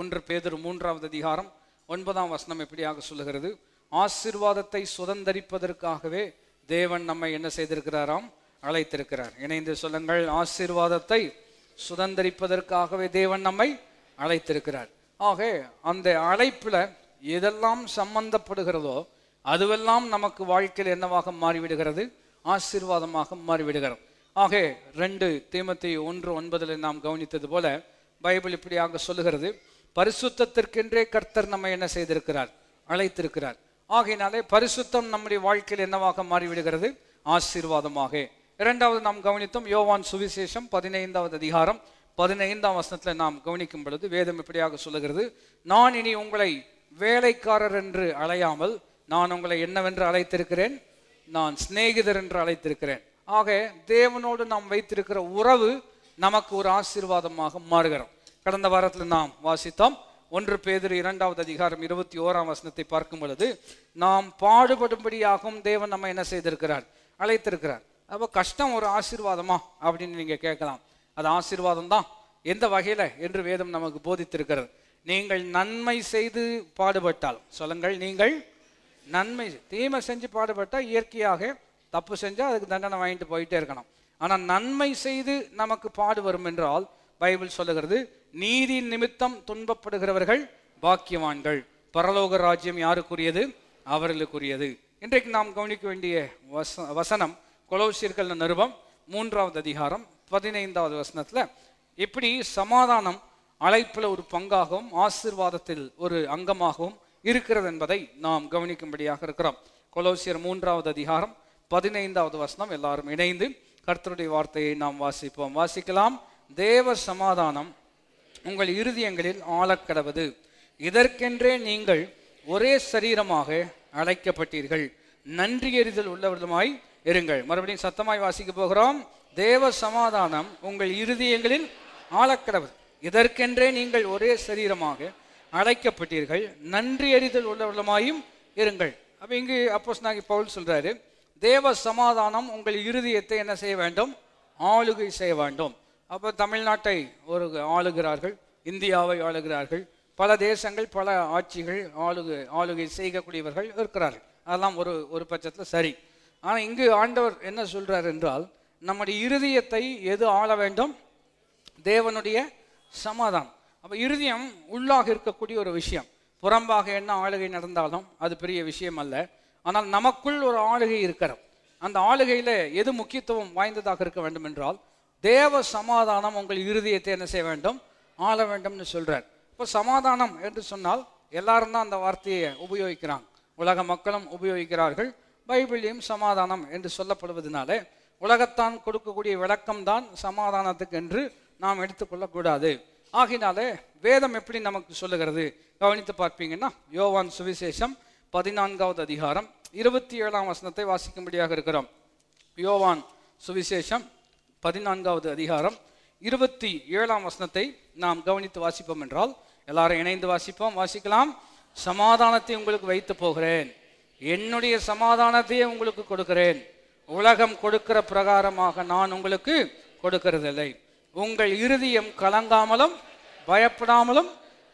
ஒன்று பேதர் மூன்றாவது அதிகாரம் ஒன்பதாம் வசனம் எப்படியாக சொல்லுகிறது ஆசிர்வாதத்தை சுதந்திரிப்பதற்காகவே தேவன் நம்மை என்ன செய்திருக்கிறாராம் அழைத்திருக்கிறார் இணைந்து சொல்லுங்கள் ஆசிர்வாதத்தை சுதந்திரிப்பதற்காகவே தேவன் நம்மை அழைத்திருக்கிறார் ஆக அந்த அழைப்பில் எதெல்லாம் சம்பந்தப்படுகிறதோ அதுவெல்லாம் நமக்கு வாழ்க்கையில் என்னவாக மாறிவிடுகிறது ஆசீர்வாதமாக மாறிவிடுகிறது ஆக ரெண்டு தீமத்தை ஒன்று ஒன்பதில் நாம் கவனித்தது போல பைபிள் இப்படியாக சொல்லுகிறது பரிசுத்தத்திற்கென்றே கர்த்தர் நம்மை என்ன செய்திருக்கிறார் அழைத்திருக்கிறார் ஆகையினாலே பரிசுத்தம் நம்முடைய வாழ்க்கையில் என்னவாக மாறிவிடுகிறது ஆசீர்வாதமாக இரண்டாவது நாம் கவனித்தோம் யோவான் சுவிசேஷம் பதினைந்தாவது அதிகாரம் பதினைந்தாம் வசனத்தில் நாம் கவனிக்கும் பொழுது வேதம் இப்படியாக சொல்லுகிறது நான் இனி உங்களை வேலைக்காரர் என்று அழையாமல் நான் உங்களை என்னவென்று அழைத்திருக்கிறேன் நான் சிநேகிதர் என்று அழைத்திருக்கிறேன் ஆக தேவனோடு நாம் வைத்திருக்கிற உறவு நமக்கு ஒரு ஆசீர்வாதமாக மாறுகிறோம் கடந்த வாரத்தில் நாம் வாசித்தோம் ஒன்று பேதர் இரண்டாவது அதிகாரம் இருபத்தி ஓராம் வசனத்தை பார்க்கும் பொழுது நாம் பாடுபடும்படியாகவும் தேவன் நம்ம என்ன செய்திருக்கிறார் அழைத்திருக்கிறார் அப்போ கஷ்டம் ஒரு ஆசீர்வாதமா அப்படின்னு நீங்கள் கேட்கலாம் அது ஆசீர்வாதம் தான் எந்த வகையில் என்று வேதம் நமக்கு போதித்திருக்கிறது நீங்கள் நன்மை செய்து பாடுபட்டால் சொல்லுங்கள் நீங்கள் நன்மை தீமை செஞ்சு பாடுபட்டால் இயற்கையாக தப்பு செஞ்சால் அதுக்கு தண்டனை வாங்கிட்டு போயிட்டே இருக்கணும் ஆனால் நன்மை செய்து நமக்கு பாடு வரும் என்றால் பைபிள் சொல்லுகிறது நீதி நிமித்தம் துன்பப்படுகிறவர்கள் பாக்கியவான்கள் பரலோக ராஜ்யம் யாருக்குரியது அவர்களுக்குரியது இன்றைக்கு நாம் கவனிக்க வேண்டிய வச வசனம் கொலோசியர்கள் நிருபம் மூன்றாவது அதிகாரம் பதினைந்தாவது வசனத்தில் இப்படி சமாதானம் அழைப்பில் ஒரு பங்காகவும் ஆசிர்வாதத்தில் ஒரு அங்கமாகவும் இருக்கிறது என்பதை நாம் கவனிக்கும்படியாக இருக்கிறோம் கொலோசியர் மூன்றாவது அதிகாரம் பதினைந்தாவது வசனம் எல்லாரும் இணைந்து கர்த்தருடைய வார்த்தையை நாம் வாசிப்போம் வாசிக்கலாம் தேவ சமாதானம் உங்கள் இருதயங்களில் ஆளக்கடவது இதற்கென்றே நீங்கள் ஒரே சரீரமாக அழைக்கப்பட்டீர்கள் நன்றி எறிதல் உள்ளவர்களுமாய் இருங்கள் மறுபடியும் சத்தமாய் வாசிக்க போகிறோம் தேவ சமாதானம் உங்கள் இருதயங்களில் ஆளக்கடவது இதற்கென்றே நீங்கள் ஒரே சரீரமாக அழைக்கப்பட்டீர்கள் நன்றி எறிதல் உள்ளவர்களுமாயும் இருங்கள் அப்போ இங்கு அப்போஸ் நாகி பவுல் சொல்கிறாரு தேவ சமாதானம் உங்கள் இருதயத்தை என்ன செய்ய வேண்டும் ஆளுகை செய்ய வேண்டும் அப்போ தமிழ்நாட்டை ஒரு ஆளுகிறார்கள் இந்தியாவை ஆளுகிறார்கள் பல தேசங்கள் பல ஆட்சிகள் ஆளுகை ஆளுகை செய்யக்கூடியவர்கள் இருக்கிறார்கள் அதெல்லாம் ஒரு ஒரு பட்சத்தில் சரி ஆனால் இங்கு ஆண்டவர் என்ன சொல்கிறார் என்றால் நம்முடைய இருதயத்தை எது ஆள வேண்டும் தேவனுடைய சமாதானம் அப்போ இருதயம் உள்ளாக இருக்கக்கூடிய ஒரு விஷயம் புறம்பாக என்ன ஆளுகை நடந்தாலும் அது பெரிய விஷயம் அல்ல ஆனால் நமக்குள் ஒரு ஆளுகை இருக்கிறோம் அந்த ஆளுகையில் எது முக்கியத்துவம் வாய்ந்ததாக இருக்க வேண்டும் என்றால் தேவ சமாதானம் உங்கள் இறுதியத்தை என்ன செய்ய வேண்டும் ஆள வேண்டும்னு சொல்கிறார் இப்போ சமாதானம் என்று சொன்னால் எல்லாரும் தான் அந்த வார்த்தையை உபயோகிக்கிறாங்க உலக மக்களும் உபயோகிக்கிறார்கள் பைபிளையும் சமாதானம் என்று சொல்லப்படுவதனாலே உலகத்தான் கொடுக்கக்கூடிய விளக்கம் தான் சமாதானத்துக்கு என்று நாம் எடுத்துக்கொள்ளக்கூடாது ஆகினாலே வேதம் எப்படி நமக்கு சொல்லுகிறது கவனித்து பார்ப்பீங்கன்னா யோவான் சுவிசேஷம் பதினான்காவது அதிகாரம் இருபத்தி ஏழாம் வசனத்தை வாசிக்கும்படியாக இருக்கிறோம் யோவான் சுவிசேஷம் பதினான்காவது அதிகாரம் இருபத்தி ஏழாம் வசனத்தை நாம் கவனித்து வாசிப்போம் என்றால் எல்லாரும் இணைந்து வாசிப்போம் வாசிக்கலாம் சமாதானத்தை உங்களுக்கு வைத்து போகிறேன் என்னுடைய சமாதானத்தையே உங்களுக்கு கொடுக்கிறேன் உலகம் கொடுக்கிற பிரகாரமாக நான் உங்களுக்கு கொடுக்கறதில்லை உங்கள் இறுதியம் கலங்காமலும் பயப்படாமலும்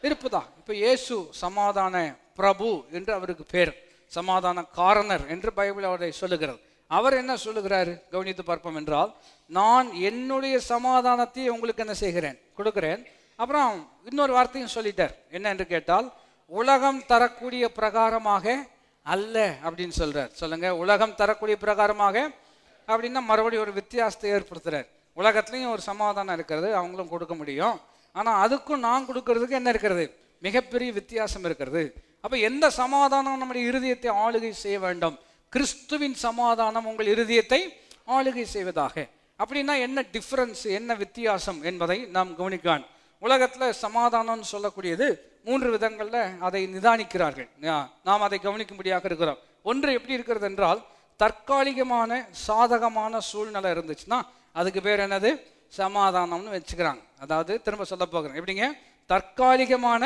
இருப்பதா இப்போ இயேசு சமாதான பிரபு என்று அவருக்கு பேர் சமாதான காரணர் என்று பைபிள் அவரை சொல்லுகிறது அவர் என்ன சொல்லுகிறாரு கவனித்து பார்ப்போம் என்றால் நான் என்னுடைய சமாதானத்தை உங்களுக்கு என்ன செய்கிறேன் கொடுக்கிறேன் அப்புறம் இன்னொரு வார்த்தையும் சொல்லிட்டார் என்ன என்று கேட்டால் உலகம் தரக்கூடிய பிரகாரமாக அல்ல அப்படின்னு சொல்றார் சொல்லுங்க உலகம் தரக்கூடிய பிரகாரமாக அப்படின்னா மறுபடியும் ஒரு வித்தியாசத்தை ஏற்படுத்துறார் உலகத்துலேயும் ஒரு சமாதானம் இருக்கிறது அவங்களும் கொடுக்க முடியும் ஆனால் அதுக்கும் நான் கொடுக்கறதுக்கு என்ன இருக்கிறது மிகப்பெரிய வித்தியாசம் இருக்கிறது அப்போ எந்த சமாதானம் நம்முடைய இருதயத்தை ஆளுகை செய்ய வேண்டும் கிறிஸ்துவின் சமாதானம் உங்கள் இருதயத்தை ஆளுகை செய்வதாக அப்படின்னா என்ன டிஃப்ரென்ஸ் என்ன வித்தியாசம் என்பதை நாம் கவனிக்கான் உலகத்தில் சமாதானம்னு சொல்லக்கூடியது மூன்று விதங்களில் அதை நிதானிக்கிறார்கள் நாம் அதை கவனிக்கும்படியாக இருக்கிறோம் ஒன்று எப்படி இருக்கிறது என்றால் தற்காலிகமான சாதகமான சூழ்நிலை இருந்துச்சுன்னா அதுக்கு பேர் என்னது சமாதானம்னு வச்சுக்கிறாங்க அதாவது திரும்ப சொல்ல போகிறேன் எப்படிங்க தற்காலிகமான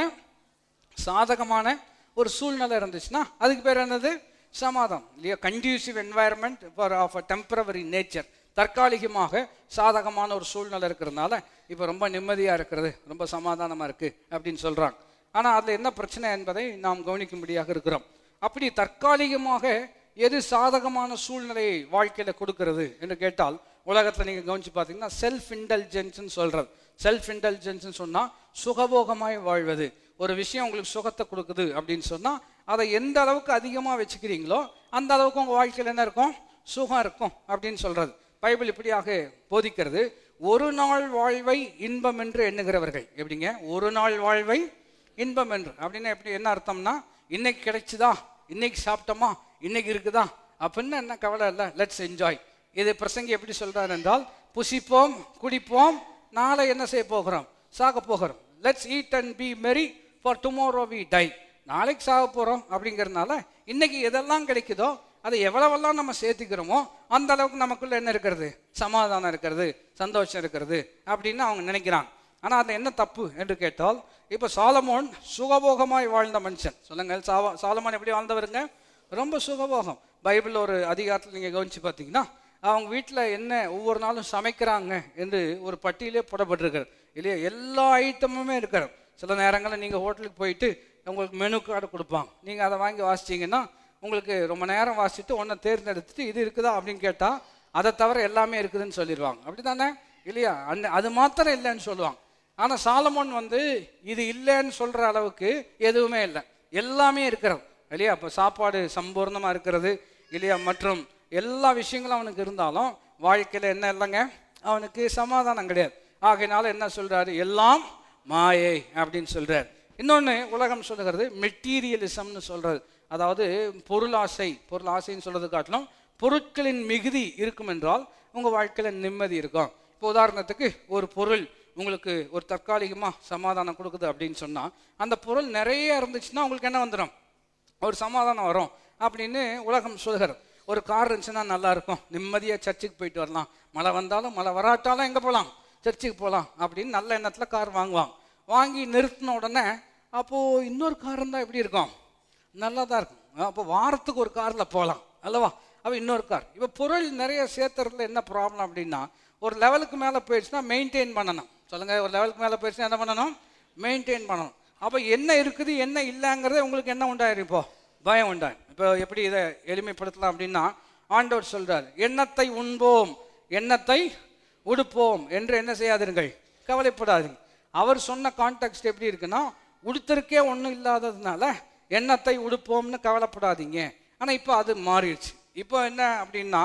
சாதகமான ஒரு சூழ்நிலை இருந்துச்சுன்னா அதுக்கு பேர் என்னது சமாதானம் இல்லையா conducive environment for of a temporary nature தற்காலிகமாக சாதகமான ஒரு சூழ்நிலை இருக்கிறதுனால இப்போ ரொம்ப நிம்மதியாக இருக்கிறது ரொம்ப சமாதானமாக இருக்குது அப்படின்னு சொல்கிறாங்க ஆனால் அதில் என்ன பிரச்சனை என்பதை நாம் கவனிக்கும்படியாக இருக்கிறோம் அப்படி தற்காலிகமாக எது சாதகமான சூழ்நிலையை வாழ்க்கையில் கொடுக்கறது என்று கேட்டால் உலகத்தில் நீங்கள் கவனித்து பார்த்தீங்கன்னா செல்ஃப் இன்டெலிஜென்ஸ்னு சொல்கிறது செல்ஃப் இன்டெலிஜென்ஸ்னு சொன்னால் சுகபோகமாய் வாழ்வது ஒரு விஷயம் உங்களுக்கு சுகத்தை கொடுக்குது அப்படின்னு சொன்னால் அதை எந்த அளவுக்கு அதிகமாக வச்சுக்கிறீங்களோ அந்த அளவுக்கு உங்கள் வாழ்க்கையில் என்ன இருக்கும் சுகம் இருக்கும் அப்படின்னு சொல்கிறது பைபிள் இப்படியாக போதிக்கிறது ஒரு நாள் வாழ்வை இன்பம் என்று எண்ணுகிறவர்கள் எப்படிங்க ஒரு நாள் வாழ்வை இன்பம் என்று அப்படின்னு எப்படி என்ன அர்த்தம்னா இன்னைக்கு கிடைச்சுதா இன்னைக்கு சாப்பிட்டோமா இன்னைக்கு இருக்குதா அப்படின்னு என்ன கவலை இல்லை லெட்ஸ் என்ஜாய் இது பிரசங்கி எப்படி சொல்றார் என்றால் புசிப்போம் குடிப்போம் நாளை என்ன செய்ய போகிறோம் சாக போகிறோம் let's eat and be merry for tomorrow we die நாளைக்கு சாக போகிறோம் அப்படிங்கிறதுனால இன்னைக்கு எதெல்லாம் கிடைக்குதோ அதை எவ்வளவெல்லாம் நம்ம சேர்த்துக்கிறோமோ அந்த அளவுக்கு நமக்குள்ள என்ன இருக்கிறது சமாதானம் இருக்கிறது சந்தோஷம் இருக்கிறது அப்படின்னு அவங்க நினைக்கிறாங்க ஆனால் அது என்ன தப்பு என்று கேட்டால் இப்போ சாலமோன் சுகபோகமாய் வாழ்ந்த மனுஷன் சொல்லுங்கள் சாவா சாலமோன் எப்படி வாழ்ந்தவருங்க ரொம்ப சுகபோகம் பைபிள் ஒரு அதிகாரத்தில் நீங்கள் கவனித்து பார்த்தீங்கன்னா அவங்க வீட்டில் என்ன ஒவ்வொரு நாளும் சமைக்கிறாங்க என்று ஒரு பட்டியலே போடப்பட்டிருக்கிறது இல்லையா எல்லா ஐட்டமுமே இருக்கிறோம் சில நேரங்களில் நீங்கள் ஹோட்டலுக்கு போயிட்டு உங்களுக்கு மெனு கார்டு கொடுப்பாங்க நீங்கள் அதை வாங்கி வாசிச்சிங்கன்னா உங்களுக்கு ரொம்ப நேரம் வாசித்து ஒன்றை தேர்ந்தெடுத்துட்டு இது இருக்குதா அப்படின்னு கேட்டால் அதை தவிர எல்லாமே இருக்குதுன்னு சொல்லிடுவாங்க அப்படி தானே இல்லையா அந்த அது மாத்திரம் இல்லைன்னு சொல்லுவாங்க ஆனால் சாலமோன் வந்து இது இல்லைன்னு சொல்கிற அளவுக்கு எதுவுமே இல்லை எல்லாமே இருக்கிறது இல்லையா இப்போ சாப்பாடு சம்பூர்ணமாக இருக்கிறது இல்லையா மற்றும் எல்லா விஷயங்களும் அவனுக்கு இருந்தாலும் வாழ்க்கையில் என்ன இல்லைங்க அவனுக்கு சமாதானம் கிடையாது ஆகையினால என்ன சொல்கிறாரு எல்லாம் மாயை அப்படின்னு சொல்கிறார் இன்னொன்று உலகம் சொல்லுகிறது மெட்டீரியலிசம்னு சொல்கிறது அதாவது பொருளாசை பொருள் ஆசைன்னு சொல்கிறது காட்டிலும் பொருட்களின் மிகுதி இருக்கும் என்றால் உங்கள் வாழ்க்கையில் நிம்மதி இருக்கும் இப்போ உதாரணத்துக்கு ஒரு பொருள் உங்களுக்கு ஒரு தற்காலிகமாக சமாதானம் கொடுக்குது அப்படின்னு சொன்னால் அந்த பொருள் நிறைய இருந்துச்சுன்னா உங்களுக்கு என்ன வந்துடும் ஒரு சமாதானம் வரும் அப்படின்னு உலகம் சொல்கிற ஒரு கார் இருந்துச்சுன்னா நல்லாயிருக்கும் நிம்மதியாக சர்ச்சுக்கு போயிட்டு வரலாம் மழை வந்தாலும் மழை வராட்டாலும் எங்கே போகலாம் சர்ச்சுக்கு போகலாம் அப்படின்னு நல்ல எண்ணத்தில் கார் வாங்குவாங்க வாங்கி நிறுத்தின உடனே அப்போது இன்னொரு கார் இருந்தால் எப்படி இருக்கும் நல்லா தான் இருக்கும் அப்போ வாரத்துக்கு ஒரு காரில் போகலாம் அல்லவா அப்போ இன்னொரு கார் இப்போ பொருள் நிறைய சேர்த்துறதுல என்ன ப்ராப்ளம் அப்படின்னா ஒரு லெவலுக்கு மேலே போயிடுச்சுன்னா மெயின்டைன் பண்ணணும் சொல்லுங்கள் ஒரு லெவலுக்கு மேலே போயிடுச்சுன்னா என்ன பண்ணணும் மெயின்டைன் பண்ணணும் அப்போ என்ன இருக்குது என்ன இல்லைங்கிறத உங்களுக்கு என்ன உண்டாயிரும் இப்போ பயம் உண்டாயிரும் இப்போ எப்படி இதை எளிமைப்படுத்தலாம் அப்படின்னா ஆண்டவர் சொல்கிறார் எண்ணத்தை உண்போம் எண்ணத்தை உடுப்போம் என்று என்ன செய்யாதிருங்கள் கவலைப்படாதீங்க அவர் சொன்ன கான்டாக்ட் எப்படி இருக்குன்னா உடுத்தருக்கே ஒன்றும் இல்லாததுனால எண்ணத்தை உடுப்போம்னு கவலைப்படாதீங்க ஆனால் இப்போ அது மாறிடுச்சு இப்போ என்ன அப்படின்னா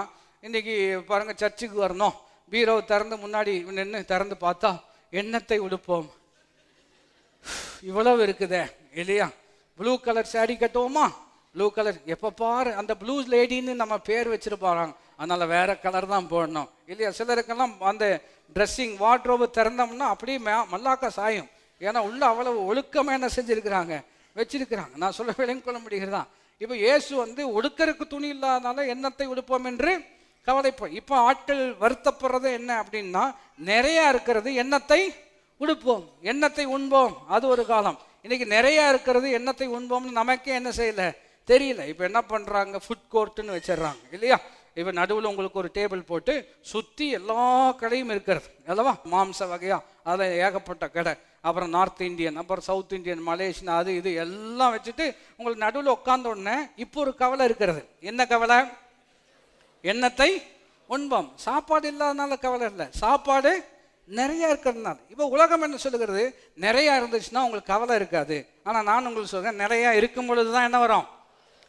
இன்றைக்கி பாருங்கள் சர்ச்சுக்கு வரணும் பீரோ திறந்து முன்னாடி நின்று திறந்து பார்த்தா எண்ணத்தை உடுப்போம் இவ்வளவு இருக்குதே இல்லையா ப்ளூ கலர் சாரி கட்டுவோமா ப்ளூ கலர் எப்போ பாரு அந்த ப்ளூ லேடின்னு நம்ம பேர் வச்சுருப்பாங்க அதனால் வேறு கலர் தான் போடணும் இல்லையா சிலருக்கெல்லாம் அந்த ட்ரெஸ்ஸிங் வாட்ரோபு திறந்தோம்னா அப்படியே மே மல்லாக்கா சாயும் ஏன்னா உள்ள அவ்வளவு ஒழுக்கமாக என்ன செஞ்சுருக்குறாங்க வச்சிருக்கிறாங்க நான் சொல்ல கொள்ள முடிகிறதா இப்போ இயேசு வந்து உடுக்கருக்கு துணி இல்லாதனால எண்ணத்தை உடுப்போம் என்று கவலைப்போம் இப்போ ஆட்கள் வருத்தப்படுறது என்ன அப்படின்னா நிறையா இருக்கிறது எண்ணத்தை உடுப்போம் எண்ணத்தை உண்போம் அது ஒரு காலம் இன்னைக்கு நிறையா இருக்கிறது எண்ணத்தை உண்போம்னு நமக்கே என்ன செய்யல தெரியல இப்போ என்ன பண்ணுறாங்க ஃபுட் கோர்ட்டுன்னு வச்சிடுறாங்க இல்லையா இப்போ நடுவில் உங்களுக்கு ஒரு டேபிள் போட்டு சுற்றி எல்லா கடையும் இருக்கிறது அல்லவா மாம்ச வகையாக அதில் ஏகப்பட்ட கடை அப்புறம் நார்த் இந்தியன் அப்புறம் சவுத் இந்தியன் மலேசியன் அது இது எல்லாம் வச்சுட்டு உங்களுக்கு நடுவில் உட்கார்ந்த உடனே இப்போ ஒரு கவலை இருக்கிறது என்ன கவலை எண்ணத்தை உண்பம் சாப்பாடு இல்லாதனால கவலை இல்லை சாப்பாடு நிறையா இருக்கிறதுனால இப்போ உலகம் என்ன சொல்லுகிறது நிறையா இருந்துச்சுன்னா உங்களுக்கு கவலை இருக்காது ஆனால் நான் உங்களுக்கு சொல்கிறேன் நிறையா இருக்கும் பொழுது தான் என்ன வரும்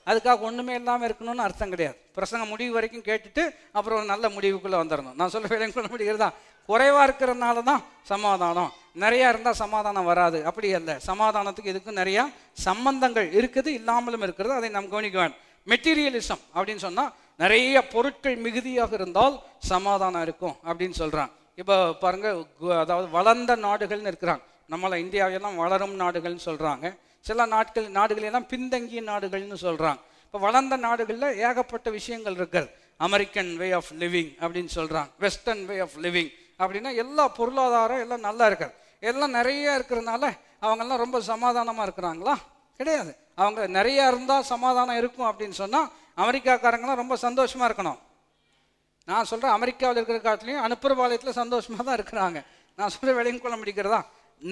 அதுக்காக ஒன்றுமே இல்லாமல் இருக்கணும்னு அர்த்தம் கிடையாது பிரசங்கம் முடிவு வரைக்கும் கேட்டுட்டு அப்புறம் ஒரு நல்ல முடிவுக்குள்ளே வந்துடணும் நான் சொல்ல வேலை முடிகிறது தான் குறைவாக இருக்கிறதுனால தான் சமாதானம் நிறையா இருந்தால் சமாதானம் வராது அப்படி அல்ல சமாதானத்துக்கு இதுக்கும் நிறையா சம்பந்தங்கள் இருக்குது இல்லாமலும் இருக்கிறது அதை நாம் கவனிக்க வேண்டும் மெட்டீரியலிசம் அப்படின்னு சொன்னால் நிறைய பொருட்கள் மிகுதியாக இருந்தால் சமாதானம் இருக்கும் அப்படின்னு சொல்கிறான் இப்போ பாருங்கள் அதாவது வளர்ந்த நாடுகள்னு இருக்கிறாங்க நம்மளை இந்தியாவெல்லாம் வளரும் நாடுகள்னு சொல்கிறாங்க சில நாட்கள் நாடுகளெல்லாம் பின்தங்கிய நாடுகள்னு சொல்கிறாங்க இப்போ வளர்ந்த நாடுகளில் ஏகப்பட்ட விஷயங்கள் இருக்கிறது அமெரிக்கன் வே ஆஃப் லிவிங் அப்படின்னு சொல்கிறாங்க வெஸ்டர்ன் வே ஆஃப் லிவிங் அப்படின்னா எல்லா பொருளாதாரம் எல்லாம் நல்லா இருக்கிறது எல்லாம் நிறைய இருக்கிறதுனால அவங்கெல்லாம் ரொம்ப சமாதானமாக இருக்கிறாங்களா கிடையாது அவங்க நிறையா இருந்தால் சமாதானம் இருக்கும் அப்படின்னு சொன்னால் அமெரிக்காக்காரங்களாம் ரொம்ப சந்தோஷமாக இருக்கணும் நான் சொல்கிறேன் அமெரிக்காவில் இருக்கிற காட்டிலையும் அனுப்புற பாளையத்தில் சந்தோஷமாக தான் இருக்கிறாங்க நான் சொல்கிறேன் விளையும் குளம்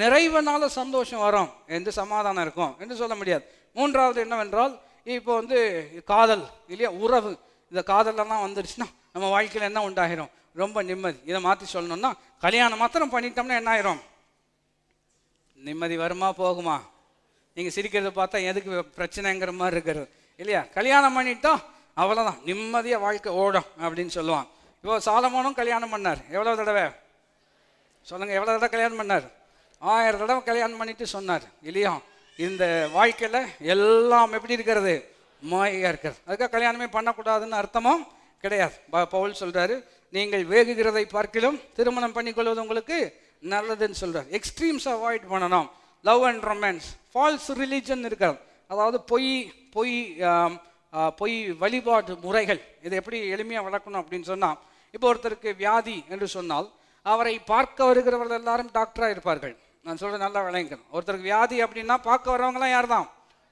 நிறைவனால சந்தோஷம் வரும் என்று சமாதானம் இருக்கும் என்று சொல்ல முடியாது மூன்றாவது என்னவென்றால் இப்போ வந்து காதல் இல்லையா உறவு இந்த காதலெல்லாம் வந்துருச்சுன்னா நம்ம வாழ்க்கையில் என்ன உண்டாகிரும் ரொம்ப நிம்மதி இதை மாற்றி சொல்லணும்னா கல்யாணம் மாத்திரம் பண்ணிட்டோம்னா என்ன ஆயிரும் நிம்மதி வருமா போகுமா நீங்கள் சிரிக்கிறத பார்த்தா எதுக்கு பிரச்சனைங்கிற மாதிரி இருக்கிறது இல்லையா கல்யாணம் பண்ணிட்டோம் அவ்வளோதான் நிம்மதியாக வாழ்க்கை ஓடும் அப்படின்னு சொல்லுவான் இப்போ சாலமானும் கல்யாணம் பண்ணார் எவ்வளோ தடவை சொல்லுங்கள் எவ்வளோ தடவை கல்யாணம் பண்ணார் ஆயிரம் தடவை கல்யாணம் பண்ணிட்டு சொன்னார் இல்லையா இந்த வாழ்க்கையில் எல்லாம் எப்படி இருக்கிறது மாயாக இருக்கிறது அதுக்காக கல்யாணமே பண்ணக்கூடாதுன்னு அர்த்தமும் கிடையாது ப பவுல் சொல்கிறாரு நீங்கள் வேகுகிறதை பார்க்கிலும் திருமணம் பண்ணிக்கொள்வது உங்களுக்கு நல்லதுன்னு சொல்கிறார் எக்ஸ்ட்ரீம்ஸ் அவாய்ட் பண்ணணும் love and romance false religion இருக்கிறது அதாவது பொய் பொய் பொய் வழிபாடு முறைகள் இதை எப்படி எளிமையாக வளர்க்கணும் அப்படின்னு சொன்னால் இப்போ ஒருத்தருக்கு வியாதி என்று சொன்னால் அவரை பார்க்க வருகிறவர்கள் எல்லாரும் டாக்டராக இருப்பார்கள் நான் சொல்கிறேன் நல்லா விளங்கிக்கணும் ஒருத்தருக்கு வியாதி அப்படின்னா பார்க்க வரவங்களாம் யார் தான்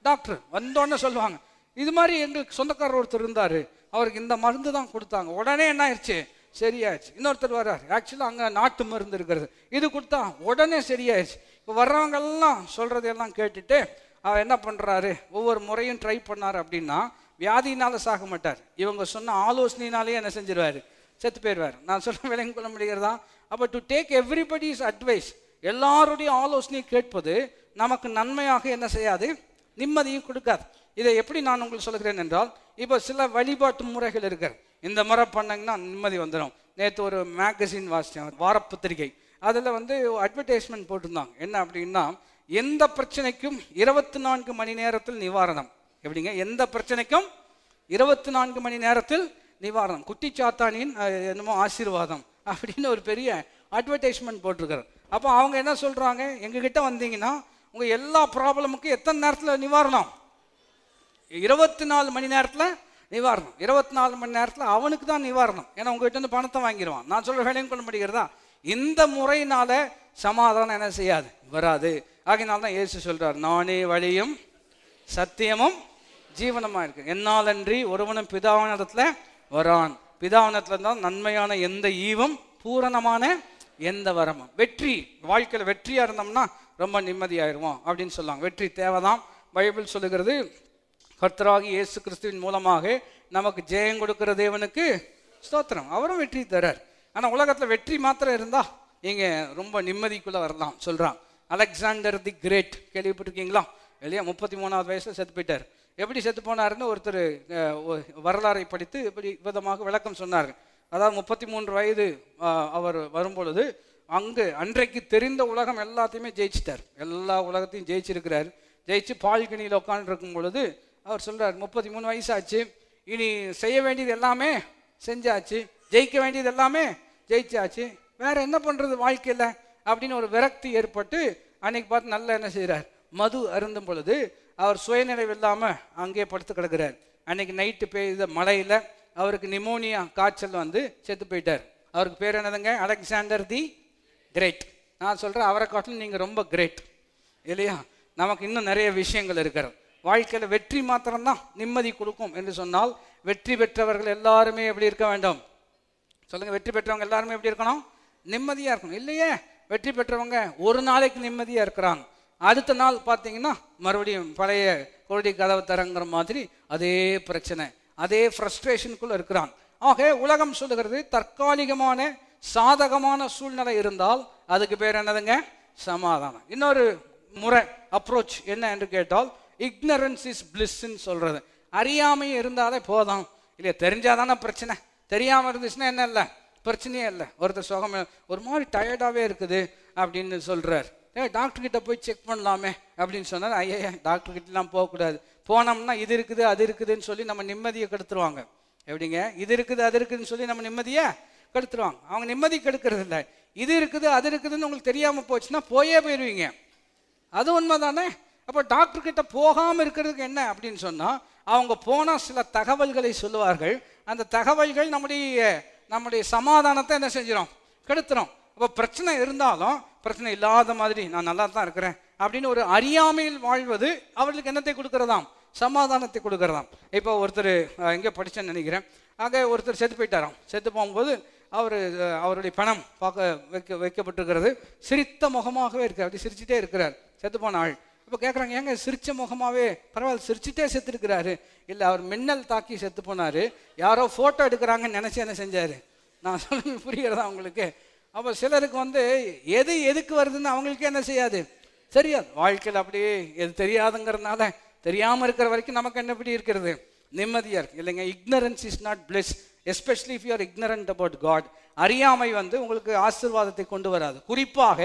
டாக்டர் வந்தோடனே சொல்லுவாங்க இது மாதிரி எங்களுக்கு சொந்தக்காரர் ஒருத்தர் இருந்தார் அவருக்கு இந்த மருந்து தான் கொடுத்தாங்க உடனே என்ன ஆயிடுச்சு சரியாயிடுச்சு இன்னொருத்தர் வர்றார் ஆக்சுவலாக அங்கே நாட்டு மருந்து இருக்கிறது இது கொடுத்தா உடனே சரியாயிடுச்சு இப்போ வர்றவங்கெல்லாம் சொல்கிறதெல்லாம் கேட்டுட்டு அவர் என்ன பண்ணுறாரு ஒவ்வொரு முறையும் ட்ரை பண்ணார் அப்படின்னா வியாதினால சாக மாட்டார் இவங்க சொன்ன ஆலோசனையினாலே என்ன செஞ்சிருவார் செத்து போயிடுவார் நான் சொல்ல விளங்கி கொள்ள முடிகிறதா அப்போ டு டேக் எவ்ரிபடிஸ் அட்வைஸ் எல்லாருடைய ஆலோசனையும் கேட்பது நமக்கு நன்மையாக என்ன செய்யாது நிம்மதியும் கொடுக்காது இதை எப்படி நான் உங்களுக்கு சொல்கிறேன் என்றால் இப்போ சில வழிபாட்டு முறைகள் இருக்கு இந்த முறை பண்ணிங்கன்னா நிம்மதி வந்துடும் நேற்று ஒரு மேகசின் வாசித்தேன் வார அதில் வந்து அட்வர்டைஸ்மெண்ட் போட்டிருந்தாங்க என்ன அப்படின்னா எந்த பிரச்சனைக்கும் இருபத்தி நான்கு மணி நேரத்தில் நிவாரணம் எப்படிங்க எந்த பிரச்சனைக்கும் இருபத்தி நான்கு மணி நேரத்தில் நிவாரணம் குட்டி சாத்தானியின் என்னமோ ஆசீர்வாதம் அப்படின்னு ஒரு பெரிய அட்வர்டைஸ்மெண்ட் போட்டிருக்காரு அப்போ அவங்க என்ன சொல்கிறாங்க எங்ககிட்ட வந்தீங்கன்னா உங்கள் எல்லா ப்ராப்ளமுக்கும் எத்தனை நேரத்தில் நிவாரணம் இருபத்தி நாலு மணி நேரத்தில் நிவாரணம் இருபத்தி நாலு மணி நேரத்தில் அவனுக்கு தான் நிவாரணம் ஏன்னா உங்ககிட்ட வந்து பணத்தை வாங்கிடுவான் நான் சொல்கிற வேலையும் கொண்டு முடிக்கிறதா இந்த முறையினால சமாதானம் என்ன செய்யாது வராது ஆகினால தான் ஏசு சொல்கிறார் நானே வழியும் சத்தியமும் ஜீவனமாக இருக்கு என்னாலன்றி ஒருவனும் பிதாவனத்தில் வரான் பிதாவனத்தில் தான் நன்மையான எந்த ஈவும் பூரணமான எந்த வரமும் வெற்றி வாழ்க்கையில் வெற்றியாக இருந்தோம்னா ரொம்ப நிம்மதியாயிருவோம் அப்படின்னு சொல்லுவாங்க வெற்றி தேவைதான் பைபிள் சொல்லுகிறது கர்த்தராகி இயேசு கிறிஸ்துவின் மூலமாக நமக்கு ஜெயம் கொடுக்கிற தேவனுக்கு ஸ்தோத்திரம் அவரும் வெற்றி தரார் ஆனால் உலகத்தில் வெற்றி மாத்திரம் இருந்தால் இங்கே ரொம்ப நிம்மதிக்குள்ளே வரலாம் சொல்கிறான் அலெக்சாண்டர் தி கிரேட் கேள்விப்பட்டிருக்கீங்களா இல்லையா முப்பத்தி மூணாவது வயசில் செத்து போயிட்டார் எப்படி செத்து போனாருன்னு ஒருத்தர் வரலாறை படித்து இப்படி விதமாக விளக்கம் சொன்னார்கள் அதாவது முப்பத்தி மூன்று வயது அவர் வரும்பொழுது அங்கு அன்றைக்கு தெரிந்த உலகம் எல்லாத்தையுமே ஜெயிச்சிட்டார் எல்லா உலகத்தையும் ஜெயிச்சிருக்கிறார் ஜெயிச்சு பால்கனியில் உட்காந்துருக்கும் பொழுது அவர் சொல்கிறார் முப்பத்தி மூணு வயசாச்சு இனி செய்ய வேண்டியது எல்லாமே செஞ்சாச்சு ஜெயிக்க வேண்டியது எல்லாமே ஜெயிச்சாச்சு வேற என்ன பண்ணுறது வாழ்க்கையில் அப்படின்னு ஒரு விரக்தி ஏற்பட்டு அன்னைக்கு பார்த்து நல்லா என்ன செய்கிறார் மது அருந்தும் பொழுது அவர் சுயநினைவு இல்லாமல் அங்கேயே படுத்து கிடக்கிறார் அன்னைக்கு நைட்டு பெய்த மழையில் அவருக்கு நிமோனியா காய்ச்சல் வந்து செத்து போயிட்டார் அவருக்கு பேர் என்னதுங்க அலெக்சாண்டர் தி கிரேட் நான் சொல்கிறேன் அவரை காட்டிலும் நீங்கள் ரொம்ப கிரேட் இல்லையா நமக்கு இன்னும் நிறைய விஷயங்கள் இருக்கிற வாழ்க்கையில் வெற்றி மாத்திரம்தான் நிம்மதி கொடுக்கும் என்று சொன்னால் வெற்றி பெற்றவர்கள் எல்லாருமே எப்படி இருக்க வேண்டும் சொல்லுங்கள் வெற்றி பெற்றவங்க எல்லாருமே எப்படி இருக்கணும் நிம்மதியாக இருக்கணும் இல்லையே வெற்றி பெற்றவங்க ஒரு நாளைக்கு நிம்மதியாக இருக்கிறாங்க அடுத்த நாள் பார்த்தீங்கன்னா மறுபடியும் பழைய கொடி கதவை தரங்கிற மாதிரி அதே பிரச்சனை அதே ஃப்ரஸ்ட்ரேஷனுக்குள்ளே இருக்கிறான் ஆக உலகம் சொல்லுகிறது தற்காலிகமான சாதகமான சூழ்நிலை இருந்தால் அதுக்கு பேர் என்னதுங்க சமாதானம் இன்னொரு முறை அப்ரோச் என்ன என்று கேட்டால் இக்னரன்ஸ் இஸ் பிளிஸ்ன்னு சொல்கிறது அறியாமை இருந்தாலே போதும் இல்லையா தெரிஞ்சாதானே பிரச்சனை தெரியாமல் இருந்துச்சுன்னா என்ன இல்லை பிரச்சனையே இல்லை ஒருத்தர் சுகம் ஒரு மாதிரி டயர்டாகவே இருக்குது அப்படின்னு சொல்கிறார் ஏ டாக்டர்கிட்ட போய் செக் பண்ணலாமே அப்படின்னு சொன்னார் ஐயா டாக்டர்கிட்டலாம் போகக்கூடாது போனோம்னா இது இருக்குது அது இருக்குதுன்னு சொல்லி நம்ம நிம்மதியை கெடுத்துருவாங்க எப்படிங்க இது இருக்குது அது இருக்குதுன்னு சொல்லி நம்ம நிம்மதியை கெடுத்துருவாங்க அவங்க நிம்மதி கெடுக்கிறது இல்லை இது இருக்குது அது இருக்குதுன்னு உங்களுக்கு தெரியாமல் போச்சுன்னா போயே போயிடுவீங்க அது உண்மை தானே அப்போ டாக்டர்கிட்ட போகாமல் இருக்கிறதுக்கு என்ன அப்படின்னு சொன்னால் அவங்க போனால் சில தகவல்களை சொல்லுவார்கள் அந்த தகவல்கள் நம்முடைய நம்முடைய சமாதானத்தை என்ன செஞ்சிடும் கெடுத்துரும் அப்போ பிரச்சனை இருந்தாலும் பிரச்சனை இல்லாத மாதிரி நான் நல்லா தான் இருக்கிறேன் அப்படின்னு ஒரு அறியாமையில் வாழ்வது அவர்களுக்கு என்னத்தை கொடுக்கறதாம் சமாதானத்தை கொடுக்கறதாம் இப்போ ஒருத்தர் எங்கே படித்தேன்னு நினைக்கிறேன் அங்கே ஒருத்தர் செத்து போயிட்டாராம் செத்து போகும்போது அவர் அவருடைய பணம் பார்க்க வைக்க வைக்கப்பட்டிருக்கிறது சிரித்த முகமாகவே இருக்கார் அப்படி சிரிச்சுட்டே இருக்கிறார் செத்து போன ஆள் இப்போ கேட்குறாங்க ஏங்க சிரிச்ச முகமாகவே பரவாயில்ல சிரிச்சுட்டே செத்துருக்கிறாரு இல்லை அவர் மின்னல் தாக்கி செத்து போனார் யாரோ ஃபோட்டோ எடுக்கிறாங்கன்னு நினச்சி என்ன செஞ்சார் நான் சொல்லுங்க புரிகிறதா அவங்களுக்கு அப்போ சிலருக்கு வந்து எது எதுக்கு வருதுன்னு அவங்களுக்கே என்ன செய்யாது தெரியாது வாழ்க்கையில் அப்படியே எது தெரியாதுங்கிறதுனால தெரியாமல் இருக்கிற வரைக்கும் நமக்கு என்ன எப்படி இருக்கிறது நிம்மதியாக இருக்குது இல்லைங்க ignorance is not bliss especially if you are ignorant about God அறியாமை வந்து உங்களுக்கு ஆசிர்வாதத்தை கொண்டு வராது குறிப்பாக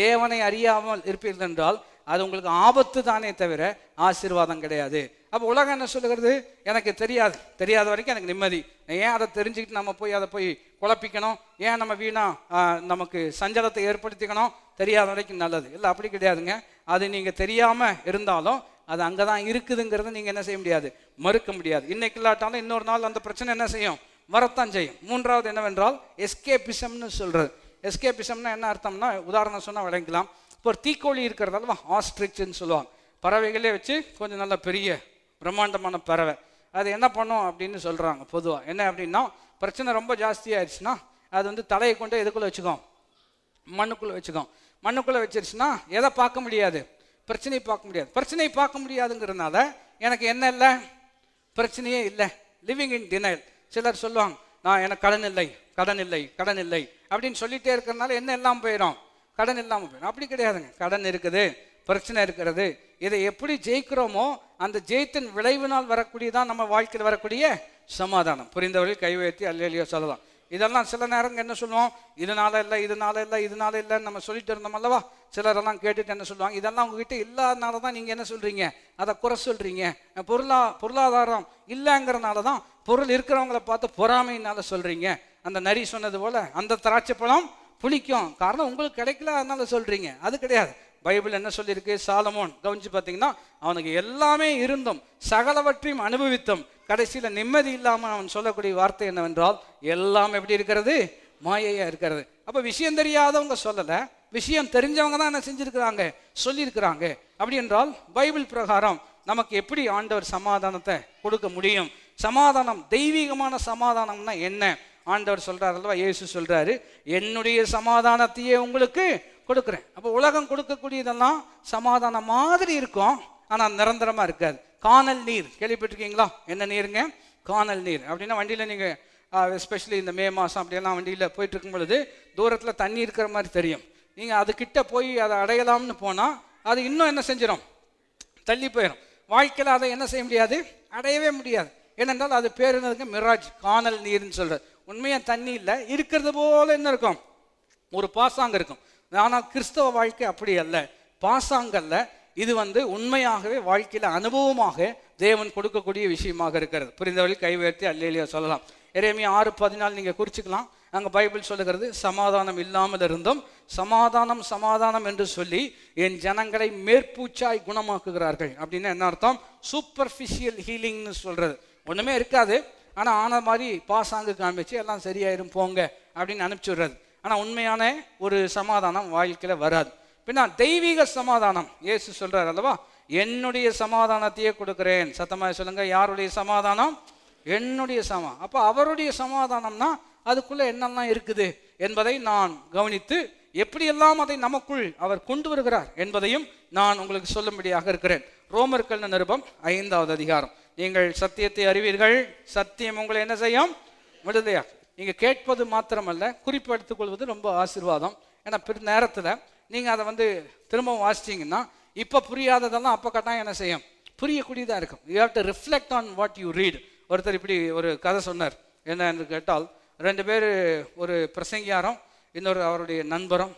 தேவனை அறியாமல் இருப்பீர்கள் என்றால் அது உங்களுக்கு ஆபத்து தானே தவிர ஆசீர்வாதம் கிடையாது அப்போ உலகம் என்ன சொல்லுகிறது எனக்கு தெரியாது தெரியாத வரைக்கும் எனக்கு நிம்மதி ஏன் அதை தெரிஞ்சுக்கிட்டு நம்ம போய் அதை போய் குழப்பிக்கணும் ஏன் நம்ம வீணாக நமக்கு சஞ்சலத்தை ஏற்படுத்திக்கணும் தெரியாத வரைக்கும் நல்லது இல்லை அப்படி கிடையாதுங்க அது நீங்கள் தெரியாமல் இருந்தாலும் அது அங்கே தான் இருக்குதுங்கிறத நீங்கள் என்ன செய்ய முடியாது மறுக்க முடியாது இன்னைக்கு இல்லாட்டாலும் இன்னொரு நாள் அந்த பிரச்சனை என்ன செய்யும் வரத்தான் செய்யும் மூன்றாவது என்னவென்றால் எஸ்கேபிசம்னு சொல்கிறது எஸ்கேபிசம்னா என்ன அர்த்தம்னா உதாரணம் சொன்னால் விளங்கிக்கலாம் இப்போ ஒரு தீக்கோழி இருக்கிறதால ஆஸ்ட்ரிக்ஸ்ன்னு சொல்லுவாங்க பறவைகளே வச்சு கொஞ்சம் நல்ல பெரிய பிரம்மாண்டமான பறவை அது என்ன பண்ணும் அப்படின்னு சொல்கிறாங்க பொதுவாக என்ன அப்படின்னா பிரச்சனை ரொம்ப ஜாஸ்தியாகிடுச்சுன்னா அது வந்து தலையை கொண்டு எதுக்குள்ளே வச்சுக்கோம் மண்ணுக்குள்ளே வச்சுக்கோம் மண்ணுக்குள்ளே வச்சிருச்சுன்னா எதை பார்க்க முடியாது பிரச்சனையை பார்க்க முடியாது பிரச்சனையை பார்க்க முடியாதுங்கிறதுனால எனக்கு என்ன இல்லை பிரச்சனையே இல்லை லிவிங் இன் டினைல் சிலர் சொல்லுவாங்க நான் எனக்கு கடன் இல்லை கடன் இல்லை கடன் இல்லை அப்படின்னு சொல்லிட்டே இருக்கிறனால என்ன இல்லாமல் போயிடும் கடன் இல்லாமல் போயிடும் அப்படி கிடையாதுங்க கடன் இருக்குது பிரச்சனை இருக்கிறது இதை எப்படி ஜெயிக்கிறோமோ அந்த ஜெயித்தின் விளைவினால் வரக்கூடியதான் நம்ம வாழ்க்கையில் வரக்கூடிய சமாதானம் புரிந்தவர்கள் கை உயர்த்தி அல்லையோ சொல்லலாம் இதெல்லாம் சில நேரங்க என்ன சொல்லுவோம் இதனால இல்லை இதனால இல்லை இதனால இல்லைன்னு நம்ம சொல்லிட்டு இருந்தோம் அல்லவா சிலரெல்லாம் கேட்டுட்டு என்ன சொல்லுவாங்க இதெல்லாம் உங்ககிட்ட இல்லாதனால தான் நீங்கள் என்ன சொல்கிறீங்க அதை குறை சொல்கிறீங்க பொருளா பொருளாதாரம் இல்லைங்கிறனால தான் பொருள் இருக்கிறவங்கள பார்த்து பொறாமைனால சொல்கிறீங்க அந்த நரி சொன்னது போல் அந்த திராட்சை பழம் புளிக்கும் காரணம் உங்களுக்கு கிடைக்கல அதனால சொல்கிறீங்க அது கிடையாது பைபிள் என்ன சொல்லியிருக்கு சாலமோன் கவனிச்சு பார்த்தீங்கன்னா அவனுக்கு எல்லாமே இருந்தும் சகலவற்றையும் அனுபவித்தும் கடைசியில் நிம்மதி இல்லாமல் அவன் சொல்லக்கூடிய வார்த்தை என்னவென்றால் எல்லாம் எப்படி இருக்கிறது மாயையாக இருக்கிறது அப்போ விஷயம் தெரியாதவங்க சொல்லலை விஷயம் தெரிஞ்சவங்க தான் என்ன செஞ்சுருக்கிறாங்க சொல்லியிருக்கிறாங்க அப்படி என்றால் பைபிள் பிரகாரம் நமக்கு எப்படி ஆண்டவர் சமாதானத்தை கொடுக்க முடியும் சமாதானம் தெய்வீகமான சமாதானம்னா என்ன ஆண்டவர் சொல்கிறார் அல்லவா இயேசு சொல்கிறாரு என்னுடைய சமாதானத்தையே உங்களுக்கு கொடுக்குறேன் அப்போ உலகம் கொடுக்கக்கூடியதெல்லாம் சமாதானம் மாதிரி இருக்கும் ஆனால் நிரந்தரமாக இருக்காது காணல் நீர் கேள்விப்பட்டிருக்கீங்களா என்ன நீருங்க காணல் நீர் அப்படின்னா வண்டியில் நீங்கள் எஸ்பெஷலி இந்த மே மாதம் அப்படியெல்லாம் வண்டியில் போயிட்டு இருக்கும் பொழுது தூரத்தில் தண்ணி இருக்கிற மாதிரி தெரியும் நீங்கள் அதுக்கிட்ட போய் அதை அடையலாம்னு போனால் அது இன்னும் என்ன செஞ்சிடும் தள்ளி போயிடும் வாழ்க்கையில் அதை என்ன செய்ய முடியாது அடையவே முடியாது ஏனென்றால் அது பேர் என்னதுங்க மிராஜ் காணல் நீர்னு சொல்கிறது உண்மையாக தண்ணி இல்லை இருக்கிறது போல என்ன இருக்கும் ஒரு பாசாங்க இருக்கும் ஆனால் கிறிஸ்தவ வாழ்க்கை அப்படி அல்ல பாசாங்கல்ல இது வந்து உண்மையாகவே வாழ்க்கையில் அனுபவமாக தேவன் கொடுக்கக்கூடிய விஷயமாக இருக்கிறது புரிந்தவர்கள் கை உயர்த்தி அல்லையிலேயே சொல்லலாம் இறையமே ஆறு பதினாலு நீங்கள் குறிச்சிக்கலாம் அங்கே பைபிள் சொல்லுகிறது சமாதானம் இல்லாமல் இருந்தும் சமாதானம் சமாதானம் என்று சொல்லி என் ஜனங்களை மேற்பூச்சாய் குணமாக்குகிறார்கள் அப்படின்னு என்ன அர்த்தம் சூப்பர்ஃபிஷியல் ஹீலிங்னு சொல்கிறது ஒன்றுமே இருக்காது ஆனால் ஆன மாதிரி பாசாங்கு காமிச்சு எல்லாம் சரியாயிரும் போங்க அப்படின்னு அனுப்பிச்சுடுறது ஆனால் உண்மையான ஒரு சமாதானம் வாழ்க்கையில் வராது பின்னா தெய்வீக சமாதானம் இயேசு சொல்றாரு அல்லவா என்னுடைய சமாதானத்தையே கொடுக்குறேன் சத்தமாக சொல்லுங்க யாருடைய சமாதானம் என்னுடைய சமா அப்போ அவருடைய சமாதானம்னா அதுக்குள்ள என்னெல்லாம் இருக்குது என்பதை நான் கவனித்து எப்படியெல்லாம் அதை நமக்குள் அவர் கொண்டு வருகிறார் என்பதையும் நான் உங்களுக்கு சொல்லும்படியாக இருக்கிறேன் ரோமர்கள் நிருபம் ஐந்தாவது அதிகாரம் நீங்கள் சத்தியத்தை அறிவீர்கள் சத்தியம் உங்களை என்ன செய்யும் விடுதலையாக நீங்கள் கேட்பது மாத்திரமல்ல குறிப்பு எடுத்துக்கொள்வது ரொம்ப ஆசிர்வாதம் ஏன்னா பெரு நேரத்தில் நீங்கள் அதை வந்து திரும்பவும் வாசிச்சிங்கன்னா இப்போ புரியாததெல்லாம் அப்போ கட்டாயம் என்ன செய்யும் புரியக்கூடியதாக இருக்கும் you have to reflect on what you read ஒருத்தர் இப்படி ஒரு கதை சொன்னார் என்ன என்று கேட்டால் ரெண்டு பேர் ஒரு பிரசங்கியாரம் இன்னொரு அவருடைய நண்பரும்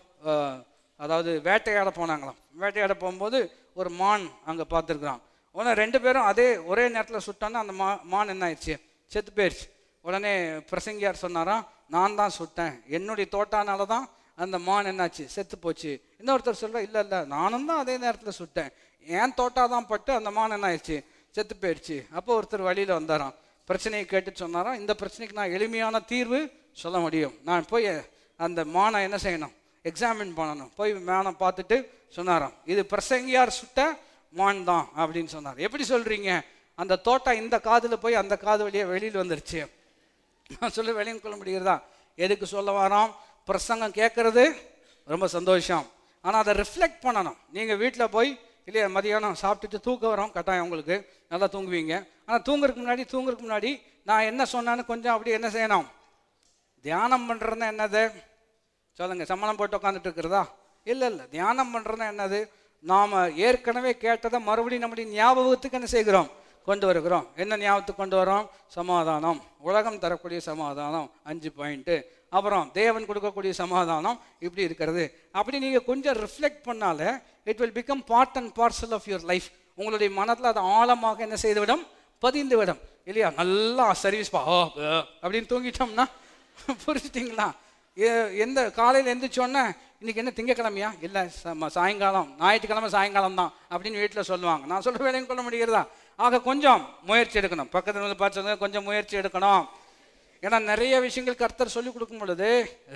அதாவது வேட்டையாட போனாங்களாம் வேட்டையாட போகும்போது ஒரு மான் அங்கே பார்த்துருக்குறான் உடனே ரெண்டு பேரும் அதே ஒரே நேரத்தில் சுட்டோன்னா அந்த மா மான் என்ன ஆயிடுச்சு செத்து போயிடுச்சு உடனே பிரசங்கியார் சொன்னாராம் நான் தான் சுட்டேன் என்னுடைய தோட்டானால தான் அந்த மான் என்னாச்சு செத்து போச்சு இன்னொருத்தர் சொல்கிறா இல்லை இல்லை நானும் தான் அதே நேரத்தில் சுட்டேன் ஏன் தோட்டாதான் பட்டு அந்த மான் என்ன ஆயிடுச்சு செத்து போயிடுச்சு அப்போ ஒருத்தர் வழியில் வந்தாராம் பிரச்சனையை கேட்டு சொன்னாராம் இந்த பிரச்சனைக்கு நான் எளிமையான தீர்வு சொல்ல முடியும் நான் போய் அந்த மானை என்ன செய்யணும் எக்ஸாமின் பண்ணணும் போய் மேனை பார்த்துட்டு சொன்னாராம் இது பிரசங்கியார் சுட்ட மான் தான் அப்படின்னு சொன்னார் எப்படி சொல்கிறீங்க அந்த தோட்டம் இந்த காதில் போய் அந்த காது வழியாக வெளியில் வந்துருச்சு நான் சொல்ல வெளியும் கொள்ள முடிகிறதா எதுக்கு சொல்ல வரோம் பிரசங்கம் கேட்குறது ரொம்ப சந்தோஷம் ஆனால் அதை ரிஃப்ளெக்ட் பண்ணணும் நீங்கள் வீட்டில் போய் இல்லையா மதியானம் சாப்பிட்டுட்டு தூக்க வரும் கட்டாயம் உங்களுக்கு நல்லா தூங்குவீங்க ஆனால் தூங்குறதுக்கு முன்னாடி தூங்குறதுக்கு முன்னாடி நான் என்ன சொன்னான்னு கொஞ்சம் அப்படி என்ன செய்யணும் தியானம் பண்ணுறதுனா என்னது சொல்லுங்கள் சம்மணம் போட்டு உட்காந்துட்டு இருக்கிறதா இல்லை இல்லை தியானம் பண்ணுறதுன்னா என்னது நாம் ஏற்கனவே கேட்டதை மறுபடியும் நம்முடைய ஞாபகத்துக்கு என்ன செய்கிறோம் கொண்டு வருகிறோம் என்ன ஞாபகத்துக்கு கொண்டு வரோம் சமாதானம் உலகம் தரக்கூடிய சமாதானம் அஞ்சு பாயிண்ட்டு அப்புறம் தேவன் கொடுக்கக்கூடிய சமாதானம் இப்படி இருக்கிறது அப்படி நீங்கள் கொஞ்சம் ரிஃப்ளெக்ட் பண்ணால it will become part and parcel of your life உங்களுடைய மனத்தில் அதை ஆழமாக என்ன செய்துவிடும் பதிந்துவிடும் இல்லையா நல்லா சர்வீஸ் பா அப்படின்னு தூங்கிட்டோம்னா புரிஞ்சுட்டிங்களா எந்த காலையில் எழுந்திரிச்சோன்னே இன்னைக்கு என்ன திங்கக்கிழமையா இல்லை சாயங்காலம் ஞாயிற்றுக்கிழமை சாயங்காலம் தான் அப்படின்னு வீட்டில் சொல்லுவாங்க நான் சொல்கிற வேலையும் கொள்ள முடிகிறதா ஆக கொஞ்சம் முயற்சி எடுக்கணும் பக்கத்தில் பார்த்து கொஞ்சம் முயற்சி எடுக்கணும் ஏன்னா நிறைய விஷயங்கள் கர்த்தர் சொல்லிக் கொடுக்கும் பொழுது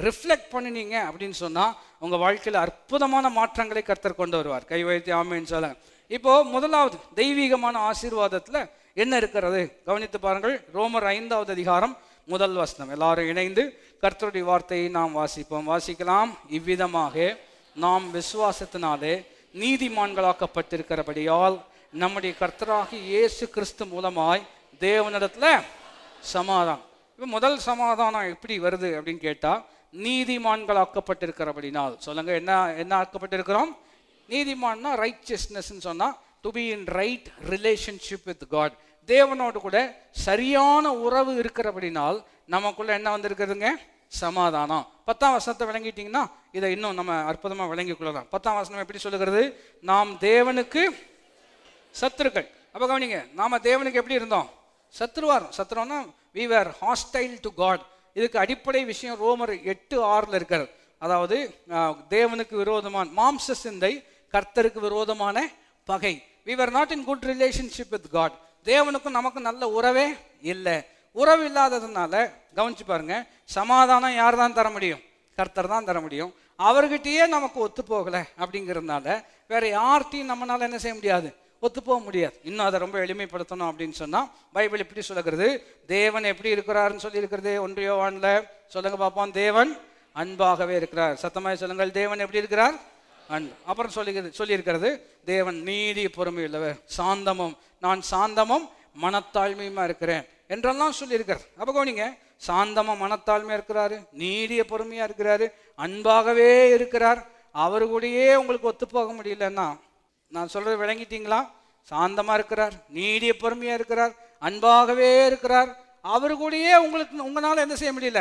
ரிஃப்ளெக்ட் பண்ணினீங்க அப்படின்னு சொன்னால் உங்கள் வாழ்க்கையில் அற்புதமான மாற்றங்களை கர்த்தர் கொண்டு வருவார் கை வைத்து ஆமைன்னு சொல்ல இப்போது முதலாவது தெய்வீகமான ஆசீர்வாதத்தில் என்ன இருக்கிறது கவனித்து பாருங்கள் ரோமர் ஐந்தாவது அதிகாரம் முதல் வசனம் எல்லாரும் இணைந்து கர்த்தருடைய வார்த்தையை நாம் வாசிப்போம் வாசிக்கலாம் இவ்விதமாக நாம் விசுவாசத்தினாலே நீதிமான்களாக்கப்பட்டிருக்கிறபடியால் நம்முடைய கர்த்தராகி இயேசு கிறிஸ்து மூலமாய் தேவனிடத்தில் சமாதானம் இப்போ முதல் சமாதானம் எப்படி வருது அப்படின்னு கேட்டால் நீதிமான்கள் ஆக்கப்பட்டிருக்கிறபடினால் சொல்லுங்க என்ன என்ன ஆக்கப்பட்டிருக்கிறோம் நீதிமான்னா ரைச்சியஸ்னஸ்ன்னு சொன்னால் to be in right relationship with God தேவனோடு கூட சரியான உறவு இருக்கிறபடினால் நமக்குள்ள என்ன வந்திருக்குதுங்க சமாதானம் பத்தாம் வசனத்தை விளங்கிட்டிங்கன்னா இதை இன்னும் நம்ம அற்புதமாக விளங்கி கொள்ளலாம் பத்தாம் வசனம் எப்படி சொல்லுகிறது நாம் தேவனுக்கு சத்துருக்கள் அப்போ கவனிங்க நாம் தேவனுக்கு எப்படி இருந்தோம் சத்ருவாரம் சத்ருவம்னா we were hostile to God இதுக்கு அடிப்படை விஷயம் ரோமர் எட்டு ஆறில் இருக்கிறது அதாவது தேவனுக்கு விரோதமான மாம்ச சிந்தை கர்த்தருக்கு விரோதமான பகை we were not in good relationship with God தேவனுக்கும் நமக்கு நல்ல உறவே இல்லை உறவு இல்லாததுனால கவனிச்சு பாருங்க சமாதானம் யார் தான் தர முடியும் கர்த்தர் தான் தர முடியும் அவர்கிட்டயே நமக்கு ஒத்து போகலை அப்படிங்கிறதுனால வேற யார்ட்டையும் நம்மளால என்ன செய்ய முடியாது ஒத்து போக முடியாது இன்னும் அதை ரொம்ப எளிமைப்படுத்தணும் அப்படின்னு சொன்னால் பைபிள் எப்படி சொல்லுகிறது தேவன் எப்படி இருக்கிறாருன்னு சொல்லி இருக்கிறது ஒன்றியோவான்ல சொல்லுங்க பார்ப்போம் தேவன் அன்பாகவே இருக்கிறார் சத்தமாய் சொல்லுங்கள் தேவன் எப்படி இருக்கிறார் அன்பு அப்புறம் சொல்லி சொல்லியிருக்கிறது தேவன் நீதி பொறுமையுள்ளவர் சாந்தமும் நான் சாந்தமும் மனத்தாழ்மையுமா இருக்கிறேன் என்றெல்லாம் சொல்லியிருக்கிறது அப்போ கவனிங்க சாந்தமாக மனத்தாழ்மையாக இருக்கிறாரு நீடிய பொறுமையாக இருக்கிறாரு அன்பாகவே இருக்கிறார் அவரு கூடயே உங்களுக்கு ஒத்து போக முடியலன்னா நான் சொல்கிறது விளங்கிட்டீங்களா சாந்தமாக இருக்கிறார் நீடிய பொறுமையாக இருக்கிறார் அன்பாகவே இருக்கிறார் அவர் கூடயே உங்களுக்கு உங்களால் என்ன செய்ய முடியல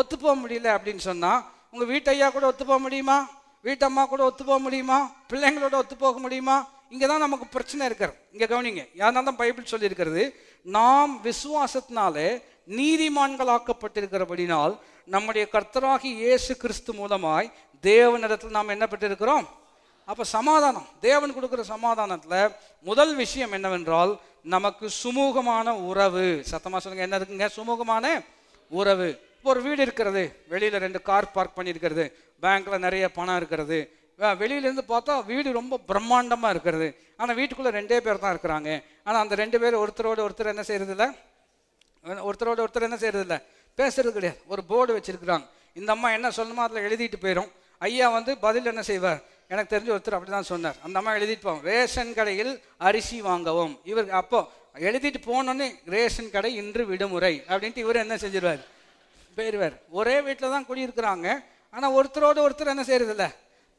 ஒத்து போக முடியல அப்படின்னு சொன்னால் உங்கள் வீட்டையா கூட ஒத்து போக முடியுமா வீட்டம்மா கூட ஒத்து போக முடியுமா பிள்ளைங்களோட ஒத்து போக முடியுமா இங்கே தான் நமக்கு பிரச்சனை இருக்கிறது இங்கே கவனிங்க யாருனால தான் பைபிள் சொல்லியிருக்கிறது நாம் விசுவாசத்தினாலே நீதிமான்களாக்கப்பட்டிருக்கிறபடினால் நம்முடைய கர்த்தராகி இயேசு கிறிஸ்து மூலமாய் தேவனிடத்தில் நாம் என்ன பெற்றிருக்கிறோம் அப்போ சமாதானம் தேவன் கொடுக்குற சமாதானத்தில் முதல் விஷயம் என்னவென்றால் நமக்கு சுமூகமான உறவு சத்தமாக சொல்லுங்க என்ன இருக்குங்க சுமூகமான உறவு ஒரு வீடு இருக்கிறது வெளியில் ரெண்டு கார் பார்க் பண்ணியிருக்கிறது பேங்க்கில் நிறைய பணம் இருக்கிறது வெளியிலேருந்து பார்த்தா வீடு ரொம்ப பிரம்மாண்டமாக இருக்கிறது ஆனால் வீட்டுக்குள்ளே ரெண்டே பேர் தான் இருக்கிறாங்க ஆனால் அந்த ரெண்டு பேர் ஒருத்தரோட ஒருத்தர் என்ன செய்கிறதில்ல ஒருத்தரோட ஒருத்தர் என்ன செய்யறதில்ல பேசுறது கிடையாது ஒரு போர்டு வச்சுருக்குறாங்க இந்த அம்மா என்ன சொல்லணுமோ அதில் எழுதிட்டு போயிடும் ஐயா வந்து பதில் என்ன செய்வார் எனக்கு தெரிஞ்ச ஒருத்தர் அப்படி தான் சொன்னார் அந்த அம்மா எழுதிட்டு போவோம் ரேஷன் கடையில் அரிசி வாங்கவும் இவர் அப்போ எழுதிட்டு போனோன்னே ரேஷன் கடை இன்று விடுமுறை அப்படின்ட்டு இவர் என்ன செஞ்சிருவார் போயிடுவார் ஒரே வீட்டில் தான் குடியிருக்கிறாங்க ஆனால் ஒருத்தரோட ஒருத்தர் என்ன இல்லை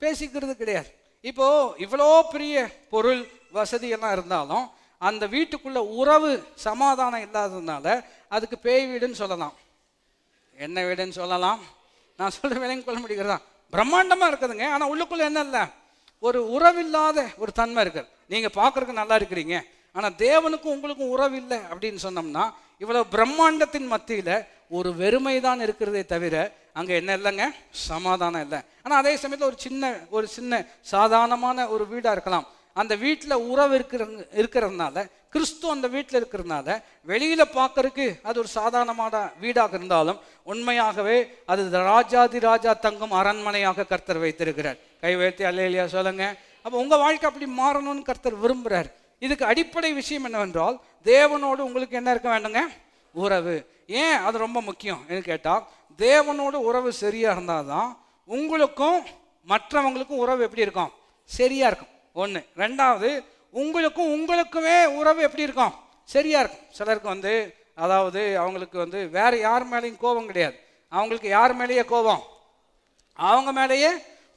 பேசிக்கிறது கிடையாது இப்போது இவ்வளோ பெரிய பொருள் வசதி எல்லாம் இருந்தாலும் அந்த வீட்டுக்குள்ள உறவு சமாதானம் இல்லாததுனால அதுக்கு பேய் வீடுன்னு சொல்லலாம் என்ன வீடுன்னு சொல்லலாம் நான் சொல்கிற விலையும் கொள்ள முடிகிறதான் பிரம்மாண்டமாக இருக்குதுங்க ஆனால் உள்ளுக்குள்ளே என்ன இல்லை ஒரு உறவில்லாத ஒரு தன்மை இருக்குது நீங்கள் பார்க்குறதுக்கு நல்லா இருக்கிறீங்க ஆனால் தேவனுக்கும் உங்களுக்கும் உறவு இல்லை அப்படின்னு சொன்னோம்னா இவ்வளவு பிரம்மாண்டத்தின் மத்தியில் ஒரு வெறுமை தான் இருக்கிறதே தவிர அங்கே என்ன இல்லைங்க சமாதானம் இல்லை ஆனால் அதே சமயத்தில் ஒரு சின்ன ஒரு சின்ன சாதாரணமான ஒரு வீடாக இருக்கலாம் அந்த வீட்டில் உறவு இருக்கிற இருக்கிறதுனால கிறிஸ்துவ அந்த வீட்டில் இருக்கிறதுனால வெளியில் பார்க்கறதுக்கு அது ஒரு சாதாரணமான வீடாக இருந்தாலும் உண்மையாகவே அது ராஜாதி ராஜா தங்கும் அரண்மனையாக கர்த்தர் வைத்திருக்கிறார் கை வைத்து அல்லையா சொல்லுங்க அப்போ உங்கள் வாழ்க்கை அப்படி மாறணும்னு கர்த்தர் விரும்புகிறார் இதுக்கு அடிப்படை விஷயம் என்னவென்றால் தேவனோடு உங்களுக்கு என்ன இருக்க வேண்டுங்க உறவு ஏன் அது ரொம்ப முக்கியம் கேட்டால் தேவனோட உறவு சரியாக இருந்தால் தான் உங்களுக்கும் மற்றவங்களுக்கும் உறவு எப்படி இருக்கும் சரியாக இருக்கும் ஒன்று ரெண்டாவது உங்களுக்கும் உங்களுக்குமே உறவு எப்படி இருக்கும் சரியாக இருக்கும் சிலருக்கு வந்து அதாவது அவங்களுக்கு வந்து வேறு யார் மேலேயும் கோபம் கிடையாது அவங்களுக்கு யார் மேலேயே கோபம் அவங்க மேலேயே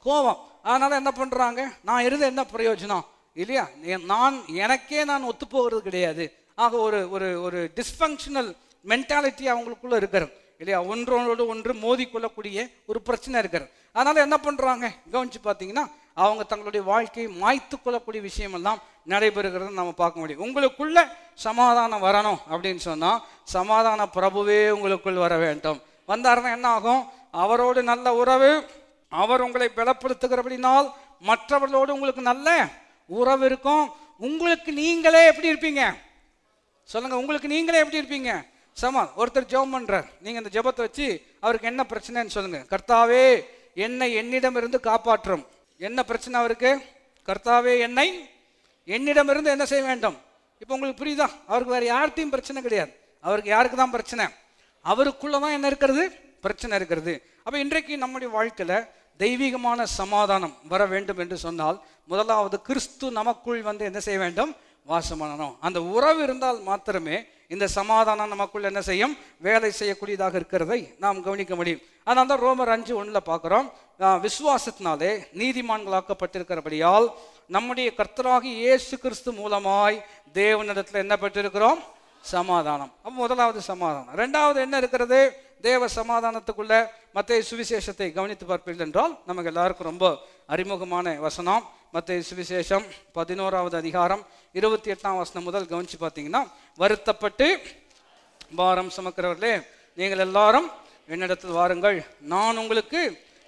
கோபம் அதனால் என்ன பண்ணுறாங்க நான் இருந்த என்ன பிரயோஜனம் இல்லையா நான் எனக்கே நான் ஒத்து போகிறது கிடையாது ஆக ஒரு ஒரு ஒரு டிஸ்ஃபங்க்ஷனல் மென்டாலிட்டி அவங்களுக்குள்ளே இருக்கிறது இல்லையா ஒன்றோடு ஒன்று மோதி கொள்ளக்கூடிய ஒரு பிரச்சனை இருக்கிறது அதனால் என்ன பண்ணுறாங்க கவனித்து பார்த்தீங்கன்னா அவங்க தங்களுடைய வாழ்க்கையை மாய்த்து கொள்ளக்கூடிய விஷயமெல்லாம் நடைபெறுகிறது நம்ம பார்க்க முடியும் உங்களுக்குள்ள சமாதானம் வரணும் அப்படின்னு சொன்னால் சமாதான பிரபுவே உங்களுக்குள் வர வேண்டும் வந்தாருன்னா என்ன ஆகும் அவரோடு நல்ல உறவு அவர் உங்களை பலப்படுத்துகிறபடினால் மற்றவர்களோடு உங்களுக்கு நல்ல உறவு இருக்கும் உங்களுக்கு நீங்களே எப்படி இருப்பீங்க சொல்லுங்க உங்களுக்கு நீங்களே எப்படி இருப்பீங்க சமா ஒருத்தர் ஜெபம் பண்ணுறார் நீங்கள் இந்த ஜெபத்தை வச்சு அவருக்கு என்ன பிரச்சனைன்னு சொல்லுங்க கர்த்தாவே என்னை என்னிடமிருந்து காப்பாற்றும் என்ன பிரச்சனை அவருக்கு கர்த்தாவே என்னை என்னிடமிருந்து என்ன செய்ய வேண்டும் இப்போ உங்களுக்கு புரியுதா அவருக்கு வேறு யார்த்தையும் பிரச்சனை கிடையாது அவருக்கு யாருக்கு தான் பிரச்சனை அவருக்குள்ளே தான் என்ன இருக்கிறது பிரச்சனை இருக்கிறது அப்போ இன்றைக்கு நம்முடைய வாழ்க்கையில் தெய்வீகமான சமாதானம் வர வேண்டும் என்று சொன்னால் முதலாவது கிறிஸ்து நமக்குள் வந்து என்ன செய்ய வேண்டும் வாசமானோம் அந்த உறவு இருந்தால் மாத்திரமே இந்த சமாதானம் நமக்குள்ள என்ன செய்யும் வேலை செய்யக்கூடியதாக இருக்கிறதை நாம் கவனிக்க முடியும் அதனால தான் ரோமர் அஞ்சு ஒன்றில் பார்க்குறோம் விசுவாசத்தினாலே நீதிமான்களாக்கப்பட்டிருக்கிறபடியால் நம்முடைய கர்த்தராகி இயேசு கிறிஸ்து மூலமாய் தேவனிடத்தில் என்ன பெற்றிருக்கிறோம் சமாதானம் அப்போ முதலாவது சமாதானம் ரெண்டாவது என்ன இருக்கிறது தேவ சமாதானத்துக்குள்ள மத்திய சுவிசேஷத்தை கவனித்து பார்ப்பீர்கள் என்றால் நமக்கு எல்லாருக்கும் ரொம்ப அறிமுகமான வசனம் மத்திய சுவிசேஷம் பதினோராவது அதிகாரம் இருபத்தி எட்டாம் வசனம் முதல் கவனித்து பார்த்தீங்கன்னா வருத்தப்பட்டு பாரம் சுமக்கிறவர்களே நீங்கள் எல்லாரும் என்னிடத்தில் வாருங்கள் நான் உங்களுக்கு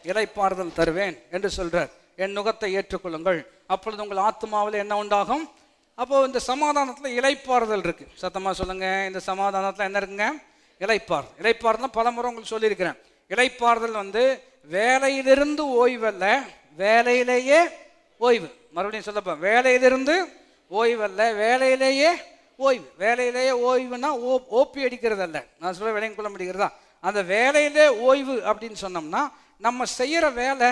இலைப்பாறுதல் தருவேன் என்று சொல்றார் என் நுகத்தை ஏற்றுக்கொள்ளுங்கள் அப்பொழுது உங்கள் ஆத்மாவில் என்ன உண்டாகும் அப்போது இந்த சமாதானத்தில் இலைப்பாறுதல் இருக்குது சத்தமாக சொல்லுங்கள் இந்த சமாதானத்தில் என்ன இருக்குங்க இலைப்பாறுதல் இலைப்பாறுதல் பல முறை உங்களுக்கு சொல்லியிருக்கிறேன் இலைப்பாறுதல் வந்து வேலையிலிருந்து ஓய்வல்ல வேலையிலேயே ஓய்வு மறுபடியும் சொல்லப்போ வேலையிலிருந்து ஓய்வல்ல வேலையிலேயே ஓய்வு வேலையிலேயே ஓய்வுனா ஓ ஓப்பி அடிக்கிறது அல்ல நான் சொல்ல வேலையும் குளம் அடிக்கிறதா அந்த வேலையிலே ஓய்வு அப்படின்னு சொன்னோம்னா நம்ம செய்கிற வேலை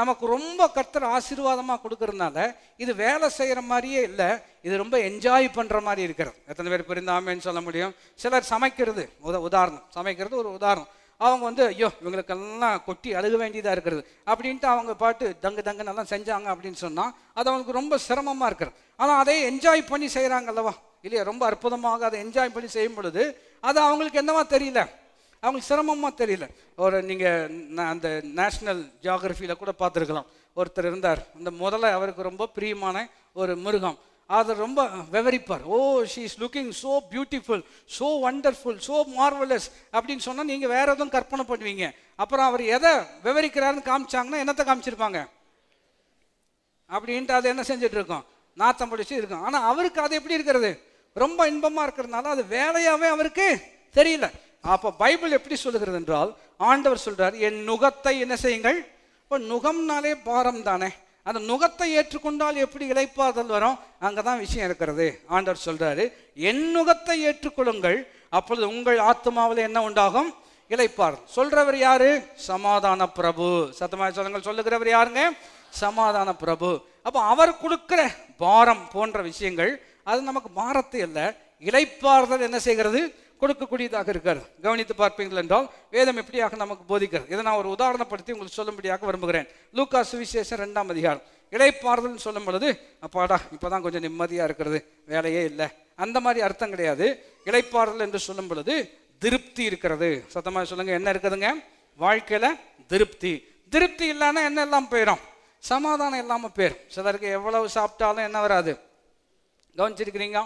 நமக்கு ரொம்ப கர்த்தர் ஆசீர்வாதமாக கொடுக்கறதுனால இது வேலை செய்கிற மாதிரியே இல்லை இது ரொம்ப என்ஜாய் பண்ணுற மாதிரி இருக்கிறது எத்தனை பேர் புரிந்தாமேன்னு சொல்ல முடியும் சிலர் சமைக்கிறது உத உதாரணம் சமைக்கிறது ஒரு உதாரணம் அவங்க வந்து ஐயோ இவங்களுக்கெல்லாம் கொட்டி அழுக வேண்டியதாக இருக்கிறது அப்படின்ட்டு அவங்க பாட்டு தங்கு தங்கு நல்லா செஞ்சாங்க அப்படின்னு சொன்னால் அது அவங்களுக்கு ரொம்ப சிரமமாக இருக்கிறது ஆனால் அதே என்ஜாய் பண்ணி செய்கிறாங்க அல்லவா இல்லையா ரொம்ப அற்புதமாக அதை என்ஜாய் பண்ணி செய்யும் பொழுது அது அவங்களுக்கு என்னவா தெரியல அவங்களுக்கு சிரமமாக தெரியல ஒரு நீங்கள் அந்த நேஷ்னல் ஜியாகிரஃபியில் கூட பார்த்துருக்கலாம் ஒருத்தர் இருந்தார் இந்த முதல்ல அவருக்கு ரொம்ப பிரியமான ஒரு மிருகம் அதை ரொம்ப விவரிப்பார் oh she is looking so beautiful so wonderful so marvellous அப்படின்னு சொன்னால் நீங்கள் வேற எதுவும் கற்பனை பண்ணுவீங்க அப்புறம் அவர் எதை விவரிக்கிறாருன்னு காமிச்சாங்கன்னா என்னத்தை காமிச்சிருப்பாங்க அப்படின்ட்டு அதை என்ன செஞ்சுட்டு இருக்கோம் நாத்தம் படிச்சு இருக்கும் ஆனால் அவருக்கு அது எப்படி இருக்கிறது ரொம்ப இன்பமாக இருக்கிறதுனால அது வேலையாகவே அவருக்கு தெரியல அப்போ பைபிள் எப்படி சொல்லுகிறது என்றால் ஆண்டவர் சொல்றார் என் நுகத்தை என்ன செய்யுங்கள் இப்போ நுகம்னாலே பாரம் தானே அந்த நுகத்தை ஏற்றுக்கொண்டால் எப்படி இழைப்பாதல் வரும் அங்கே தான் விஷயம் இருக்கிறது ஆண்டவர் சொல்றாரு என் நுகத்தை ஏற்றுக்கொள்ளுங்கள் அப்பொழுது உங்கள் ஆத்மாவில் என்ன உண்டாகும் இழைப்பார் சொல்றவர் யாரு சமாதான பிரபு சத்தமாக சொல்லுங்கள் சொல்லுகிறவர் யாருங்க சமாதான பிரபு அப்போ அவர் கொடுக்கிற பாரம் போன்ற விஷயங்கள் அது நமக்கு பாரத்தை அல்ல இழைப்பார்தல் என்ன செய்கிறது கொடுக்கக்கூடியதாக இருக்கார் கவனித்து பார்ப்பீர்கள் என்றால் வேதம் எப்படியாக நமக்கு போதிக்கிறது இதை நான் ஒரு உதாரணப்படுத்தி உங்களுக்கு சொல்லும்படியாக விரும்புகிறேன் லூக்கா சுவிசேஷம் ரெண்டாம் அதிகாரம் இடைப்பாறுதல் சொல்லும் பொழுது அப்பாடா இப்போதான் கொஞ்சம் நிம்மதியாக இருக்கிறது வேலையே இல்லை அந்த மாதிரி அர்த்தம் கிடையாது இடைப்பாறுதல் என்று சொல்லும் பொழுது திருப்தி இருக்கிறது சத்தமாக சொல்லுங்க என்ன இருக்குதுங்க வாழ்க்கையில் திருப்தி திருப்தி இல்லைன்னா என்ன எல்லாம் போயிடும் சமாதானம் இல்லாமல் போயிடும் சிலருக்கு எவ்வளவு சாப்பிட்டாலும் என்ன வராது கவனிச்சிருக்கிறீங்க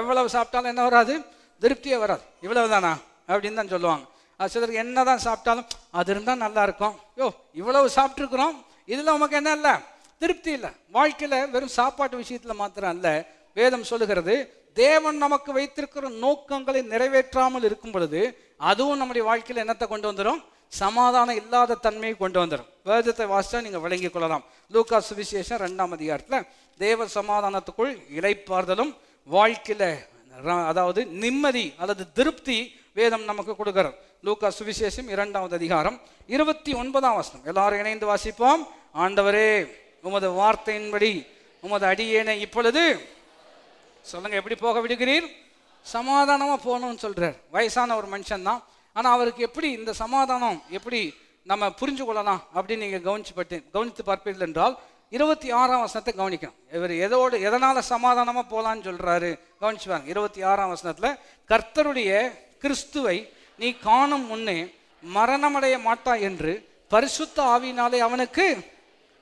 எவ்வளவு சாப்பிட்டாலும் என்ன வராது திருப்தியே வராது இவ்வளவுதானா அப்படின்னு தான் சொல்லுவாங்க சிலருக்கு என்ன தான் சாப்பிட்டாலும் அது இருந்தால் நல்லா இருக்கும் யோ இவ்வளவு சாப்பிட்ருக்குறோம் இதில் உமக்கு என்ன இல்லை திருப்தி இல்லை வாழ்க்கையில் வெறும் சாப்பாட்டு விஷயத்தில் மாத்திரம் அல்ல வேதம் சொல்லுகிறது தேவன் நமக்கு வைத்திருக்கிற நோக்கங்களை நிறைவேற்றாமல் இருக்கும் பொழுது அதுவும் நம்முடைய வாழ்க்கையில் என்னத்தை கொண்டு வந்துடும் சமாதானம் இல்லாத தன்மையை கொண்டு வந்துடும் வேதத்தை வாசித்தா நீங்கள் விளங்கி கொள்ளலாம் லூக்கா சுவிசேஷம் ரெண்டாம் அதிகாரத்தில் தேவ சமாதானத்துக்குள் இலைப்பார்தலும் வாழ்க்கையில் அதாவது நிம்மதி அல்லது திருப்தி வேதம் நமக்கு கொடுக்கிறது லூக்கா சுவிசேஷம் இரண்டாவது அதிகாரம் இருபத்தி ஒன்பதாம் வசனம் எல்லாரும் இணைந்து வாசிப்போம் ஆண்டவரே உமது வார்த்தையின்படி உமது அடியேனை இப்பொழுது சொல்லுங்க எப்படி போக விடுகிறீர் சமாதானமா போகணும்னு சொல்றார் வயசான ஒரு மனுஷன் தான் ஆனா அவருக்கு எப்படி இந்த சமாதானம் எப்படி நம்ம புரிஞ்சு கொள்ளலாம் அப்படின்னு நீங்க கவனிச்சு பட்டு கவனித்து பார்ப்பீர்கள் என்றால் இருபத்தி ஆறாம் வசனத்தை கவனிக்கணும் இவர் எதோடு எதனால் சமாதானமாக போகலான்னு சொல்கிறாரு கவனிச்சுவாங்க இருபத்தி ஆறாம் வசனத்தில் கர்த்தருடைய கிறிஸ்துவை நீ காணும் முன்னே மரணமடைய மாட்டா என்று பரிசுத்த ஆவியினாலே அவனுக்கு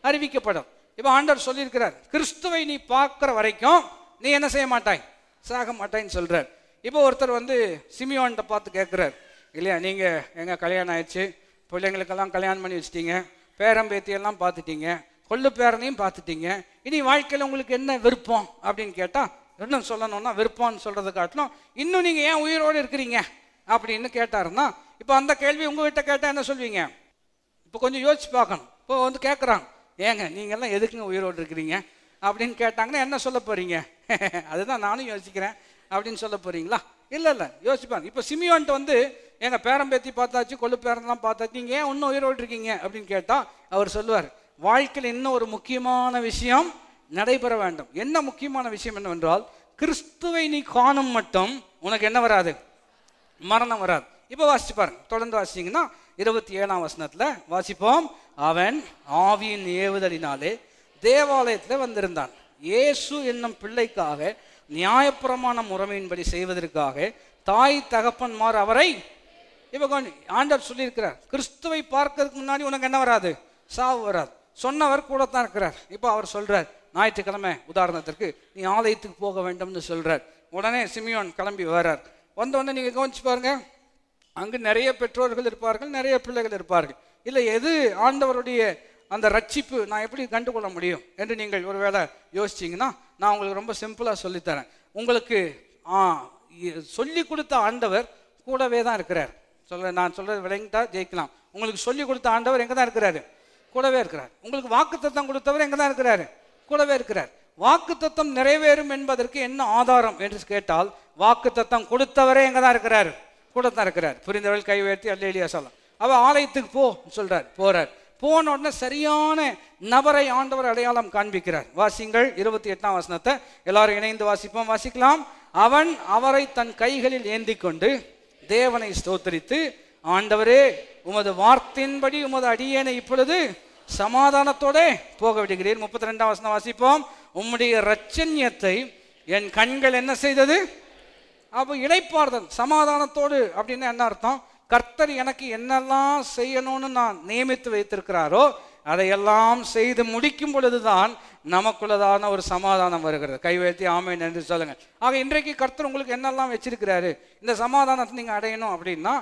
அறிவிக்கப்படும் இப்போ ஆண்டவர் சொல்லியிருக்கிறார் கிறிஸ்துவை நீ பார்க்குற வரைக்கும் நீ என்ன செய்ய மாட்டாய் சாக மாட்டாய்ன்னு சொல்கிறார் இப்போ ஒருத்தர் வந்து சிமியோன்கிட்ட பார்த்து கேட்குறார் இல்லையா நீங்கள் எங்கள் கல்யாணம் ஆயிடுச்சு பிள்ளைங்களுக்கெல்லாம் கல்யாணம் பண்ணி வச்சுட்டீங்க பேரம்பேத்தியெல்லாம் பார்த்துட்டீங்க கொள்ளு பேரனையும் பார்த்துட்டீங்க இனி வாழ்க்கையில் உங்களுக்கு என்ன விருப்பம் அப்படின்னு கேட்டால் இன்னும் சொல்லணும்னா விருப்பம்னு சொல்கிறத காட்டிலும் இன்னும் நீங்கள் ஏன் உயிரோடு இருக்கிறீங்க அப்படின்னு கேட்டாருன்னா இப்போ அந்த கேள்வி உங்ககிட்ட கேட்டால் என்ன சொல்வீங்க இப்போ கொஞ்சம் யோசிச்சு பார்க்கணும் இப்போ வந்து கேட்குறாங்க ஏங்க நீங்கள்லாம் எதுக்குங்க உயிரோடு இருக்கிறீங்க அப்படின்னு கேட்டாங்கன்னா என்ன சொல்ல போகிறீங்க அதுதான் நானும் யோசிக்கிறேன் அப்படின்னு சொல்ல போகிறீங்களா இல்லை இல்லை யோசிப்பாங்க இப்போ சிமியோன்ட்டு வந்து எங்கள் பேரம்பேத்தி பார்த்தாச்சு கொள்ளு பேரம்லாம் பார்த்தாச்சு நீங்கள் ஏன் இன்னும் உயிரோடு இருக்கீங்க அப்படின்னு கேட்டால் அவர் சொல்லுவார் வாழ்க்கையில் இன்னும் ஒரு முக்கியமான விஷயம் நடைபெற வேண்டும் என்ன முக்கியமான விஷயம் என்னவென்றால் கிறிஸ்துவை நீ காணும் மட்டும் உனக்கு என்ன வராது மரணம் வராது இப்போ வாசிச்சு பாருங்க தொடர்ந்து வாசிச்சிங்கன்னா இருபத்தி ஏழாம் வசனத்தில் வாசிப்போம் அவன் ஆவியின் ஏவுதலினாலே தேவாலயத்தில் வந்திருந்தான் இயேசு என்னும் பிள்ளைக்காக நியாயப்புறமான முறைமையின்படி செய்வதற்காக தாய் தகப்பன்மார் அவரை இப்போ ஆண்டவர் சொல்லியிருக்கிறார் கிறிஸ்துவை பார்க்கறதுக்கு முன்னாடி உனக்கு என்ன வராது சாவு வராது சொன்னவர் கூட தான் இருக்கிறார் இப்போ அவர் சொல்கிறார் ஞாயிற்றுக்கிழமை உதாரணத்திற்கு நீ ஆலயத்துக்கு போக வேண்டும்னு சொல்கிறார் உடனே சிமியோன் கிளம்பி வர்றார் வந்தோடனே நீங்கள் கவனிச்சு பாருங்க அங்கு நிறைய பெற்றோர்கள் இருப்பார்கள் நிறைய பிள்ளைகள் இருப்பார்கள் இல்லை எது ஆண்டவருடைய அந்த ரட்சிப்பு நான் எப்படி கண்டுகொள்ள முடியும் என்று நீங்கள் ஒருவேளை யோசிச்சிங்கன்னா நான் உங்களுக்கு ரொம்ப சிம்பிளாக சொல்லித்தரேன் உங்களுக்கு சொல்லி கொடுத்த ஆண்டவர் கூடவே தான் இருக்கிறார் சொல்ல நான் சொல்கிறது விளங்கிட்டா ஜெயிக்கலாம் உங்களுக்கு சொல்லி கொடுத்த ஆண்டவர் எங்கே தான் இருக்கிறாரு கூடவே இருக்கிறார் உங்களுக்கு வாக்கு தத்தம் கொடுத்தவர் எங்கே தான் இருக்கிறாரு கூடவே இருக்கிறார் வாக்கு தத்தம் நிறைவேறும் என்பதற்கு என்ன ஆதாரம் என்று கேட்டால் வாக்கு தத்தம் கொடுத்தவரே எங்கே தான் இருக்கிறாரு கூட தான் இருக்கிறார் புரிந்தவர்கள் கை உயர்த்தி அல்லேலியா சொல்லலாம் அவ ஆலயத்துக்கு போ சொல்கிறார் போகிறார் போன உடனே சரியான நபரை ஆண்டவர் அடையாளம் காண்பிக்கிறார் வாசிங்கள் இருபத்தி எட்டாம் வசனத்தை எல்லாரும் இணைந்து வாசிப்போம் வாசிக்கலாம் அவன் அவரை தன் கைகளில் ஏந்தி கொண்டு தேவனை ஸ்தோத்தரித்து ஆண்டவரே உமது வார்த்தையின்படி உமது அடியேனை இப்பொழுது சமாதானத்தோட போக விடுகிறேன் முப்பத்தி ரெண்டாம் வசனம் வாசிப்போம் உம்முடைய ரச்சன்யத்தை என் கண்கள் என்ன செய்தது அப்போ இணைப்பார்தல் சமாதானத்தோடு அப்படின்னு என்ன அர்த்தம் கர்த்தர் எனக்கு என்னெல்லாம் செய்யணும்னு நான் நியமித்து வைத்திருக்கிறாரோ அதையெல்லாம் செய்து முடிக்கும் பொழுதுதான் நமக்குள்ளதான ஒரு சமாதானம் வருகிறது கைவேத்தி ஆமை நன்றி சொல்லுங்க ஆக இன்றைக்கு கர்த்தர் உங்களுக்கு என்னெல்லாம் வச்சிருக்கிறாரு இந்த சமாதானத்தை நீங்கள் அடையணும் அப்படின்னா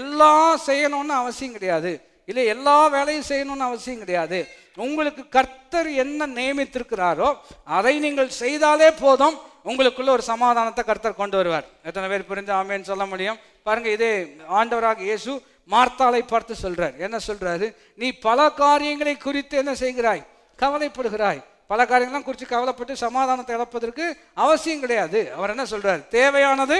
எல்லாம் செய்யணும்னு அவசியம் கிடையாது இல்லை எல்லா வேலையும் செய்யணும்னு அவசியம் கிடையாது உங்களுக்கு கர்த்தர் என்ன நியமித்திருக்கிறாரோ அதை நீங்கள் செய்தாலே போதும் உங்களுக்குள்ள ஒரு சமாதானத்தை கர்த்தர் கொண்டு வருவார் எத்தனை பேர் புரிஞ்சு ஆமேன்னு சொல்ல முடியும் பாருங்க இதே ஆண்டவராக இயேசு மார்த்தாலை பார்த்து சொல்றார் என்ன சொல்றாரு நீ பல காரியங்களை குறித்து என்ன செய்கிறாய் கவலைப்படுகிறாய் பல காரியங்கள்லாம் குறித்து கவலைப்பட்டு சமாதானத்தை இழப்பதற்கு அவசியம் கிடையாது அவர் என்ன சொல்றாரு தேவையானது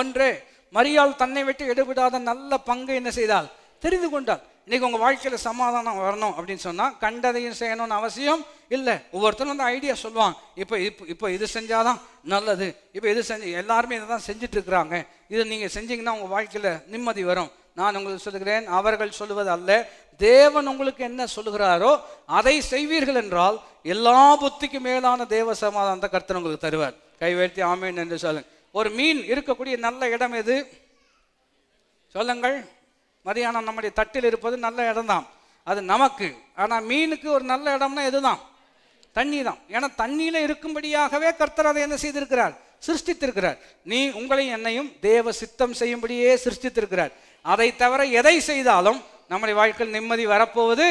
ஒன்றே மரியாள் தன்னை விட்டு எடுபடாத நல்ல பங்கு என்ன செய்தால் தெரிந்து கொண்டால் இன்னைக்கு உங்கள் வாழ்க்கையில் சமாதானம் வரணும் அப்படின்னு சொன்னால் கண்டதையும் செய்யணும்னு அவசியம் இல்லை ஒவ்வொருத்தரும் வந்து ஐடியா சொல்லுவாங்க இப்போ இப்போ இப்போ இது செஞ்சாதான் நல்லது இப்போ இது செஞ்சு எல்லாருமே இதை தான் செஞ்சுட்டு இருக்கிறாங்க இதை நீங்கள் செஞ்சீங்கன்னா உங்கள் வாழ்க்கையில் நிம்மதி வரும் நான் உங்களுக்கு சொல்லுகிறேன் அவர்கள் சொல்லுவது அல்ல தேவன் உங்களுக்கு என்ன சொல்லுகிறாரோ அதை செய்வீர்கள் என்றால் எல்லா புத்திக்கு மேலான தேவ சமாதானத்தை கருத்து உங்களுக்கு தருவார் கைவேர்த்தி ஆமேன் என்று சொல்லுங்கள் ஒரு மீன் இருக்கக்கூடிய நல்ல இடம் எது சொல்லுங்கள் மதியானம் நம்முடைய தட்டில் இருப்பது நல்ல இடம்தான் அது நமக்கு ஆனால் மீனுக்கு ஒரு நல்ல இடம்னா எதுதான் தண்ணி தான் ஏன்னா தண்ணியில் இருக்கும்படியாகவே கர்த்தர் அதை என்ன செய்திருக்கிறார் சிருஷ்டித்திருக்கிறார் நீ உங்களையும் என்னையும் தேவ சித்தம் செய்யும்படியே சிருஷ்டித்திருக்கிறார் அதை தவிர எதை செய்தாலும் நம்முடைய வாழ்க்கையில் நிம்மதி வரப்போவது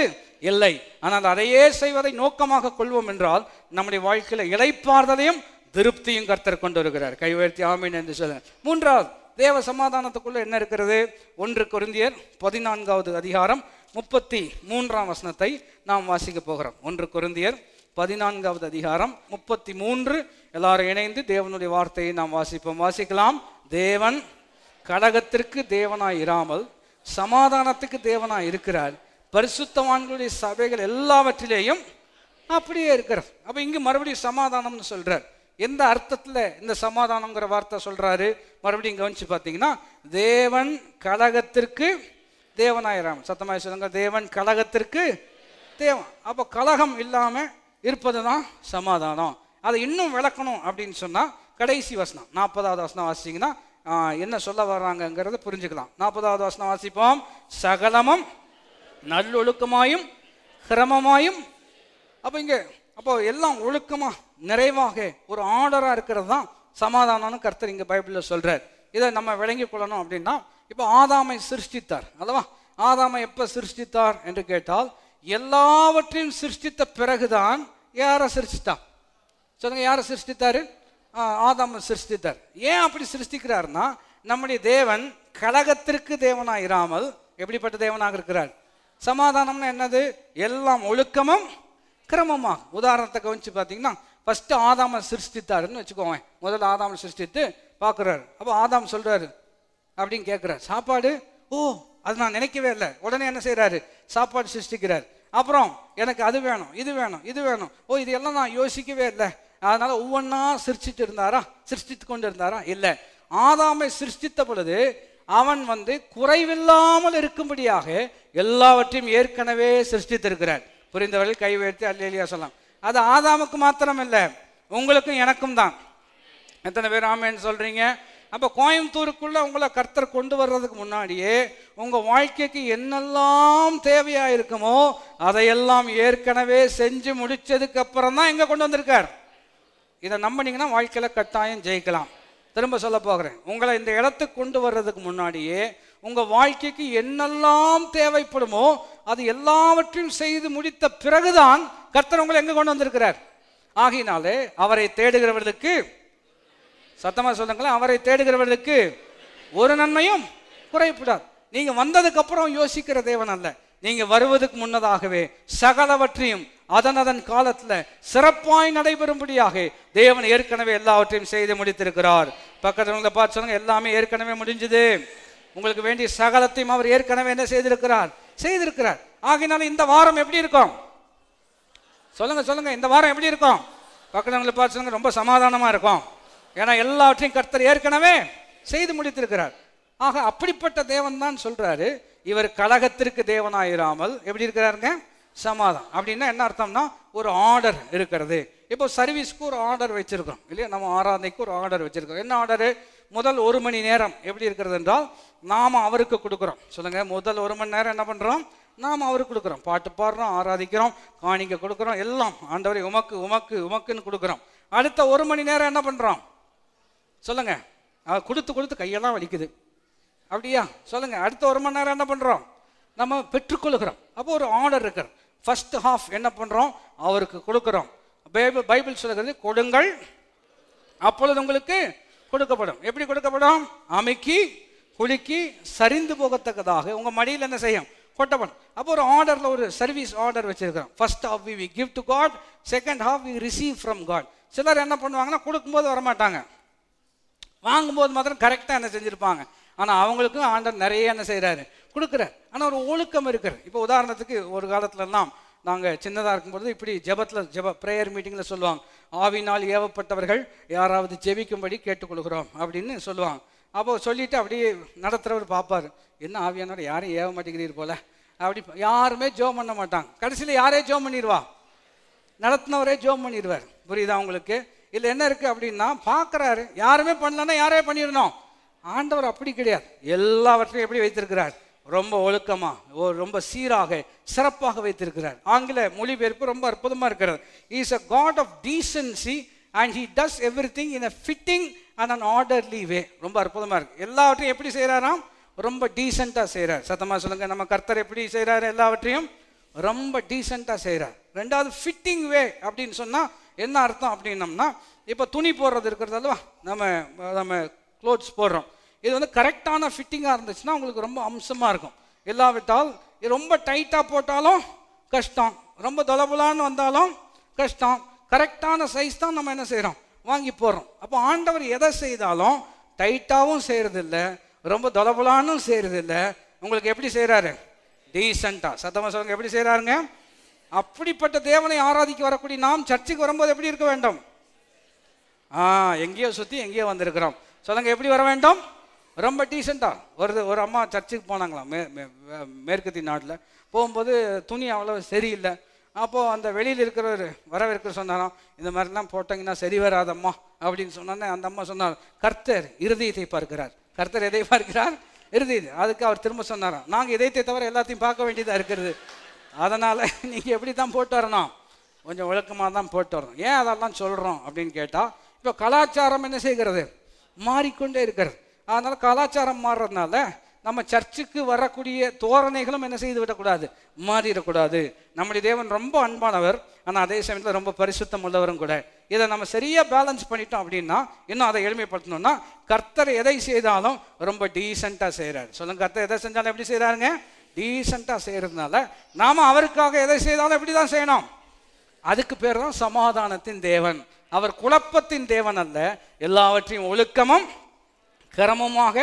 இல்லை ஆனால் அதையே செய்வதை நோக்கமாக கொள்வோம் என்றால் நம்முடைய வாழ்க்கையில் இலைப்பார்தலையும் திருப்தியும் கர்த்தர் கொண்டு வருகிறார் கை உயர்த்தி ஆமீன் என்று சொல்ல மூன்றாவது தேவ சமாதானத்துக்குள்ள என்ன இருக்கிறது ஒன்று குருந்தியர் பதினான்காவது அதிகாரம் முப்பத்தி மூன்றாம் வசனத்தை நாம் வாசிக்க போகிறோம் ஒன்று குருந்தியர் பதினான்காவது அதிகாரம் முப்பத்தி மூன்று எல்லாரும் இணைந்து தேவனுடைய வார்த்தையை நாம் வாசிப்போம் வாசிக்கலாம் தேவன் கடகத்திற்கு தேவனாய் இராமல் சமாதானத்துக்கு தேவனாய் இருக்கிறார் பரிசுத்தவான்களுடைய சபைகள் எல்லாவற்றிலேயும் அப்படியே இருக்கிறார் அப்போ இங்கு மறுபடியும் சமாதானம்னு சொல்கிறார் எந்த அர்த்தத்தில் இந்த சமாதானங்கிற வார்த்தை சொல்கிறாரு மறுபடியும் கவனித்து பார்த்தீங்கன்னா தேவன் கலகத்திற்கு தேவனாயிராம் சத்தமாக சொல்லுங்க தேவன் கலகத்திற்கு தேவன் அப்போ கலகம் இல்லாமல் இருப்பது தான் சமாதானம் அதை இன்னும் விளக்கணும் அப்படின்னு சொன்னால் கடைசி வசனம் நாற்பதாவது வசனம் வாசிச்சிங்கன்னா என்ன சொல்ல வர்றாங்கங்கிறத புரிஞ்சுக்கலாம் நாற்பதாவது வசனம் வாசிப்போம் சகலமும் நல்லொழுக்கமாயும் கிரமமாயும் அப்போ இங்கே அப்போ எல்லாம் ஒழுக்கமாக நிறைவாக ஒரு ஆர்டராக இருக்கிறது தான் சமாதானம்னு கர்த்தர் இங்கே பைபிளில் சொல்கிறார் இதை நம்ம விளங்கி கொள்ளணும் அப்படின்னா இப்போ ஆதாமை சிருஷ்டித்தார் அல்லவா ஆதாமை எப்போ சிருஷ்டித்தார் என்று கேட்டால் எல்லாவற்றையும் சிருஷ்டித்த பிறகுதான் யாரை சிருஷ்டித்தா சொல்லுங்க யாரை சிருஷ்டித்தாரு ஆதாம சிருஷ்டித்தார் ஏன் அப்படி சிருஷ்டிக்கிறாருன்னா நம்முடைய தேவன் கழகத்திற்கு தேவனாக இராமல் எப்படிப்பட்ட தேவனாக இருக்கிறார் சமாதானம்னு என்னது எல்லாம் ஒழுக்கமும் கிரமமாக உதாரணத்தை கவனிச்சு பார்த்தீங்கன்னா ஃபஸ்ட்டு ஆதாம சிருஷ்டித்தாருன்னு வச்சுக்கோங்க முதல்ல ஆதாம சிருஷ்டித்து பார்க்குறாரு அப்போ ஆதாம் சொல்கிறாரு அப்படின்னு கேட்குறாரு சாப்பாடு ஓ அது நான் நினைக்கவே இல்லை உடனே என்ன செய்கிறாரு சாப்பாடு சிருஷ்டிக்கிறார் அப்புறம் எனக்கு அது வேணும் இது வேணும் இது வேணும் ஓ இது எல்லாம் நான் யோசிக்கவே இல்லை அதனால் ஒவ்வொன்றா சிரிச்சிட்டு இருந்தாரா சிருஷ்டித்து கொண்டு இருந்தாரா இல்லை ஆதாமை சிருஷ்டித்த பொழுது அவன் வந்து குறைவில்லாமல் இருக்கும்படியாக எல்லாவற்றையும் ஏற்கனவே சிருஷ்டித்திருக்கிறார் புரிந்தவர்கள் கை வைத்து அல்லேலியா சொல்லலாம் அது ஆதாமுக்கு மாத்திரம் இல்லை உங்களுக்கும் எனக்கும் தான் எத்தனை பேர் ஆமேன்னு சொல்கிறீங்க அப்போ கோயம்புத்தூருக்குள்ளே உங்களை கர்த்தர் கொண்டு வர்றதுக்கு முன்னாடியே உங்கள் வாழ்க்கைக்கு என்னெல்லாம் தேவையாக இருக்குமோ அதையெல்லாம் ஏற்கனவே செஞ்சு முடித்ததுக்கு அப்புறம் தான் இங்கே கொண்டு வந்திருக்கார் இதை நம்பினீங்கன்னா வாழ்க்கையில் கட்டாயம் ஜெயிக்கலாம் திரும்ப சொல்ல போகிறேன் உங்களை இந்த இடத்துக்கு கொண்டு வர்றதுக்கு முன்னாடியே உங்கள் வாழ்க்கைக்கு என்னெல்லாம் தேவைப்படுமோ அது எல்லாவற்றையும் செய்து முடித்த பிறகுதான் கர்த்தர் உங்களை எங்கே கொண்டு வந்திருக்கிறார் ஆகினாலே அவரை தேடுகிறவர்களுக்கு சத்தமாக சொல்லுங்களேன் அவரை தேடுகிறவர்களுக்கு ஒரு நன்மையும் குறைப்படாது நீங்கள் வந்ததுக்கப்புறம் யோசிக்கிற தேவன் அல்ல நீங்கள் வருவதுக்கு முன்னதாகவே சகலவற்றையும் அதன் அதன் காலத்தில் சிறப்பாய் நடைபெறும்படியாக தேவன் ஏற்கனவே எல்லாவற்றையும் செய்து முடித்திருக்கிறார் பக்கத்தில் பார்த்து சொல்லுங்க எல்லாமே ஏற்கனவே முடிஞ்சது உங்களுக்கு வேண்டிய சகலத்தையும் அவர் ஏற்கனவே என்ன செய்திருக்கிறார் செய்திருக்கிறார் ஆகினாலும் இந்த வாரம் எப்படி இருக்கும் சொல்லுங்க சொல்லுங்க இந்த வாரம் எப்படி இருக்கும் பக்கத்தவங்களை பார்த்து சொல்லுங்க ரொம்ப சமாதானமாக இருக்கும் ஏன்னா எல்லாவற்றையும் கர்த்தர் ஏற்கனவே செய்து முடித்திருக்கிறார் ஆக அப்படிப்பட்ட தேவன் தான் சொல்றாரு இவர் கழகத்திற்கு தேவனாயிராமல் எப்படி இருக்கிறாருங்க சமாதானம் அப்படின்னா என்ன அர்த்தம்னா ஒரு ஆர்டர் இருக்கிறது இப்போ சர்வீஸ்க்கு ஒரு ஆர்டர் வச்சிருக்கோம் இல்லையா நம்ம ஆராதனைக்கு ஒரு ஆர்டர் வச்சிருக்கோம் என்ன ஆர்டரு முதல் ஒரு மணி நேரம் எப்படி இருக்கிறது என்றால் நாம் அவருக்கு கொடுக்குறோம் சொல்லுங்கள் முதல் ஒரு மணி நேரம் என்ன பண்ணுறோம் நாம் அவருக்கு கொடுக்குறோம் பாட்டு பாடுறோம் ஆராதிக்கிறோம் காணிக்க கொடுக்குறோம் எல்லாம் ஆண்டவரை உமக்கு உமக்கு உமக்குன்னு கொடுக்குறோம் அடுத்த ஒரு மணி நேரம் என்ன பண்ணுறோம் சொல்லுங்கள் கொடுத்து கொடுத்து கையெல்லாம் வலிக்குது அப்படியா சொல்லுங்கள் அடுத்த ஒரு மணி நேரம் என்ன பண்ணுறோம் நம்ம பெற்றுக்கொள்கிறோம் அப்போ ஒரு ஆர்டர் இருக்கிறோம் ஃபர்ஸ்ட் ஹாஃப் என்ன பண்ணுறோம் அவருக்கு கொடுக்குறோம் பைபிள் பைபிள் சொல்கிறது கொடுங்கள் அப்பொழுது உங்களுக்கு கொடுக்கப்படும் எப்படி கொடுக்கப்படும் அமைக்கி குலுக்கி சரிந்து போகத்தக்கதாக உங்கள் மடியில் என்ன செய்யும் கொட்டப்படும் அப்போ ஒரு ஆர்டரில் ஒரு சர்வீஸ் ஆர்டர் வச்சுருக்கிறோம் first half we we give to God second half we receive from God சிலர் என்ன பண்ணுவாங்கன்னா கொடுக்கும்போது வரமாட்டாங்க வாங்கும்போது மாத்திரம் கரெக்டாக என்ன செஞ்சுருப்பாங்க ஆனால் அவங்களுக்கும் ஆண்டர் நிறைய என்ன செய்கிறாரு கொடுக்குற ஆனால் ஒரு ஒழுக்கம் இருக்கிற இப்போ உதாரணத்துக்கு ஒரு காலத்துலலாம் நாங்கள் சின்னதாக இருக்கும்போது இப்படி ஜபத்தில் ஜப ப்ரேயர் மீட்டிங்கில் சொல்லுவாங்க ஆவினால் ஏவப்பட்டவர்கள் யாராவது ஜெபிக்கும்படி கேட்டுக்கொள்கிறோம் அப்படின்னு சொல்லுவாங்க அப்போ சொல்லிவிட்டு அப்படியே நடத்துகிறவர் பார்ப்பார் என்ன ஆவியானோட யாரும் ஏவ மாட்டேங்கிறீர் போல் அப்படி யாருமே ஜோம் பண்ண மாட்டாங்க கடைசியில் யாரே ஜோம் பண்ணிடுவா நடத்தினவரே ஜோம் பண்ணிடுவார் புரியுதா உங்களுக்கு இதில் என்ன இருக்குது அப்படின்னா பார்க்குறாரு யாருமே பண்ணலன்னா யாரே பண்ணிடணும் ஆண்டவர் அப்படி கிடையாது எல்லாவற்றையும் எப்படி வைத்திருக்கிறார் ரொம்ப ஒழுக்கமாக ரொம்ப சீராக சிறப்பாக வைத்திருக்கிறார் ஆங்கில மொழிபெயர்ப்பு ரொம்ப அற்புதமாக இருக்கிறது is a God of decency and he does everything in a fitting and an orderly way ரொம்ப அற்புதமாக இருக்குது எல்லாவற்றையும் எப்படி செய்கிறாராம் ரொம்ப டீசெண்டாக செய்கிறார் சத்தமாக சொல்லுங்கள் நம்ம கர்த்தர் எப்படி செய்கிறாரு எல்லாவற்றையும் ரொம்ப டீசெண்டாக செய்கிறார் ரெண்டாவது ஃபிட்டிங் வே அப்படின்னு சொன்னால் என்ன அர்த்தம் அப்படின்னம்னா இப்போ துணி போடுறது இருக்கிறது அல்லவா நம்ம நம்ம க்ளோத்ஸ் போடுறோம் இது வந்து கரெக்டான ஃபிட்டிங்காக இருந்துச்சுன்னா உங்களுக்கு ரொம்ப அம்சமாக இருக்கும் இல்லாவிட்டால் இது ரொம்ப டைட்டாக போட்டாலும் கஷ்டம் ரொம்ப தொலைபுலான்னு வந்தாலும் கஷ்டம் கரெக்டான சைஸ் தான் நம்ம என்ன செய்கிறோம் வாங்கி போடுறோம் அப்போ ஆண்டவர் எதை செய்தாலும் டைட்டாகவும் செய்கிறதில்ல ரொம்ப தொலபுலானும் செய்கிறதில்ல உங்களுக்கு எப்படி செய்கிறாரு டீசெண்டாக சத்தமாக சொல்லுங்க எப்படி செய்கிறாருங்க அப்படிப்பட்ட தேவனை ஆராதிக்க வரக்கூடிய நாம் சர்ச்சுக்கு வரும்போது எப்படி இருக்க வேண்டும் ஆ எங்கேயோ சுற்றி எங்கேயோ வந்திருக்கிறோம் சொல்லுங்க எப்படி வர வேண்டும் ரொம்ப டீசெண்டாக ஒரு ஒரு அம்மா சர்ச்சுக்கு போனாங்களாம் மே மேற்கத்திய நாட்டில் போகும்போது துணி அவ்வளோ சரியில்லை அப்போது அந்த வெளியில் இருக்கிறவர் வரவேற்க சொன்னாராம் இந்த மாதிரிலாம் போட்டீங்கன்னா சரி வராதம்மா அப்படின்னு சொன்னோன்னே அந்த அம்மா சொன்னார் கர்த்தர் இருதயத்தை பார்க்கிறார் கர்த்தர் எதை பார்க்கிறார் இருதயத்தை அதுக்கு அவர் திரும்ப சொன்னாராம் நாங்கள் இதயத்தை தவிர எல்லாத்தையும் பார்க்க வேண்டியதாக இருக்கிறது அதனால் நீங்கள் எப்படி தான் போட்டு வரணும் கொஞ்சம் ஒழுக்கமாக தான் போட்டு வரணும் ஏன் அதெல்லாம் சொல்கிறோம் அப்படின்னு கேட்டால் இப்போ கலாச்சாரம் என்ன செய்கிறது மாறிக்கொண்டே இருக்கிறது அதனால் கலாச்சாரம் மாறுறதுனால நம்ம சர்ச்சுக்கு வரக்கூடிய தோரணைகளும் என்ன செய்து விடக்கூடாது மாறிடக்கூடாது நம்முடைய தேவன் ரொம்ப அன்பானவர் ஆனால் அதே சமயத்தில் ரொம்ப பரிசுத்தம் உள்ளவரும் கூட இதை நம்ம சரியாக பேலன்ஸ் பண்ணிட்டோம் அப்படின்னா இன்னும் அதை எளிமைப்படுத்தணும்னா கர்த்தர் எதை செய்தாலும் ரொம்ப டீசெண்டாக செய்கிறாரு சொல்லுங்க கர்த்தர் எதை செஞ்சாலும் எப்படி செய்கிறாருங்க டீசெண்டாக செய்கிறதுனால நாம் அவருக்காக எதை செய்தாலும் எப்படி தான் செய்யணும் அதுக்கு பேர் தான் சமாதானத்தின் தேவன் அவர் குழப்பத்தின் தேவன் அல்ல எல்லாவற்றையும் ஒழுக்கமும் கிரமமாக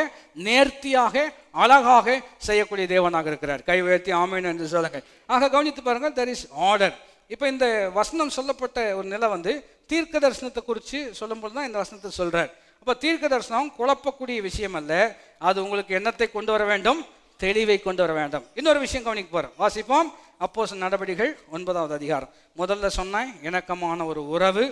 நேர்த்தியாக அழகாக செய்யக்கூடிய தேவனாக இருக்கிறார் கை உயர்த்தி ஆமேன் என்று சொல்லுங்கள் ஆக கவனித்து பாருங்கள் தெர் இஸ் ஆர்டர் இப்போ இந்த வசனம் சொல்லப்பட்ட ஒரு நிலை வந்து தீர்க்க தரிசனத்தை குறித்து சொல்லும்போது தான் இந்த வசனத்தை சொல்கிறார் அப்போ தீர்க்க தரிசனம் குழப்பக்கூடிய விஷயம் அல்ல அது உங்களுக்கு எண்ணத்தை கொண்டு வர வேண்டும் தெளிவை கொண்டு வர வேண்டும் இன்னொரு விஷயம் கவனிக்க போகிறோம் வாசிப்போம் அப்போஸ் நடவடிக்கைகள் ஒன்பதாவது அதிகாரம் முதல்ல சொன்னேன் இணக்கமான ஒரு உறவு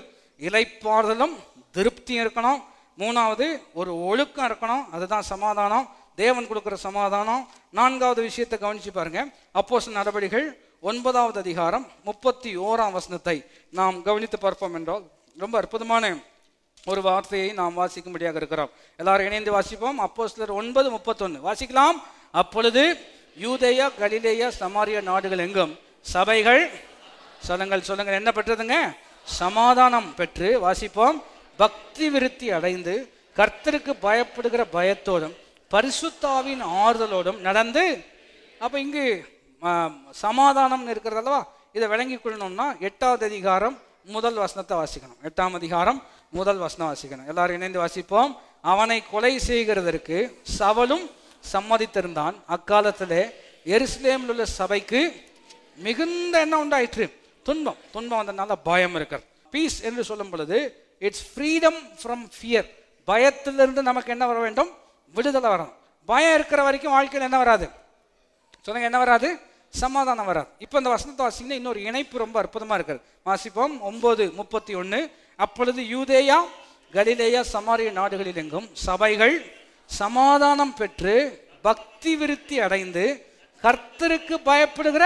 இலைப்பாறுதலும் திருப்தியும் இருக்கணும் மூணாவது ஒரு ஒழுக்கம் இருக்கணும் அதுதான் சமாதானம் தேவன் கொடுக்குற சமாதானம் நான்காவது விஷயத்தை கவனிச்சு பாருங்க அப்போஸ் நடவடிக்கைகள் ஒன்பதாவது அதிகாரம் முப்பத்தி ஓராம் வசனத்தை நாம் கவனித்து பார்ப்போம் என்றால் ரொம்ப அற்புதமான ஒரு வார்த்தையை நாம் வாசிக்கும்படியாக இருக்கிறோம் எல்லாரும் இணைந்து வாசிப்போம் அப்போ சிலர் ஒன்பது முப்பத்தொன்று வாசிக்கலாம் அப்பொழுது யூதேயா கலிலேயா சமாரிய நாடுகள் எங்கும் சபைகள் சொல்லுங்கள் சொல்லுங்கள் என்ன பெற்றதுங்க சமாதானம் பெற்று வாசிப்போம் பக்தி விருத்தி அடைந்து கர்த்தருக்கு பயப்படுகிற பயத்தோடும் பரிசுத்தாவின் ஆறுதலோடும் நடந்து அப்போ இங்கு சமாதானம்னு இருக்கிறது அல்லவா இதை விளங்கி கொள்ளணும்னா எட்டாவது அதிகாரம் முதல் வசனத்தை வாசிக்கணும் எட்டாம் அதிகாரம் முதல் வசனம் வாசிக்கணும் எல்லாரும் இணைந்து வாசிப்போம் அவனை கொலை செய்கிறதற்கு சவலும் சம்மதித்திருந்தான் அக்காலத்தில் எருசலேமில் உள்ள சபைக்கு மிகுந்த என்ன உண்டாயிற்று துன்பம் துன்பம் வந்ததுனால பயம் இருக்கிறது பீஸ் என்று சொல்லும் பொழுது இட்ஸ் ஃப்ரீடம் ஃப்ரம் ஃபியர் பயத்திலிருந்து நமக்கு என்ன வர வேண்டும் விடுதலை வரணும் பயம் இருக்கிற வரைக்கும் வாழ்க்கையில் என்ன வராது சொன்னாங்க என்ன வராது சமாதானம் வராது இப்போ இந்த வசனத்தை வாசிங்க இன்னொரு இணைப்பு ரொம்ப அற்புதமாக இருக்கிறது வாசிப்போம் ஒம்பது முப்பத்தி ஒன்று அப்பொழுது யூதேயா கலிலேயா சமாரிய நாடுகளில் எங்கும் சபைகள் சமாதானம் பெற்று பக்தி விருத்தி அடைந்து கர்த்தருக்கு பயப்படுகிற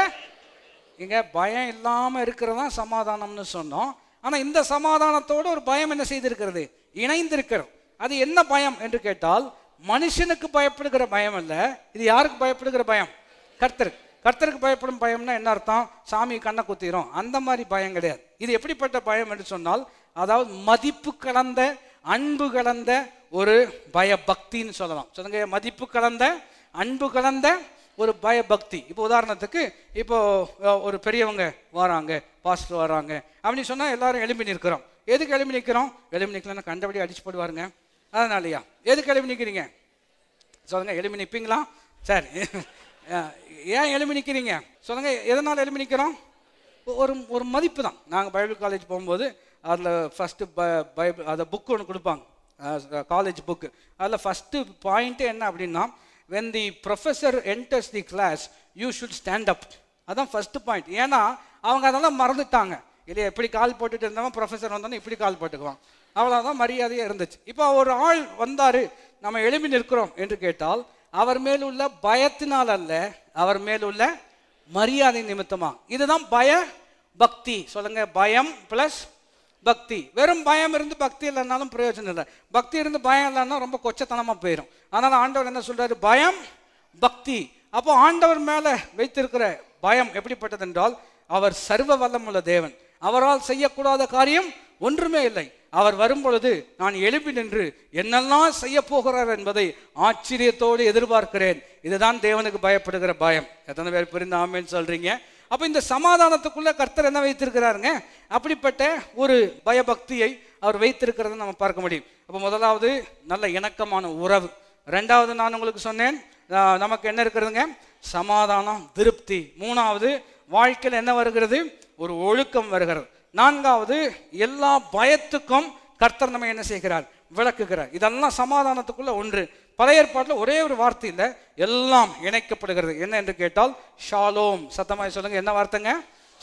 இங்கே பயம் இல்லாமல் இருக்கிறதான் சமாதானம்னு சொன்னோம் ஆனால் இந்த சமாதானத்தோடு ஒரு பயம் என்ன செய்திருக்கிறது இணைந்திருக்கிறோம் அது என்ன பயம் என்று கேட்டால் மனுஷனுக்கு பயப்படுகிற பயம் அல்ல இது யாருக்கு பயப்படுகிற பயம் கர்த்தருக்கு கர்த்தருக்கு பயப்படும் பயம்னா என்ன அர்த்தம் சாமி கண்ணை குத்திரும் அந்த மாதிரி பயம் கிடையாது இது எப்படிப்பட்ட பயம் என்று சொன்னால் அதாவது மதிப்பு கலந்த அன்பு கலந்த ஒரு பயபக்தின்னு சொல்லலாம் சொல்லுங்க மதிப்பு கலந்த அன்பு கலந்த ஒரு பயபக்தி இப்போ உதாரணத்துக்கு இப்போ ஒரு பெரியவங்க வராங்க பாஸ்டர் வராங்க அப்படின்னு சொன்னால் எல்லாரும் எழுப்பி நிற்கிறோம் எதுக்கு எழுப்பி நிற்கிறோம் எழுப்பி நிற்கலன்னா கண்டபடி அடிச்சு போடுவாருங்க அதனாலயா எதுக்கு எழுப்பி நிற்கிறீங்க சொல்லுங்க எழுப்பி நிற்பீங்களா சரி ஏன் எழுப்பி நிற்கிறீங்க சொல்லுங்க எதனால் எழுப்பி நிற்கிறோம் ஒரு ஒரு மதிப்பு தான் நாங்கள் பைபிள் காலேஜ் போகும்போது அதில் ஃபஸ்ட்டு ப பைபிள் அதை புக்கு ஒன்று கொடுப்பாங்க காலேஜ் புக்கு அதில் ஃபஸ்ட்டு பாயிண்ட்டு என்ன அப்படின்னா when the professor enters the class you should stand up அதான் ஃபர்ஸ்ட் பாயிண்ட் ஏன்னா அவங்க அதெல்லாம் மறந்துட்டாங்க இல்லையா எப்படி கால் போட்டுட்டு இருந்தவன் ப்ரொஃபஸர் வந்தோன்னே இப்படி கால் போட்டுக்குவான் அவ்வளோதான் மரியாதையாக இருந்துச்சு இப்போ ஒரு ஆள் வந்தார் நம்ம எழுப்பி நிற்கிறோம் என்று கேட்டால் அவர் மேல் உள்ள பயத்தினால் அல்ல அவர் மேல் உள்ள மரியாதை நிமித்தமாக இதுதான் பய பக்தி சொல்லுங்கள் பயம் ப்ளஸ் பக்தி வெறும் பயம் இருந்து பக்தி இல்லைனாலும் பிரயோஜனம் இல்லை பக்தி இருந்து பயம் இல்லைன்னா ரொம்ப கொச்சத்தனமாக போயிடும் அதனால் ஆண்டவர் என்ன சொல்கிறாரு பயம் பக்தி அப்போ ஆண்டவர் மேலே வைத்திருக்கிற பயம் எப்படிப்பட்டது என்றால் அவர் சர்வ வல்லமுள்ள தேவன் அவரால் செய்யக்கூடாத காரியம் ஒன்றுமே இல்லை அவர் வரும்பொழுது நான் எழுப்பி நின்று என்னெல்லாம் செய்ய போகிறார் என்பதை ஆச்சரியத்தோடு எதிர்பார்க்கிறேன் இதுதான் தேவனுக்கு பயப்படுகிற பயம் எத்தனை பேர் புரிந்து ஆமேன்னு சொல்றீங்க அப்போ இந்த சமாதானத்துக்குள்ள கர்த்தர் என்ன வைத்திருக்கிறாருங்க அப்படிப்பட்ட ஒரு பயபக்தியை அவர் வைத்திருக்கிறத நம்ம பார்க்க முடியும் அப்போ முதலாவது நல்ல இணக்கமான உறவு ரெண்டாவது நான் உங்களுக்கு சொன்னேன் நமக்கு என்ன இருக்கிறதுங்க சமாதானம் திருப்தி மூணாவது வாழ்க்கையில் என்ன வருகிறது ஒரு ஒழுக்கம் வருகிறது நான்காவது எல்லா பயத்துக்கும் கர்த்தர் நம்ம என்ன செய்கிறார் விளக்குகிறார் இதெல்லாம் சமாதானத்துக்குள்ள ஒன்று பழைய ஏற்பாட்டில் ஒரே ஒரு வார்த்தை இல்லை எல்லாம் இணைக்கப்படுகிறது என்ன என்று கேட்டால் ஷாலோம் சத்தமாக சொல்லுங்க என்ன வார்த்தைங்க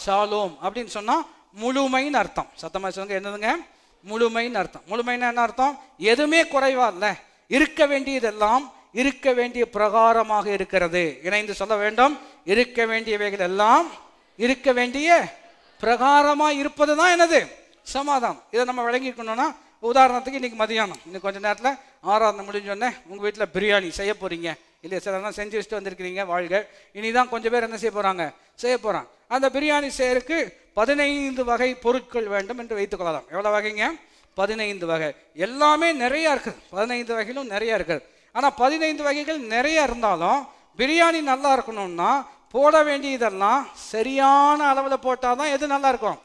ஷாலோம் அப்படின்னு சொன்னால் முழுமைன்னு அர்த்தம் சத்தமாக சொல்லுங்க என்னதுங்க முழுமைன்னு அர்த்தம் முழுமைன்னு என்ன அர்த்தம் எதுவுமே குறைவா இல்லை இருக்க வேண்டியதெல்லாம் இருக்க வேண்டிய பிரகாரமாக இருக்கிறது இணைந்து சொல்ல வேண்டும் இருக்க வேண்டியவைகள் எல்லாம் இருக்க வேண்டிய பிரகாரமாக இருப்பது தான் எனது சமாதானம் இதை நம்ம விளங்கிக்கணும்னா உதாரணத்துக்கு இன்னைக்கு மதியானம் இன்னும் கொஞ்ச நேரத்தில் ஆராதனை முடிஞ்சோடனே உங்கள் வீட்டில் பிரியாணி செய்ய போகிறீங்க இல்லை சார் அதெல்லாம் செஞ்சு வச்சுட்டு வந்திருக்கிறீங்க வாழ்க இனி தான் கொஞ்சம் பேர் என்ன செய்ய போகிறாங்க செய்ய போகிறாங்க அந்த பிரியாணி செய்யறதுக்கு பதினைந்து வகை பொருட்கள் வேண்டும் என்று வைத்துக்கொள்ளலாம் எவ்வளோ வகைங்க பதினைந்து வகை எல்லாமே நிறையா இருக்குது பதினைந்து வகைகளும் நிறையா இருக்குது ஆனால் பதினைந்து வகைகள் நிறையா இருந்தாலும் பிரியாணி நல்லா இருக்கணும்னா போட வேண்டியதெல்லாம் சரியான அளவில் போட்டால் தான் எது நல்லா இருக்கும்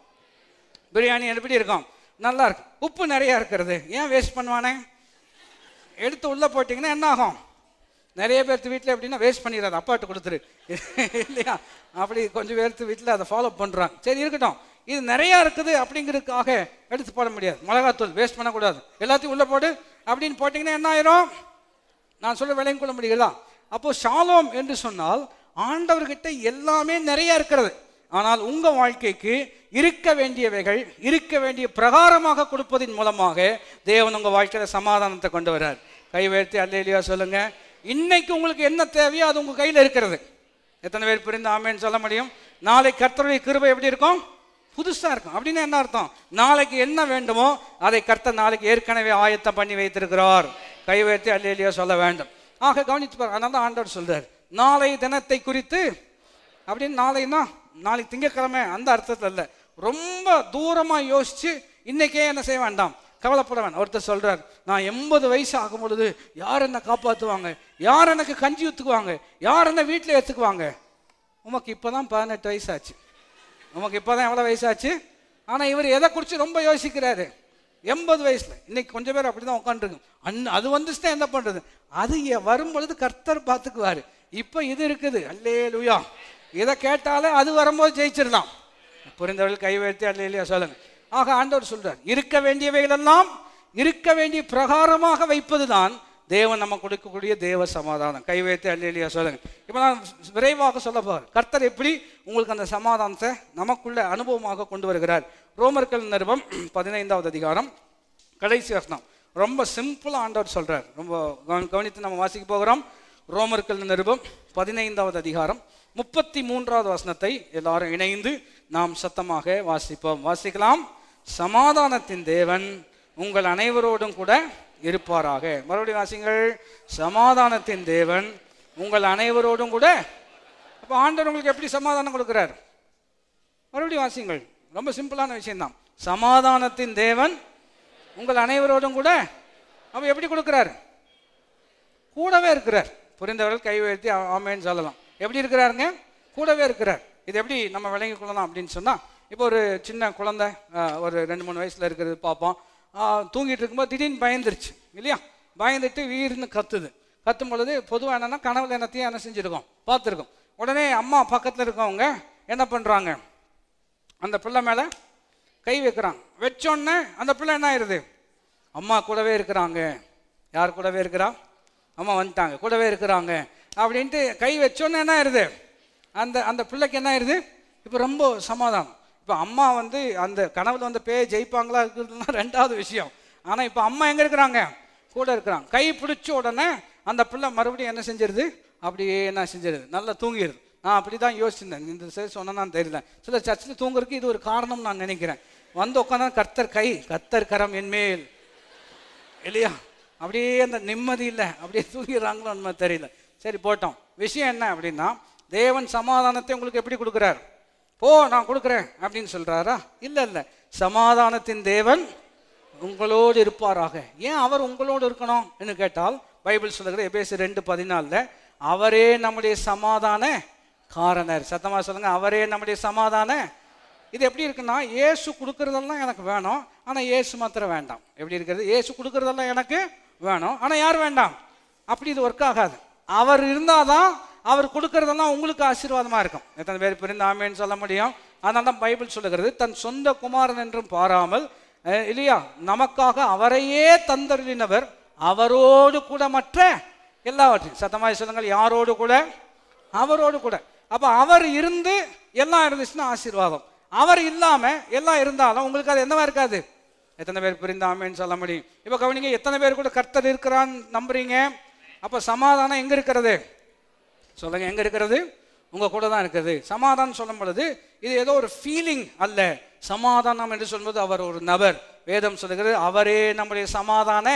பிரியாணி எப்படி இருக்கும் நல்லா இருக்கும் உப்பு நிறையா இருக்கிறது ஏன் வேஸ்ட் பண்ணுவானே எடுத்து உள்ளே போட்டிங்கன்னா என்ன ஆகும் நிறைய பேர்த்து வீட்டில் எப்படின்னா வேஸ்ட் பண்ணிடுறாரு அப்பாட்டு கொடுத்துரு இல்லையா அப்படி கொஞ்சம் பேர்த்து வீட்டில் அதை ஃபாலோ பண்ணுறாங்க சரி இருக்கட்டும் இது நிறையா இருக்குது அப்படிங்கிறதுக்காக எடுத்து போட முடியாது மிளகாத்தூள் வேஸ்ட் பண்ணக்கூடாது எல்லாத்தையும் உள்ளே போடு அப்படின்னு போட்டிங்கன்னா என்ன ஆயிரும் நான் சொல்ல விளையும் கொள்ள முடியலாம் அப்போது ஷாலோம் என்று சொன்னால் ஆண்டவர்கிட்ட எல்லாமே நிறையா இருக்கிறது ஆனால் உங்கள் வாழ்க்கைக்கு இருக்க வேண்டியவைகள் இருக்க வேண்டிய பிரகாரமாக கொடுப்பதன் மூலமாக தேவன் உங்கள் வாழ்க்கையில் சமாதானத்தை கொண்டு வர்றார் கை உயர்த்தி அல்லையிலையோ சொல்லுங்கள் இன்னைக்கு உங்களுக்கு என்ன தேவையோ அது உங்கள் கையில் இருக்கிறது எத்தனை பேர் பிரிந்து ஆமேன்னு சொல்ல முடியும் நாளை கர்த்தருடைய கிருபை எப்படி இருக்கும் புதுசாக இருக்கும் அப்படின்னு என்ன அர்த்தம் நாளைக்கு என்ன வேண்டுமோ அதை கர்த்த நாளைக்கு ஏற்கனவே ஆயத்தம் பண்ணி வைத்திருக்கிறார் கை உயர்த்தி அல்லையிலையோ சொல்ல வேண்டும் ஆக கவனித்து அதனால தான் ஆண்டவர் சொல்றாரு நாளை தினத்தை குறித்து அப்படின்னு நாளைன்னா நாளைக்கு திங்கக்கிழமை அந்த அர்த்தத்தில் இல்லை ரொம்ப தூரமாக யோசித்து இன்றைக்கே என்ன செய்ய வேண்டாம் கவலைப்படவன் ஒருத்தர் சொல்கிறார் நான் எண்பது வயசு ஆகும் பொழுது யார் என்னை காப்பாற்றுவாங்க யார் எனக்கு கஞ்சி ஊற்றுக்குவாங்க யார் என்ன வீட்டில் ஏற்றுக்குவாங்க உமக்கு இப்போ தான் பதினெட்டு வயசாச்சு உமக்கு இப்போ தான் எவ்வளோ வயசாச்சு ஆனால் இவர் எதை குறித்து ரொம்ப யோசிக்கிறாரு எண்பது வயசில் இன்னைக்கு கொஞ்சம் பேர் அப்படி தான் உட்காந்துருக்கும் அந் அது வந்துச்சுன்னா என்ன பண்ணுறது அது வரும்பொழுது கர்த்தர் பார்த்துக்குவார் இப்போ இது இருக்குது அல்லே லுயா இதை கேட்டாலே அது வரும்போது ஜெயிச்சிடலாம் புரிந்தவர்கள் கைவேற்றி அல்ல இல்லையா சொல்லுங்கள் ஆக ஆண்டவர் சொல்றார் இருக்க வேண்டியவைகளெல்லாம் இருக்க வேண்டிய பிரகாரமாக வைப்பதுதான் தேவன் நம்ம கொடுக்கக்கூடிய தேவ சமாதானம் கை வைத்து அல்லையா சொல்லுங்க இப்போ நான் விரைவாக சொல்ல போகிறேன் கர்த்தர் எப்படி உங்களுக்கு அந்த சமாதானத்தை நமக்குள்ள அனுபவமாக கொண்டு வருகிறார் ரோமர்கள் நிறுவம் பதினைந்தாவது அதிகாரம் கடைசி வசனம் ரொம்ப சிம்பிளாக ஆண்டவர் சொல்கிறார் ரொம்ப கவனித்து நம்ம வாசிக்க போகிறோம் ரோமர்கள் நிருபம் பதினைந்தாவது அதிகாரம் முப்பத்தி மூன்றாவது வசனத்தை எல்லாரும் இணைந்து நாம் சத்தமாக வாசிப்போம் வாசிக்கலாம் சமாதானத்தின் தேவன் உங்கள் அனைவரோடும் கூட இருப்பாராக மறுபடியும் வாசிங்கள் சமாதானத்தின் தேவன் உங்கள் அனைவரோடும் கூட அப்போ ஆண்டவர் உங்களுக்கு எப்படி சமாதானம் கொடுக்குறார் மறுபடியும் வாசிங்கள் ரொம்ப சிம்பிளான விஷயம்தான் சமாதானத்தின் தேவன் உங்கள் அனைவரோடும் கூட அவர் எப்படி கொடுக்குறார் கூடவே இருக்கிறார் புரிந்தவர்கள் கை உயர்த்தி ஆமேன்னு சொல்லலாம் எப்படி இருக்கிறாருங்க கூடவே இருக்கிறார் இது எப்படி நம்ம விளங்கிக் கொள்ளலாம் அப்படின்னு சொன்னால் இப்போ ஒரு சின்ன குழந்த ஒரு ரெண்டு மூணு வயசில் இருக்கிறது பார்ப்போம் தூங்கிட்டு இருக்கும்போது திடீர்னு பயந்துருச்சு இல்லையா பயந்துட்டு வீர்னு கத்துது கத்தும் பொழுது பொதுவாக என்னென்னா கனவுல என்னத்தையும் என்ன செஞ்சுருக்கோம் பார்த்துருக்கோம் உடனே அம்மா பக்கத்தில் இருக்கவங்க என்ன பண்ணுறாங்க அந்த பிள்ளை மேலே கை வைக்கிறாங்க வச்சோடனே அந்த பிள்ளை என்ன ஆயிடுது அம்மா கூடவே இருக்கிறாங்க யார் கூடவே இருக்கிறா அம்மா வந்துட்டாங்க கூடவே இருக்கிறாங்க அப்படின்ட்டு கை வச்சோன்னே என்ன ஆயிடுது அந்த அந்த பிள்ளைக்கு என்ன ஆயிடுது இப்போ ரொம்ப சமாதானம் இப்போ அம்மா வந்து அந்த கனவுல வந்து பேய ஜெயிப்பாங்களா இருக்கிறதுனா ரெண்டாவது விஷயம் ஆனால் இப்போ அம்மா எங்கே இருக்கிறாங்க கூட இருக்கிறாங்க கை பிடிச்ச உடனே அந்த பிள்ளை மறுபடியும் என்ன செஞ்சிருது அப்படியே என்ன செஞ்சிருது நல்லா தூங்கிடுது நான் அப்படி தான் யோசிச்சிருந்தேன் இந்த சரி சொன்னால் தெரியல சில சர்ச்சில் தூங்குறதுக்கு இது ஒரு காரணம் நான் நினைக்கிறேன் வந்து உட்காந்தா கர்த்தர் கை கர்த்தர் கரம் என்மேல் இல்லையா அப்படியே அந்த நிம்மதி இல்லை அப்படியே தூங்கிடுறாங்களோ நம்ம தெரியல சரி போட்டோம் விஷயம் என்ன அப்படின்னா தேவன் சமாதானத்தை உங்களுக்கு எப்படி கொடுக்குறாரு போ நான் கொடுக்குறேன் அப்படின்னு சொல்கிறாரா இல்லை இல்லை சமாதானத்தின் தேவன் உங்களோடு இருப்பாராக ஏன் அவர் உங்களோடு இருக்கணும் என்று கேட்டால் பைபிள் சொல்லுகிற எபேசி ரெண்டு பதினாலில் அவரே நம்முடைய சமாதான காரணர் சத்தமாக சொல்லுங்க அவரே நம்முடைய சமாதான இது எப்படி இருக்குன்னா ஏசு கொடுக்கறதெல்லாம் எனக்கு வேணும் ஆனால் ஏசு மாத்திரம் வேண்டாம் எப்படி இருக்கிறது ஏசு கொடுக்கறதெல்லாம் எனக்கு வேணும் ஆனால் யார் வேண்டாம் அப்படி இது ஒர்க் ஆகாது அவர் இருந்தால் தான் அவர் கொடுக்கறதெல்லாம் உங்களுக்கு ஆசீர்வாதமாக இருக்கும் எத்தனை பேர் புரிந்து ஆமேன்னு சொல்ல முடியும் அதனால தான் பைபிள் சொல்லுகிறது தன் சொந்த குமாரன் என்றும் பாராமல் இல்லையா நமக்காக அவரையே தந்தருளினவர் அவரோடு கூட மற்ற எல்லாவற்றையும் சத்தமாய் சொல்லுங்கள் யாரோடு கூட அவரோடு கூட அப்போ அவர் இருந்து எல்லாம் இருந்துச்சுன்னா ஆசீர்வாதம் அவர் இல்லாமல் எல்லாம் இருந்தாலும் உங்களுக்கு அது என்னவா இருக்காது எத்தனை பேர் புரிந்த ஆமேன்னு சொல்ல முடியும் இப்போ கவனிங்க எத்தனை பேர் கூட கர்த்தர் இருக்கிறான்னு நம்புறீங்க அப்போ சமாதானம் எங்கே இருக்கிறது சொல்லுங்க எங்க இருக்கிறது உங்க கூட தான் இருக்குது சமாதானம் சொல்லும் பொழுது இது ஏதோ ஒரு ஃபீலிங் அல்ல சமாதானம் என்று சொல்வது அவர் ஒரு நபர் வேதம் சொல்லுகிறது அவரே நம்முடைய சமாதான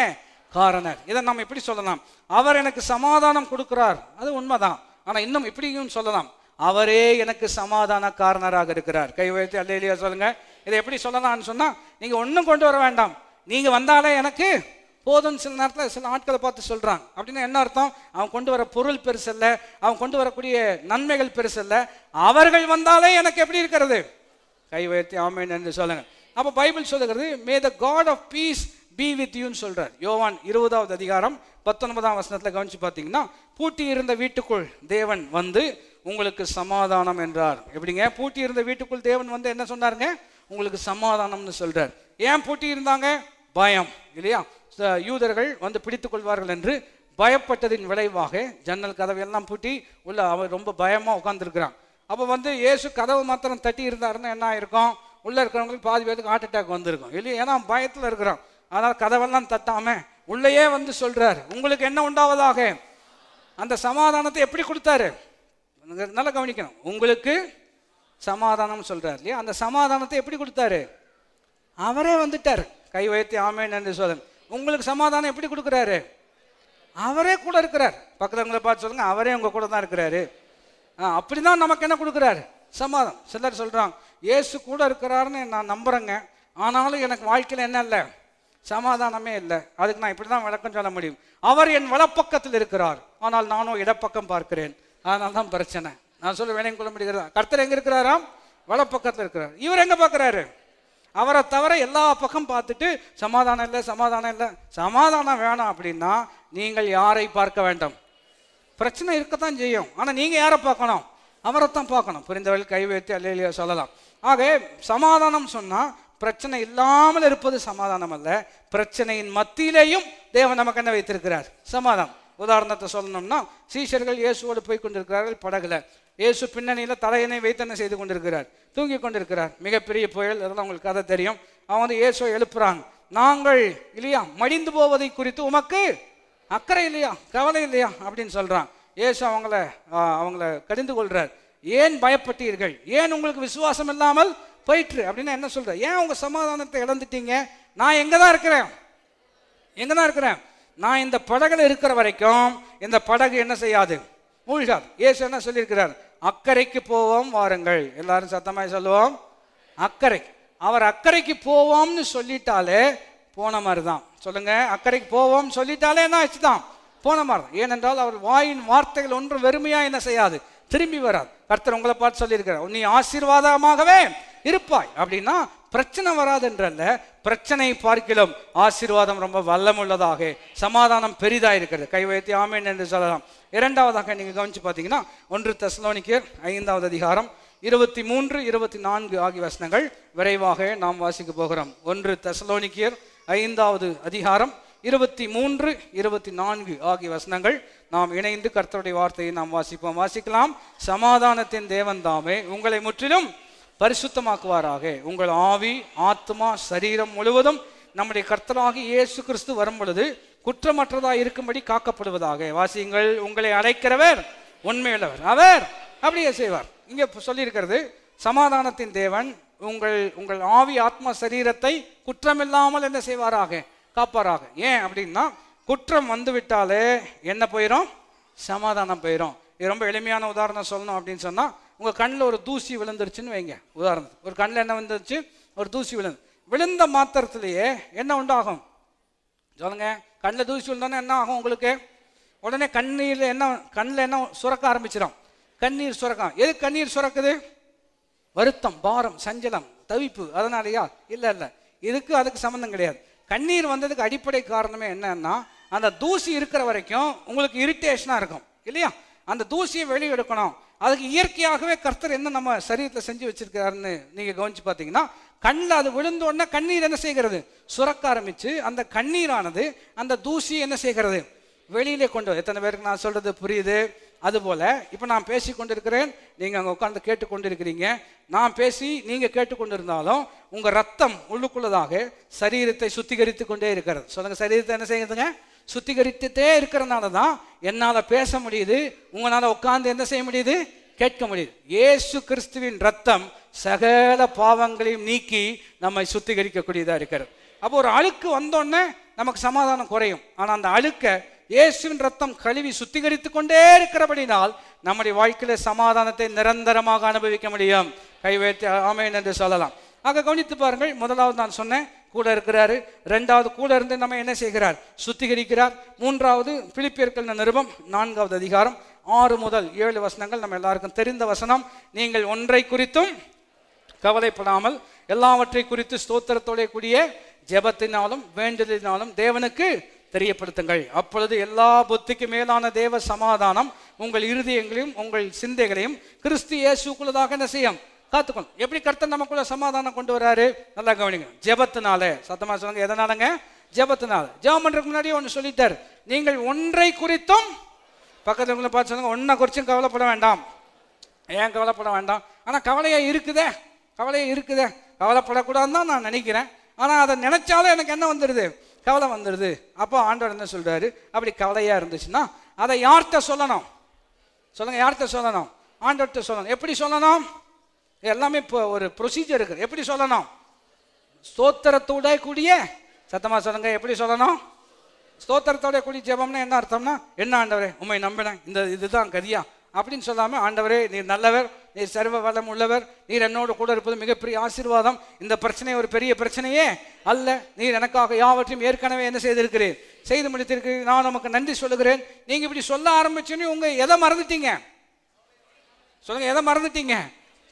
காரணர் இதை நம்ம எப்படி சொல்லலாம் அவர் எனக்கு சமாதானம் கொடுக்கிறார் அது உண்மைதான் ஆனால் இன்னும் இப்படியும் சொல்லலாம் அவரே எனக்கு சமாதான காரணராக இருக்கிறார் கை வைத்து அல்லையிலேயே சொல்லுங்க இதை எப்படி சொல்லலாம்னு சொன்னால் நீங்கள் ஒன்றும் கொண்டு வர வேண்டாம் நீங்கள் வந்தாலே எனக்கு போதும்னு சில நேரத்தில் சில ஆட்களை பார்த்து சொல்கிறாங்க அப்படின்னா என்ன அர்த்தம் அவன் கொண்டு வர பொருள் பெருசல்ல அவன் கொண்டு வரக்கூடிய நன்மைகள் பெருசல்ல அவர்கள் வந்தாலே எனக்கு எப்படி இருக்கிறது கை உயர்த்தி அவன் என்று சொல்லுங்கள் அப்போ பைபிள் சொல்லுகிறது may the God of peace be with யூன்னு சொல்கிறார் யோவான் இருபதாவது அதிகாரம் பத்தொன்பதாம் வசனத்தில் கவனித்து பார்த்தீங்கன்னா பூட்டி இருந்த வீட்டுக்குள் தேவன் வந்து உங்களுக்கு சமாதானம் என்றார் எப்படிங்க பூட்டி இருந்த வீட்டுக்குள் தேவன் வந்து என்ன சொன்னாருங்க உங்களுக்கு சமாதானம்னு சொல்கிறார் ஏன் பூட்டி இருந்தாங்க பயம் இல்லையா யூதர்கள் வந்து பிடித்து கொள்வார்கள் என்று பயப்பட்டதின் விளைவாக ஜன்னல் கதவையெல்லாம் பூட்டி உள்ள அவர் ரொம்ப பயமாக உட்காந்துருக்கிறான் அப்போ வந்து இயேசு கதவு மாத்திரம் தட்டி இருந்தாருன்னா என்ன ஆயிருக்கும் உள்ளே இருக்கிறவங்களுக்கு பாதி பேருக்கு ஹார்ட் அட்டாக் வந்திருக்கும் இல்லையா ஏன்னா பயத்தில் இருக்கிறான் அதனால் கதவெல்லாம் தட்டாமல் உள்ளேயே வந்து சொல்றாரு உங்களுக்கு என்ன உண்டாவதாக அந்த சமாதானத்தை எப்படி கொடுத்தாரு நல்லா கவனிக்கணும் உங்களுக்கு சமாதானம் சொல்கிறார் இல்லையா அந்த சமாதானத்தை எப்படி கொடுத்தாரு அவரே வந்துட்டார் கை வைத்து ஆமே நன்றி சோதன் உங்களுக்கு சமாதானம் எப்படி கொடுக்குறாரு அவரே கூட இருக்கிறார் பக்கத்துவங்களை பார்த்து சொல்லுங்க அவரே உங்கள் கூட தான் இருக்கிறாரு அப்படி தான் நமக்கு என்ன கொடுக்குறாரு சமாதம் சிலர் சொல்கிறாங்க ஏசு கூட இருக்கிறாருன்னு நான் நம்புகிறேங்க ஆனாலும் எனக்கு வாழ்க்கையில் என்ன இல்லை சமாதானமே இல்லை அதுக்கு நான் இப்படி தான் விளக்கம் சொல்ல முடியும் அவர் என் வலப்பக்கத்தில் இருக்கிறார் ஆனால் நானும் இடப்பக்கம் பார்க்கிறேன் அதனால தான் பிரச்சனை நான் சொல்ல வேலையும் கொள்ள முடிகிறதா கர்த்தர் எங்கே இருக்கிறாராம் வலப்பக்கத்தில் இருக்கிறார் இவர் எங்கே பார்க்குறாரு அவரை தவிர எல்லா பக்கம் பார்த்துட்டு சமாதானம் இல்லை சமாதானம் இல்லை சமாதானம் வேணாம் அப்படின்னா நீங்கள் யாரை பார்க்க வேண்டும் பிரச்சனை இருக்கத்தான் செய்யும் ஆனால் நீங்கள் யாரை பார்க்கணும் அவரைத்தான் பார்க்கணும் புரிந்தவர்கள் கைவேற்றி அல்லையிலையோ சொல்லலாம் ஆகவே சமாதானம் சொன்னால் பிரச்சனை இல்லாமல் இருப்பது சமாதானம் அல்ல பிரச்சனையின் மத்தியிலேயும் தேவன் நமக்கு என்ன வைத்திருக்கிறார் சமாதானம் உதாரணத்தை சொல்லணும்னா சீஷர்கள் இயேசுவோடு போய் கொண்டிருக்கிறார்கள் படகுல இயேசு பின்னணியில் தலையணை என்ன செய்து கொண்டிருக்கிறார் தூங்கி கொண்டிருக்கிறார் மிகப்பெரிய புயல் அதெல்லாம் உங்களுக்கு கதை தெரியும் அவன் வந்து இயேசுவை எழுப்புறாங்க நாங்கள் இல்லையா மடிந்து போவதை குறித்து உமக்கு அக்கறை இல்லையா கவலை இல்லையா அப்படின்னு சொல்கிறான் இயேசு அவங்கள அவங்கள கடிந்து கொள்கிறார் ஏன் பயப்பட்டீர்கள் ஏன் உங்களுக்கு விசுவாசம் இல்லாமல் போயிற்று அப்படின்னு என்ன சொல்கிற ஏன் உங்கள் சமாதானத்தை இழந்துட்டீங்க நான் எங்கே தான் இருக்கிறேன் எங்கே தான் இருக்கிறேன் நான் இந்த படகுல இருக்கிற வரைக்கும் இந்த படகு என்ன செய்யாது மூழ்காது ஏசு என்ன சொல்லியிருக்கிறார் அக்கறைக்கு போவோம் வாருங்கள் எல்லாரும் சத்தமாய் சொல்லுவோம் அக்கறைக்கு அவர் அக்கறைக்கு போவோம்னு சொல்லிட்டாலே போன மாதிரி தான் சொல்லுங்க அக்கறைக்கு போவோம் சொல்லிட்டாலே என்ன ஆச்சு தான் போன மாதிரி தான் ஏனென்றால் அவர் வாயின் வார்த்தைகள் ஒன்றும் வெறுமையாக என்ன செய்யாது திரும்பி வராது கர்த்தர் உங்களை பார்த்து சொல்லியிருக்கிறார் நீ ஆசீர்வாதமாகவே இருப்பாய் அப்படின்னா பிரச்சனை வராதுன்றல்ல பிரச்சனை பார்க்கலாம் ஆசீர்வாதம் ரொம்ப வல்லமுள்ளதாக சமாதானம் பெரிதாக இருக்கிறது கை வைத்து ஆமேன் என்று சொல்லலாம் இரண்டாவதாக நீங்கள் கவனித்து பார்த்தீங்கன்னா ஒன்று தஸ்லோனிக்கர் ஐந்தாவது அதிகாரம் இருபத்தி மூன்று இருபத்தி நான்கு ஆகிய வசனங்கள் விரைவாக நாம் வாசிக்க போகிறோம் ஒன்று தசலோனிக்கியர் ஐந்தாவது அதிகாரம் இருபத்தி மூன்று இருபத்தி நான்கு ஆகிய வசனங்கள் நாம் இணைந்து கர்த்தருடைய வார்த்தையை நாம் வாசிப்போம் வாசிக்கலாம் சமாதானத்தின் தேவன் தாமே உங்களை முற்றிலும் பரிசுத்தமாக்குவாராக உங்கள் ஆவி ஆத்மா சரீரம் முழுவதும் நம்முடைய கர்த்தராகி இயேசு கிறிஸ்து வரும் பொழுது குற்றமற்றதாக இருக்கும்படி காக்கப்படுவதாக வாசியுங்கள் உங்களை அழைக்கிறவர் உண்மையுள்ளவர் அவர் அப்படியே செய்வார் இங்கே சொல்லியிருக்கிறது சமாதானத்தின் தேவன் உங்கள் உங்கள் ஆவி ஆத்மா சரீரத்தை குற்றமில்லாமல் என்ன செய்வாராக காப்பாராக ஏன் அப்படின்னா குற்றம் வந்துவிட்டாலே என்ன போயிடும் சமாதானம் போயிடும் இது ரொம்ப எளிமையான உதாரணம் சொல்லணும் அப்படின்னு சொன்னால் உங்கள் கண்ணில் ஒரு தூசி விழுந்துருச்சுன்னு வைங்க உதாரணத்து ஒரு கண்ணில் என்ன வந்துருச்சு ஒரு தூசி விழுந்து விழுந்த மாத்திரத்திலேயே என்ன உண்டாகும் சொல்லுங்க கண்ணில் தூசி விழுந்தோன்னா என்ன ஆகும் உங்களுக்கு உடனே கண்ணீர் என்ன கண்ணில் என்ன சுரக்க ஆரம்பிச்சிடும் கண்ணீர் சுரக்கம் எது கண்ணீர் சுரக்குது வருத்தம் பாரம் சஞ்சலம் தவிப்பு அதனாலயா இல்லை இல்லை இதுக்கு அதுக்கு சம்மந்தம் கிடையாது கண்ணீர் வந்ததுக்கு அடிப்படை காரணமே என்னன்னா அந்த தூசி இருக்கிற வரைக்கும் உங்களுக்கு இரிட்டேஷனாக இருக்கும் இல்லையா அந்த தூசியை வெளியெடுக்கணும் அதுக்கு இயற்கையாகவே கர்த்தர் என்ன நம்ம சரீரத்தில் செஞ்சு வச்சிருக்கிறாருன்னு நீங்கள் கவனிச்சு பார்த்தீங்கன்னா கண்ணில் அது உடனே கண்ணீர் என்ன செய்கிறது சுரக்க ஆரம்பித்து அந்த கண்ணீரானது அந்த தூசி என்ன செய்கிறது வெளியிலே கொண்டு வரும் எத்தனை பேருக்கு நான் சொல்கிறது புரியுது அதுபோல் இப்போ நான் பேசி கொண்டிருக்கிறேன் நீங்கள் அங்கே உட்காந்து கேட்டு இருக்கிறீங்க நான் பேசி நீங்கள் இருந்தாலும் உங்கள் ரத்தம் உள்ளுக்குள்ளதாக சரீரத்தை சுத்திகரித்து கொண்டே இருக்கிறது சொல்லுங்கள் சரீரத்தை என்ன செய்யுதுங்க சுத்திகரித்துட்டே இருக்கிறனால தான் என்னால் பேச முடியுது உங்களால் உட்காந்து என்ன செய்ய முடியுது கேட்க முடியுது ஏசு கிறிஸ்துவின் ரத்தம் சகல பாவங்களையும் நீக்கி நம்மை சுத்திகரிக்கக்கூடியதாக இருக்கிறது அப்போ ஒரு அழுக்கு வந்தோடனே நமக்கு சமாதானம் குறையும் ஆனால் அந்த அழுக்கை இயேசுவின் ரத்தம் கழுவி சுத்திகரித்து கொண்டே இருக்கிறபடினால் நம்முடைய வாழ்க்கையில சமாதானத்தை நிரந்தரமாக அனுபவிக்க முடியும் கைவேற்றி ஆமேன் என்று சொல்லலாம் ஆக கவனித்து பாருங்கள் முதலாவது நான் சொன்னேன் கூட இருக்கிறாரு ரெண்டாவது கூட இருந்து நம்ம என்ன செய்கிறார் சுத்திகரிக்கிறார் மூன்றாவது பிலிப்பியர்கள் நிருபம் நான்காவது அதிகாரம் ஆறு முதல் ஏழு வசனங்கள் நம்ம எல்லாருக்கும் தெரிந்த வசனம் நீங்கள் ஒன்றை குறித்தும் கவலைப்படாமல் எல்லாவற்றை குறித்து ஸ்தோத்திரத்தோடைய கூடிய ஜெபத்தினாலும் வேண்டுதலினாலும் தேவனுக்கு தெரியப்படுத்துங்கள் அப்பொழுது எல்லா புத்திக்கு மேலான தேவ சமாதானம் உங்கள் இருதயங்களையும் உங்கள் சிந்தைகளையும் கிறிஸ்து இயேசுக்குள்ளதாக என்ன செய்யும் காத்துக்கணும் எப்படி கர்த்தர் நமக்குள்ள சமாதானம் கொண்டு வராரு நல்லா கவனிங்க ஜபத்தினால சத்தமாக சொல்லுங்க எதனாலங்க ஜபத்தினால ஜெபம் பண்ணுறதுக்கு முன்னாடியே ஒன்று சொல்லிட்டார் நீங்கள் ஒன்றை குறித்தும் பக்கத்துல பார்த்து சொல்லுங்க ஒன்றை குறிச்சும் கவலைப்பட வேண்டாம் ஏன் கவலைப்பட வேண்டாம் ஆனால் கவலையா இருக்குதே கவலையா இருக்குதே கவலைப்படக்கூடாதுன்னு தான் நான் நினைக்கிறேன் ஆனால் அதை நினச்சாலும் எனக்கு என்ன வந்துடுது கவலை வந்துடுது அப்போ ஆண்டவர் என்ன சொல்கிறாரு அப்படி கவலையாக இருந்துச்சுன்னா அதை யார்கிட்ட சொல்லணும் சொல்லுங்கள் யார்கிட்ட சொல்லணும் ஆண்டவர்கிட்ட சொல்லணும் எப்படி சொல்லணும் எல்லாமே இப்போ ஒரு ப்ரொசீஜர் இருக்குது எப்படி சொல்லணும் ஸ்தோத்திரத்தோட கூடிய சத்தமாக சொல்லுங்க எப்படி சொல்லணும் ஸ்தோத்திரத்தோட கூடிய ஜெபம்னா என்ன அர்த்தம்னா என்ன ஆண்டவரே உண்மை நம்பினேன் இந்த இதுதான் கதியா அப்படின்னு சொல்லாமல் ஆண்டவரே நீர் நல்லவர் நீர் சர்வ வளம் உள்ளவர் நீர் என்னோடு கூட இருப்பது மிகப்பெரிய ஆசீர்வாதம் இந்த பிரச்சனை ஒரு பெரிய பிரச்சனையே அல்ல நீர் எனக்காக யாவற்றையும் ஏற்கனவே என்ன செய்திருக்கிறேன் செய்து முடித்திருக்கிறேன் நான் நமக்கு நன்றி சொல்லுகிறேன் நீங்கள் இப்படி சொல்ல ஆரம்பிச்சுன்னு உங்கள் எதை மறந்துட்டீங்க சொல்லுங்கள் எதை மறந்துட்டீங்க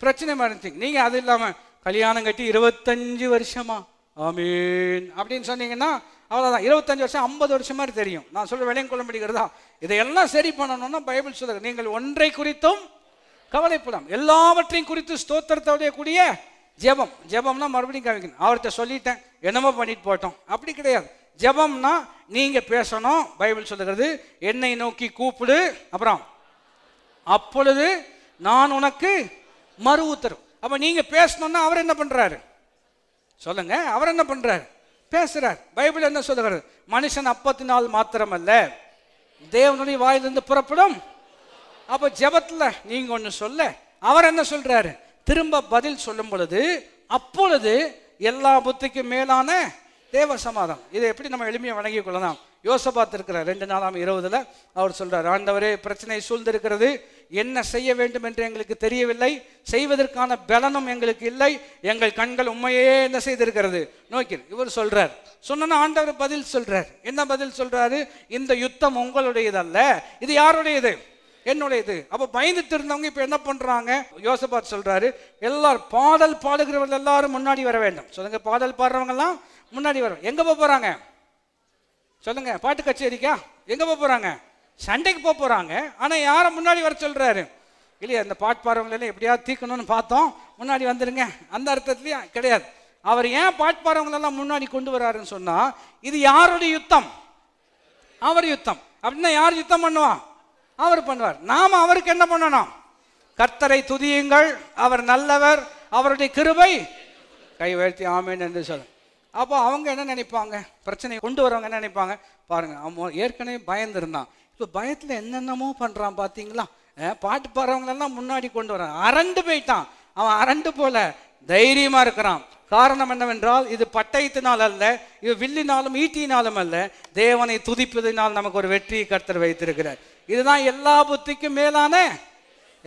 பிரச்சனை மாதிரி நீங்கள் அது இல்லாமல் கல்யாணம் கட்டி இருபத்தஞ்சு வருஷமா ஆமீன் அப்படின்னு சொன்னீங்கன்னா அவ்வளோதான் இருபத்தஞ்சு வருஷம் ஐம்பது வருஷம் மாதிரி தெரியும் நான் சொல்ல விளையங்குள்ள முடிக்கிறதா இதையெல்லாம் சரி பண்ணணும்னா பைபிள் சொல்ல நீங்கள் ஒன்றை குறித்தும் கவலைப்படாம் எல்லாவற்றையும் குறித்து ஸ்தோத்திரத்தோடைய கூடிய ஜெபம் ஜெபம்னா மறுபடியும் கவிக்கணும் அவர்கிட்ட சொல்லிட்டேன் என்னமோ பண்ணிட்டு போட்டோம் அப்படி கிடையாது ஜெபம்னா நீங்கள் பேசணும் பைபிள் சொல்லுகிறது என்னை நோக்கி கூப்பிடு அப்புறம் அப்பொழுது நான் உனக்கு மறு உத்தரவு அப்போ நீங்கள் பேசணுன்னா அவர் என்ன பண்ணுறாரு சொல்லுங்க அவர் என்ன பண்ணுறாரு பேசுகிறார் பைபிள் என்ன சொல்லுகிறது மனுஷன் நாள் மாத்திரமல்ல தேவனுடைய வாயிலிருந்து புறப்படும் அப்போ ஜபத்தில் நீங்கள் ஒன்று சொல்ல அவர் என்ன சொல்கிறாரு திரும்ப பதில் சொல்லும் பொழுது அப்பொழுது எல்லா புத்திக்கும் மேலான தேவ சமாதம் இதை எப்படி நம்ம எளிமையை வணங்கிக் கொள்ளலாம் யோசபாத் இருக்கிறார் ரெண்டு நாளாம் இருபதுல அவர் சொல்றார் ஆண்டவரே பிரச்சனை சூழ்ந்திருக்கிறது என்ன செய்ய வேண்டும் என்று எங்களுக்கு தெரியவில்லை செய்வதற்கான பலனும் எங்களுக்கு இல்லை எங்கள் கண்கள் உண்மையே என்ன செய்திருக்கிறது நோக்கி இவர் சொல்றார் சொன்னா ஆண்டவர் பதில் சொல்றார் என்ன பதில் சொல்றாரு இந்த யுத்தம் உங்களுடையது அல்ல இது யாருடையது என்னுடையது அப்ப பயந்துட்டு இருந்தவங்க இப்ப என்ன பண்றாங்க யோசபாத் சொல்றாரு எல்லாரும் பாடல் பாடுகிறவர்கள் எல்லாரும் முன்னாடி வர வேண்டும் சொல்லுங்க பாடல் பாடுறவங்க எல்லாம் முன்னாடி வரும் எங்க போறாங்க சொல்லுங்க பாட்டு கச்சேரிக்கா எங்கே போக போகிறாங்க சண்டைக்கு போக போகிறாங்க ஆனால் யாரை முன்னாடி வர சொல்கிறாரு இல்லையா இந்த பாட்டு பாடுறவங்களெல்லாம் எப்படியாவது தீக்கணும்னு பார்த்தோம் முன்னாடி வந்துடுங்க அந்த அர்த்தத்துலேயும் கிடையாது அவர் ஏன் பாட்டு பாடுறவங்களெல்லாம் முன்னாடி கொண்டு வர்றாருன்னு சொன்னால் இது யாருடைய யுத்தம் அவர் யுத்தம் அப்படின்னா யார் யுத்தம் பண்ணுவா அவர் பண்ணுவார் நாம் அவருக்கு என்ன பண்ணணும் கர்த்தரை துதியுங்கள் அவர் நல்லவர் அவருடைய கிருபை கைவழ்த்தி ஆமேன் என்று சொல்லுங்கள் அப்போ அவங்க என்ன நினைப்பாங்க பிரச்சனை கொண்டு வரவங்க என்ன நினைப்பாங்க பாருங்க அவன் ஏற்கனவே பயந்துருந்தான் இப்போ பயத்தில் என்னென்னமோ பண்ணுறான் பார்த்தீங்களா பாட்டு பாடுறவங்களெல்லாம் முன்னாடி கொண்டு வரான் அரண்டு போயிட்டான் அவன் அரண்டு போல தைரியமாக இருக்கிறான் காரணம் என்னவென்றால் இது பட்டயத்தினால் அல்ல இது வில்லினாலும் ஈட்டினாலும் அல்ல தேவனை துதிப்பதினால் நமக்கு ஒரு வெற்றியை கர்த்தர் வைத்திருக்கிறார் இதுதான் எல்லா புத்திக்கும் மேலான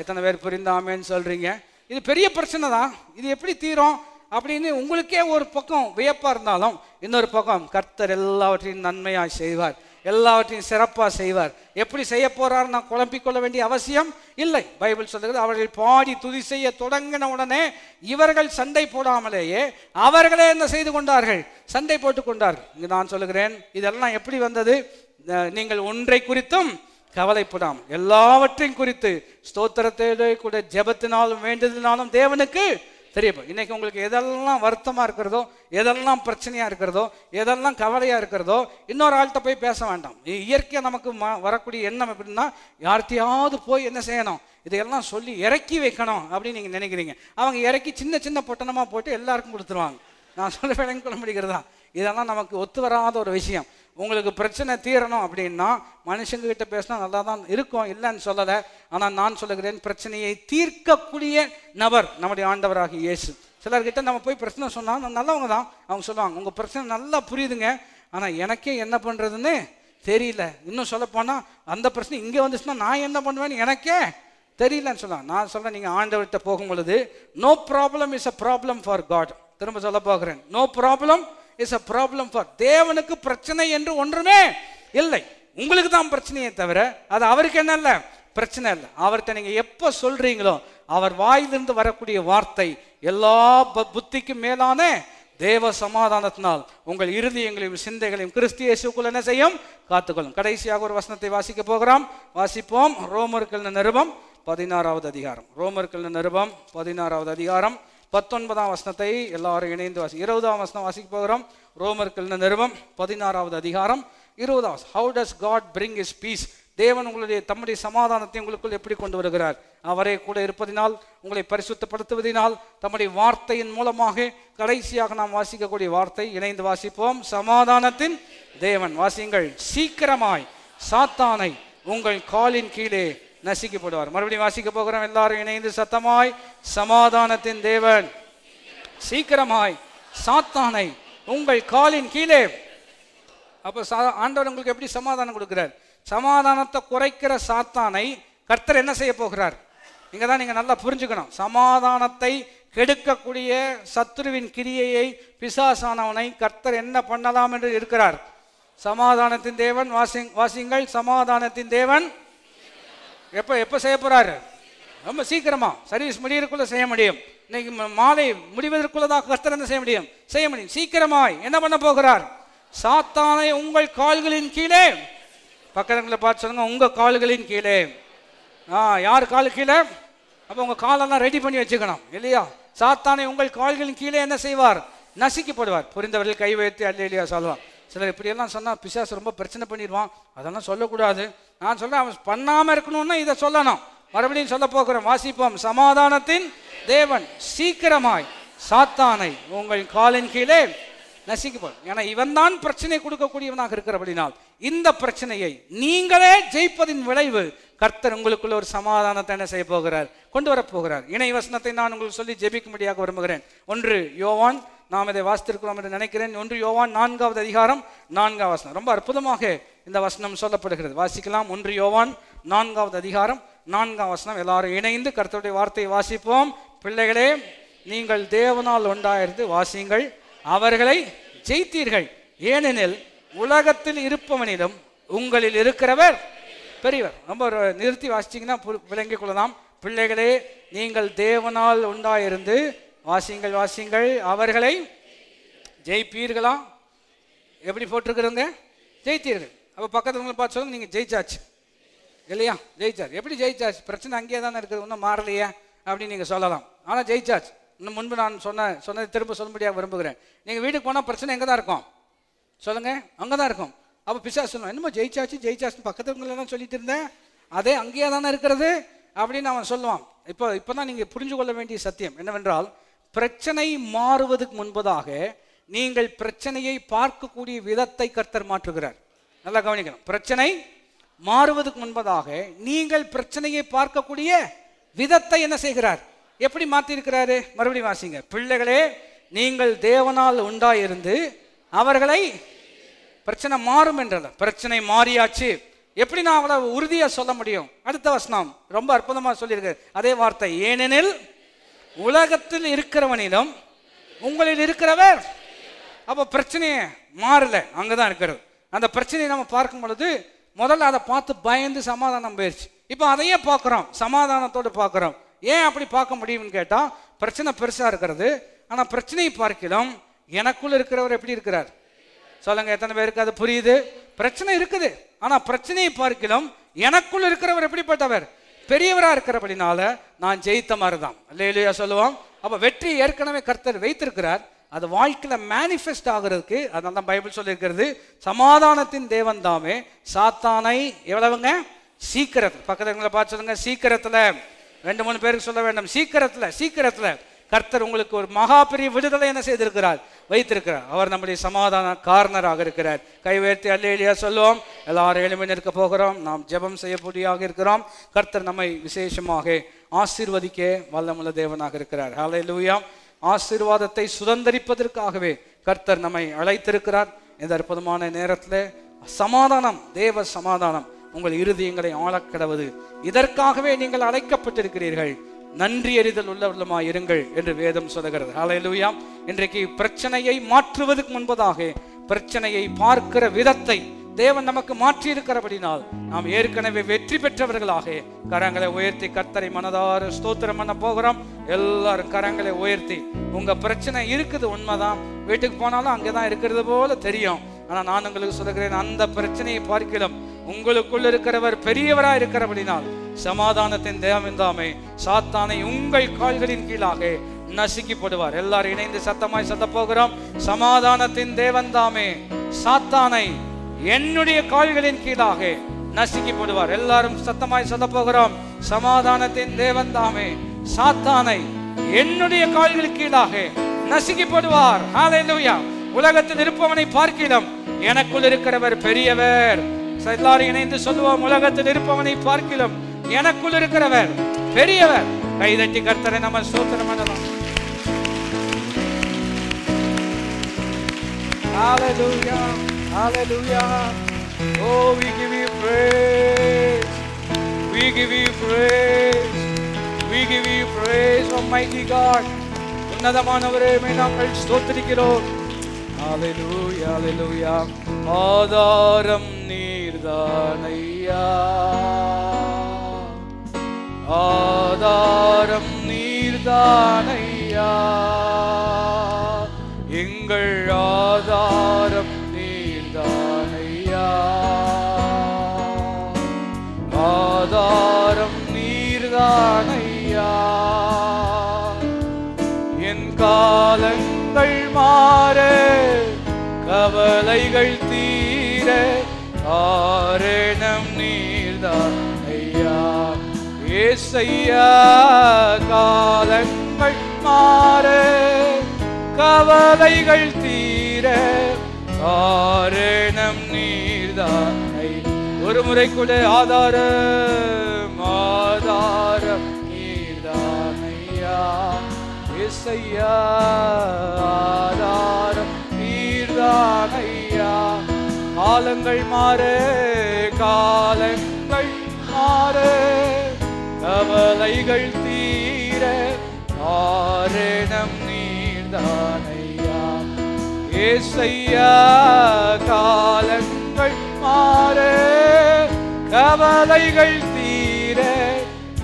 எத்தனை பேர் புரிந்தாமேன்னு சொல்றீங்க இது பெரிய பிரச்சனை தான் இது எப்படி தீரும் அப்படின்னு உங்களுக்கே ஒரு பக்கம் வியப்பாக இருந்தாலும் இன்னொரு பக்கம் கர்த்தர் எல்லாவற்றையும் நன்மையாக செய்வார் எல்லாவற்றையும் சிறப்பாக செய்வார் எப்படி செய்ய போகிறார் நான் குழம்பிக் கொள்ள வேண்டிய அவசியம் இல்லை பைபிள் சொல்லுகிறது அவர்கள் பாடி துதி செய்ய தொடங்கின உடனே இவர்கள் சண்டை போடாமலேயே அவர்களே என்ன செய்து கொண்டார்கள் சண்டை போட்டு கொண்டார்கள் இங்கு நான் சொல்லுகிறேன் இதெல்லாம் எப்படி வந்தது நீங்கள் ஒன்றை குறித்தும் கவலைப்படாம் எல்லாவற்றையும் குறித்து ஸ்தோத்திரத்தோட கூட ஜெபத்தினாலும் வேண்டதினாலும் தேவனுக்கு தெரியப்போ இன்னைக்கு உங்களுக்கு எதெல்லாம் வருத்தமாக இருக்கிறதோ எதெல்லாம் பிரச்சனையாக இருக்கிறதோ எதெல்லாம் கவலையாக இருக்கிறதோ இன்னொரு ஆள்கிட்ட போய் பேச வேண்டாம் இயற்கையாக நமக்கு ம வரக்கூடிய எண்ணம் எப்படின்னா யார்த்தையாவது போய் என்ன செய்யணும் இதையெல்லாம் சொல்லி இறக்கி வைக்கணும் அப்படின்னு நீங்கள் நினைக்கிறீங்க அவங்க இறக்கி சின்ன சின்ன பொட்டணமாக போட்டு எல்லாருக்கும் கொடுத்துருவாங்க நான் சொல்ல வேலைங்க குழம்பிடிக்கிறதா இதெல்லாம் நமக்கு ஒத்து வராத ஒரு விஷயம் உங்களுக்கு பிரச்சனை தீரணும் அப்படின்னா மனுஷங்ககிட்ட பேசினா நல்லா தான் இருக்கும் இல்லைன்னு சொல்லலை ஆனால் நான் சொல்லுகிறேன் பிரச்சனையை தீர்க்கக்கூடிய நபர் நம்முடைய ஆண்டவராக இயேசு சிலர்கிட்ட நம்ம போய் பிரச்சனை சொன்னால் நல்லவங்க தான் அவங்க சொல்லுவாங்க உங்கள் பிரச்சனை நல்லா புரியுதுங்க ஆனால் எனக்கே என்ன பண்ணுறதுன்னு தெரியல இன்னும் சொல்லப்போனால் அந்த பிரச்சனை இங்கே வந்துச்சுன்னா நான் என்ன பண்ணுவேன்னு எனக்கே தெரியலன்னு சொல்லலாம் நான் சொல்கிறேன் நீங்கள் ஆண்டவர்கிட்ட போகும் பொழுது no problem is a problem for God திரும்ப சொல்ல போகிறேன் no problem is a problem for தேவனுக்கு பிரச்சனை என்று ஒன்றுமே இல்லை உங்களுக்கு தான் பிரச்சனையே தவிர அது அவருக்கு என்ன இல்லை பிரச்சனை இல்லை அவர்கிட்ட நீங்கள் எப்போ சொல்கிறீங்களோ அவர் வாயிலிருந்து வரக்கூடிய வார்த்தை எல்லா புத்திக்கும் மேலான தேவ சமாதானத்தினால் உங்கள் இருதயங்களையும் சிந்தைகளையும் கிறிஸ்தியேசுக்குள் என்ன செய்யும் காத்துக்கொள்ளும் கடைசியாக ஒரு வசனத்தை வாசிக்க போகிறோம் வாசிப்போம் ரோமர்கள் நிருபம் பதினாறாவது அதிகாரம் ரோமர்கள் நிருபம் பதினாறாவது அதிகாரம் பத்தொன்பதாம் வசனத்தை எல்லாரும் இணைந்து வாசி இருபதாம் வசனம் வாசிக்க போகிறோம் ரோமர்கள் நிறுவம் பதினாறாவது அதிகாரம் இருபதாம் how does God bring is peace தேவன் உங்களுடைய தம்முடைய சமாதானத்தை உங்களுக்குள் எப்படி கொண்டு வருகிறார் அவரே கூட இருப்பதினால் உங்களை பரிசுத்தப்படுத்துவதினால் தம்முடைய வார்த்தையின் மூலமாக கடைசியாக நாம் வாசிக்கக்கூடிய வார்த்தை இணைந்து வாசிப்போம் சமாதானத்தின் தேவன் வாசியுங்கள் சீக்கிரமாய் சாத்தானை உங்கள் காலின் கீழே நசிக்கப்படுவார் மறுபடியும் வாசிக்க போகிறோம் எல்லாரும் இணைந்து சத்தமாய் சமாதானத்தின் தேவன் சீக்கிரமாய் சாத்தானை உங்கள் காலின் கீழே அப்போ சா ஆண்டவர் உங்களுக்கு எப்படி சமாதானம் கொடுக்குறார் சமாதானத்தை குறைக்கிற சாத்தானை கர்த்தர் என்ன செய்ய போகிறார் இங்கே தான் நீங்கள் நல்லா புரிஞ்சுக்கணும் சமாதானத்தை கெடுக்கக்கூடிய சத்ருவின் கிரியையை பிசாசானவனை கர்த்தர் என்ன பண்ணலாம் என்று இருக்கிறார் சமாதானத்தின் தேவன் வாசி வாசிங்கள் சமாதானத்தின் தேவன் எப்போ எப்போ செய்ய போகிறாரு ரொம்ப சீக்கிரமாக சர்வீஸ் முடியறதுக்குள்ளே செய்ய முடியும் இன்னைக்கு மாலை முடிவதற்குள்ளதாக கர்த்தர் என்ன செய்ய முடியும் செய்ய முடியும் சீக்கிரமாய் என்ன பண்ண போகிறார் சாத்தானை உங்கள் கால்களின் கீழே பக்கத்துல பார்த்து சொல்லுங்க உங்கள் கால்களின் கீழே ஆ யார் கால் கீழே அப்போ உங்கள் காலெல்லாம் ரெடி பண்ணி வச்சுக்கணும் இல்லையா சாத்தானை உங்கள் கால்களின் கீழே என்ன செய்வார் போடுவார் புரிந்தவர்கள் கை வைத்து அல்ல இல்லையா சொல்லலாம் சிலர் இப்படியெல்லாம் சொன்னால் பிசாசு ரொம்ப பிரச்சனை பண்ணிடுவான் அதெல்லாம் சொல்லக்கூடாது நான் சொல்கிறேன் அவன் பண்ணாமல் இருக்கணும்னா இதை சொல்லணும் மறுபடியும் சொல்ல போகிறோம் வாசிப்போம் சமாதானத்தின் தேவன் சீக்கிரமாய் சாத்தானை உங்கள் காலின் கீழே நசிக்கப்படும் ஏன்னா இவன் தான் பிரச்சனை கொடுக்கக்கூடியவனாக இருக்கிறபடினால் இந்த பிரச்சனையை நீங்களே ஜெயிப்பதின் விளைவு கர்த்தர் உங்களுக்குள்ள ஒரு சமாதானத்தை என்ன செய்ய போகிறார் கொண்டு வரப்போகிறார் இணை வசனத்தை நான் உங்களுக்கு சொல்லி ஜெபிக்கும்படியாக விரும்புகிறேன் ஒன்று யோவான் நாம் இதை வாசித்திருக்கிறோம் என்று நினைக்கிறேன் ஒன்று யோவான் நான்காவது அதிகாரம் நான்காவது வசனம் ரொம்ப அற்புதமாக இந்த வசனம் சொல்லப்படுகிறது வாசிக்கலாம் ஒன்று யோவான் நான்காவது அதிகாரம் நான்காம் வசனம் எல்லாரும் இணைந்து கருத்துடைய வார்த்தையை வாசிப்போம் பிள்ளைகளே நீங்கள் தேவனால் உண்டாயிருந்து வாசியுங்கள் அவர்களை ஜெயித்தீர்கள் ஏனெனில் உலகத்தில் இருப்பவனிடம் உங்களில் இருக்கிறவர் பெரியவர் ரொம்ப நிறுத்தி வாசிச்சிங்கன்னா விளங்கிக் கொள்ளலாம் பிள்ளைகளே நீங்கள் தேவனால் உண்டாயிருந்து வாசிங்கள் வாசிங்கள் அவர்களை ஜெயிப்பீர்களா எப்படி போட்டிருக்கிறவங்க ஜெயித்தீர்கள் அப்போ பக்கத்துவங்களை பார்த்து சொல்லுங்க நீங்கள் ஜெயிச்சாச்சு இல்லையா ஜெயிச்சாச்சு எப்படி ஜெயிச்சாச்சு பிரச்சனை அங்கேயே தானே இருக்குது ஒன்றும் மாறலையே அப்படின்னு நீங்கள் சொல்லலாம் ஆனால் ஜெயிச்சாச்சு இன்னும் முன்பு நான் சொன்ன சொன்னதை திரும்ப சொல்லும்படியாக விரும்புகிறேன் நீங்கள் வீட்டுக்கு போனால் பிரச்சனை எங்கே தான் இருக்கும் சொல்லுங்கள் அங்கே தான் இருக்கும் அப்போ பிசாசு சொல்லணும் என்னமோ ஜெயிச்சாச்சு ஜெயிச்சாச்சுன்னு பக்கத்துவங்களெல்லாம் சொல்லிட்டு இருந்தேன் அதே அங்கேயே தானே இருக்கிறது அப்படின்னு அவன் சொல்லுவான் இப்போ இப்போ தான் நீங்கள் புரிஞ்சு கொள்ள வேண்டிய சத்தியம் என்னவென்றால் பிரச்சனை மாறுவதற்கு முன்பதாக நீங்கள் பிரச்சனையை பார்க்கக்கூடிய விதத்தை கர்த்தர் மாற்றுகிறார் நல்லா கவனிக்கணும் பிரச்சனை மாறுவதற்கு முன்பதாக நீங்கள் பிரச்சனையை பார்க்கக்கூடிய விதத்தை என்ன செய்கிறார் எப்படி மாற்றிருக்கிறாரு மறுபடியும் வாசிங்க பிள்ளைகளே நீங்கள் தேவனால் உண்டாயிருந்து அவர்களை பிரச்சனை மாறும் என்றல பிரச்சனை மாறியாச்சு எப்படி நான் அவளை உறுதியாக சொல்ல முடியும் அடுத்த வசனம் ரொம்ப அற்புதமாக சொல்லியிருக்காரு அதே வார்த்தை ஏனெனில் உலகத்தில் இருக்கிறவனிடம் உங்களில் இருக்கிறவர் அப்போ பிரச்சனையே மாறல அங்கே தான் இருக்கிறது அந்த பிரச்சனையை நம்ம பார்க்கும் பொழுது முதல்ல அதை பார்த்து பயந்து சமாதானம் போயிடுச்சு இப்போ அதையே பார்க்குறோம் சமாதானத்தோடு பார்க்குறோம் ஏன் அப்படி பார்க்க முடியும்னு கேட்டால் பிரச்சனை பெருசாக இருக்கிறது ஆனால் பிரச்சனையை பார்க்கலாம் எனக்குள்ள இருக்கிறவர் எப்படி இருக்கிறார் சொல்லுங்க எத்தனை பேருக்கு அது புரியுது பிரச்சனை இருக்குது ஆனால் பிரச்சனையை பார்க்கலாம் எனக்குள்ள இருக்கிறவர் எப்படிப்பட்டவர் பெரியவராக இருக்கிறபடினால நான் ஜெயித்த மாதிரி தான் இல்லையா சொல்லுவோம் அப்போ வெற்றி ஏற்கனவே கர்த்தர் வைத்திருக்கிறார் அது வாழ்க்கையில் மேனிஃபெஸ்ட் ஆகிறதுக்கு அதனால தான் பைபிள் சொல்லியிருக்கிறது சமாதானத்தின் தேவன் தாமே சாத்தானை எவ்வளவுங்க சீக்கிரத்தில் பக்கத்துல பார்த்து சொல்லுங்க சீக்கிரத்தில் ரெண்டு மூணு பேருக்கு சொல்ல வேண்டும் சீக்கிரத்தில் சீக்கிரத்தில் கர்த்தர் உங்களுக்கு ஒரு மகா பெரிய விடுதலை என்ன செய்திருக்கிறார் வைத்திருக்கிறார் அவர் நம்முடைய சமாதான காரணராக இருக்கிறார் கை உயர்த்தி அல்லையிலேயே சொல்லுவோம் எல்லாரும் எளிமை நிற்க போகிறோம் நாம் ஜெபம் செய்யக்கூடியாக இருக்கிறோம் கர்த்தர் நம்மை விசேஷமாக ஆசீர்வதிக்க வல்லமுள்ள தேவனாக இருக்கிறார் ஹலே லூயாம் ஆசீர்வாதத்தை சுதந்திரிப்பதற்காகவே கர்த்தர் நம்மை அழைத்திருக்கிறார் இந்த அற்புதமான நேரத்தில் சமாதானம் தேவ சமாதானம் உங்கள் இருதயங்களை ஆளக்கிடவது இதற்காகவே நீங்கள் அழைக்கப்பட்டிருக்கிறீர்கள் நன்றி எறிதல் உள்ளவர்களுமா இருங்கள் என்று வேதம் சொல்லுகிறது ஹலையிலூயா இன்றைக்கு பிரச்சனையை மாற்றுவதற்கு முன்பதாக பிரச்சனையை பார்க்கிற விதத்தை தேவன் நமக்கு மாற்றி இருக்கிறபடினால் நாம் ஏற்கனவே வெற்றி பெற்றவர்களாக கரங்களை உயர்த்தி கத்தரை மனதார ஸ்தோத்திரம் பண்ண போகிறோம் எல்லாரும் கரங்களை உயர்த்தி உங்க பிரச்சனை இருக்குது உண்மைதான் வீட்டுக்கு போனாலும் அங்கேதான் இருக்கிறது போல தெரியும் ஆனா நான் உங்களுக்கு சொல்லுகிறேன் அந்த பிரச்சனையை பார்க்கலாம் உங்களுக்குள் இருக்கிறவர் பெரியவரா இருக்கிறபடினால் சமாதானத்தின் தேவன் சாத்தானை உங்கள் கால்களின் கீழாக நசுக்கி போடுவார் எல்லாரும் இணைந்து சத்தமாய் சத்த போகிறோம் சமாதானத்தின் தேவன் தாமே சாத்தானை என்னுடைய கால்களின் கீழாக போடுவார் எல்லாரும் சத்தமாய் சொல்ல போகிறோம் சமாதானத்தின் தேவன் தாமே சாத்தானை என்னுடைய கால்கள் கீழாக நசுக்கி போடுவார் உலகத்தில் இருப்பவனை பார்க்கிலும் எனக்குள் இருக்கிறவர் பெரியவர் எல்லாரும் இணைந்து சொல்லுவோம் உலகத்தில் இருப்பவனை பார்க்கிலும் எனக்குள் இருக்கிறவர் பெரியவர் கைதட்டி கர்த்தரை நம்ம சோத்திரம் Hallelujah. Hallelujah. Oh, we give you praise. We give you praise. We give you praise, Almighty God. ഉന്നതമാണവരെ ഞങ്ങൾ സ്തോത്രിக்கிறோம் Hallelujah, hallelujah. ஆதாரம் நீர்தானையா ஆதாரம் நீர்தானையா எங்கள் ஆதாரம் நீர்தானையா ஆதாரம் நீர்தானையா என் காலங்கள் மாற கவலைகள் தீர ஆரணம் நீர்தானையா ஏசையா காலங்கள் மாற கவலைகள் தீர காரணம் நீர்தானை ஒரு முறை கூட ஆதார ஆதாரம் நீர்தானையா இசையா ஆதாரம் நீர்தானையா காலங்கள் மாறு காலங்கள் மாறு கவலைகள் தீர காரணம் காலங்கள் மாற கவலைகள் தீர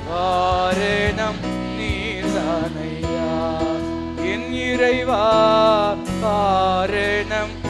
காரணம் நீதானையா என் இறைவா காரணம்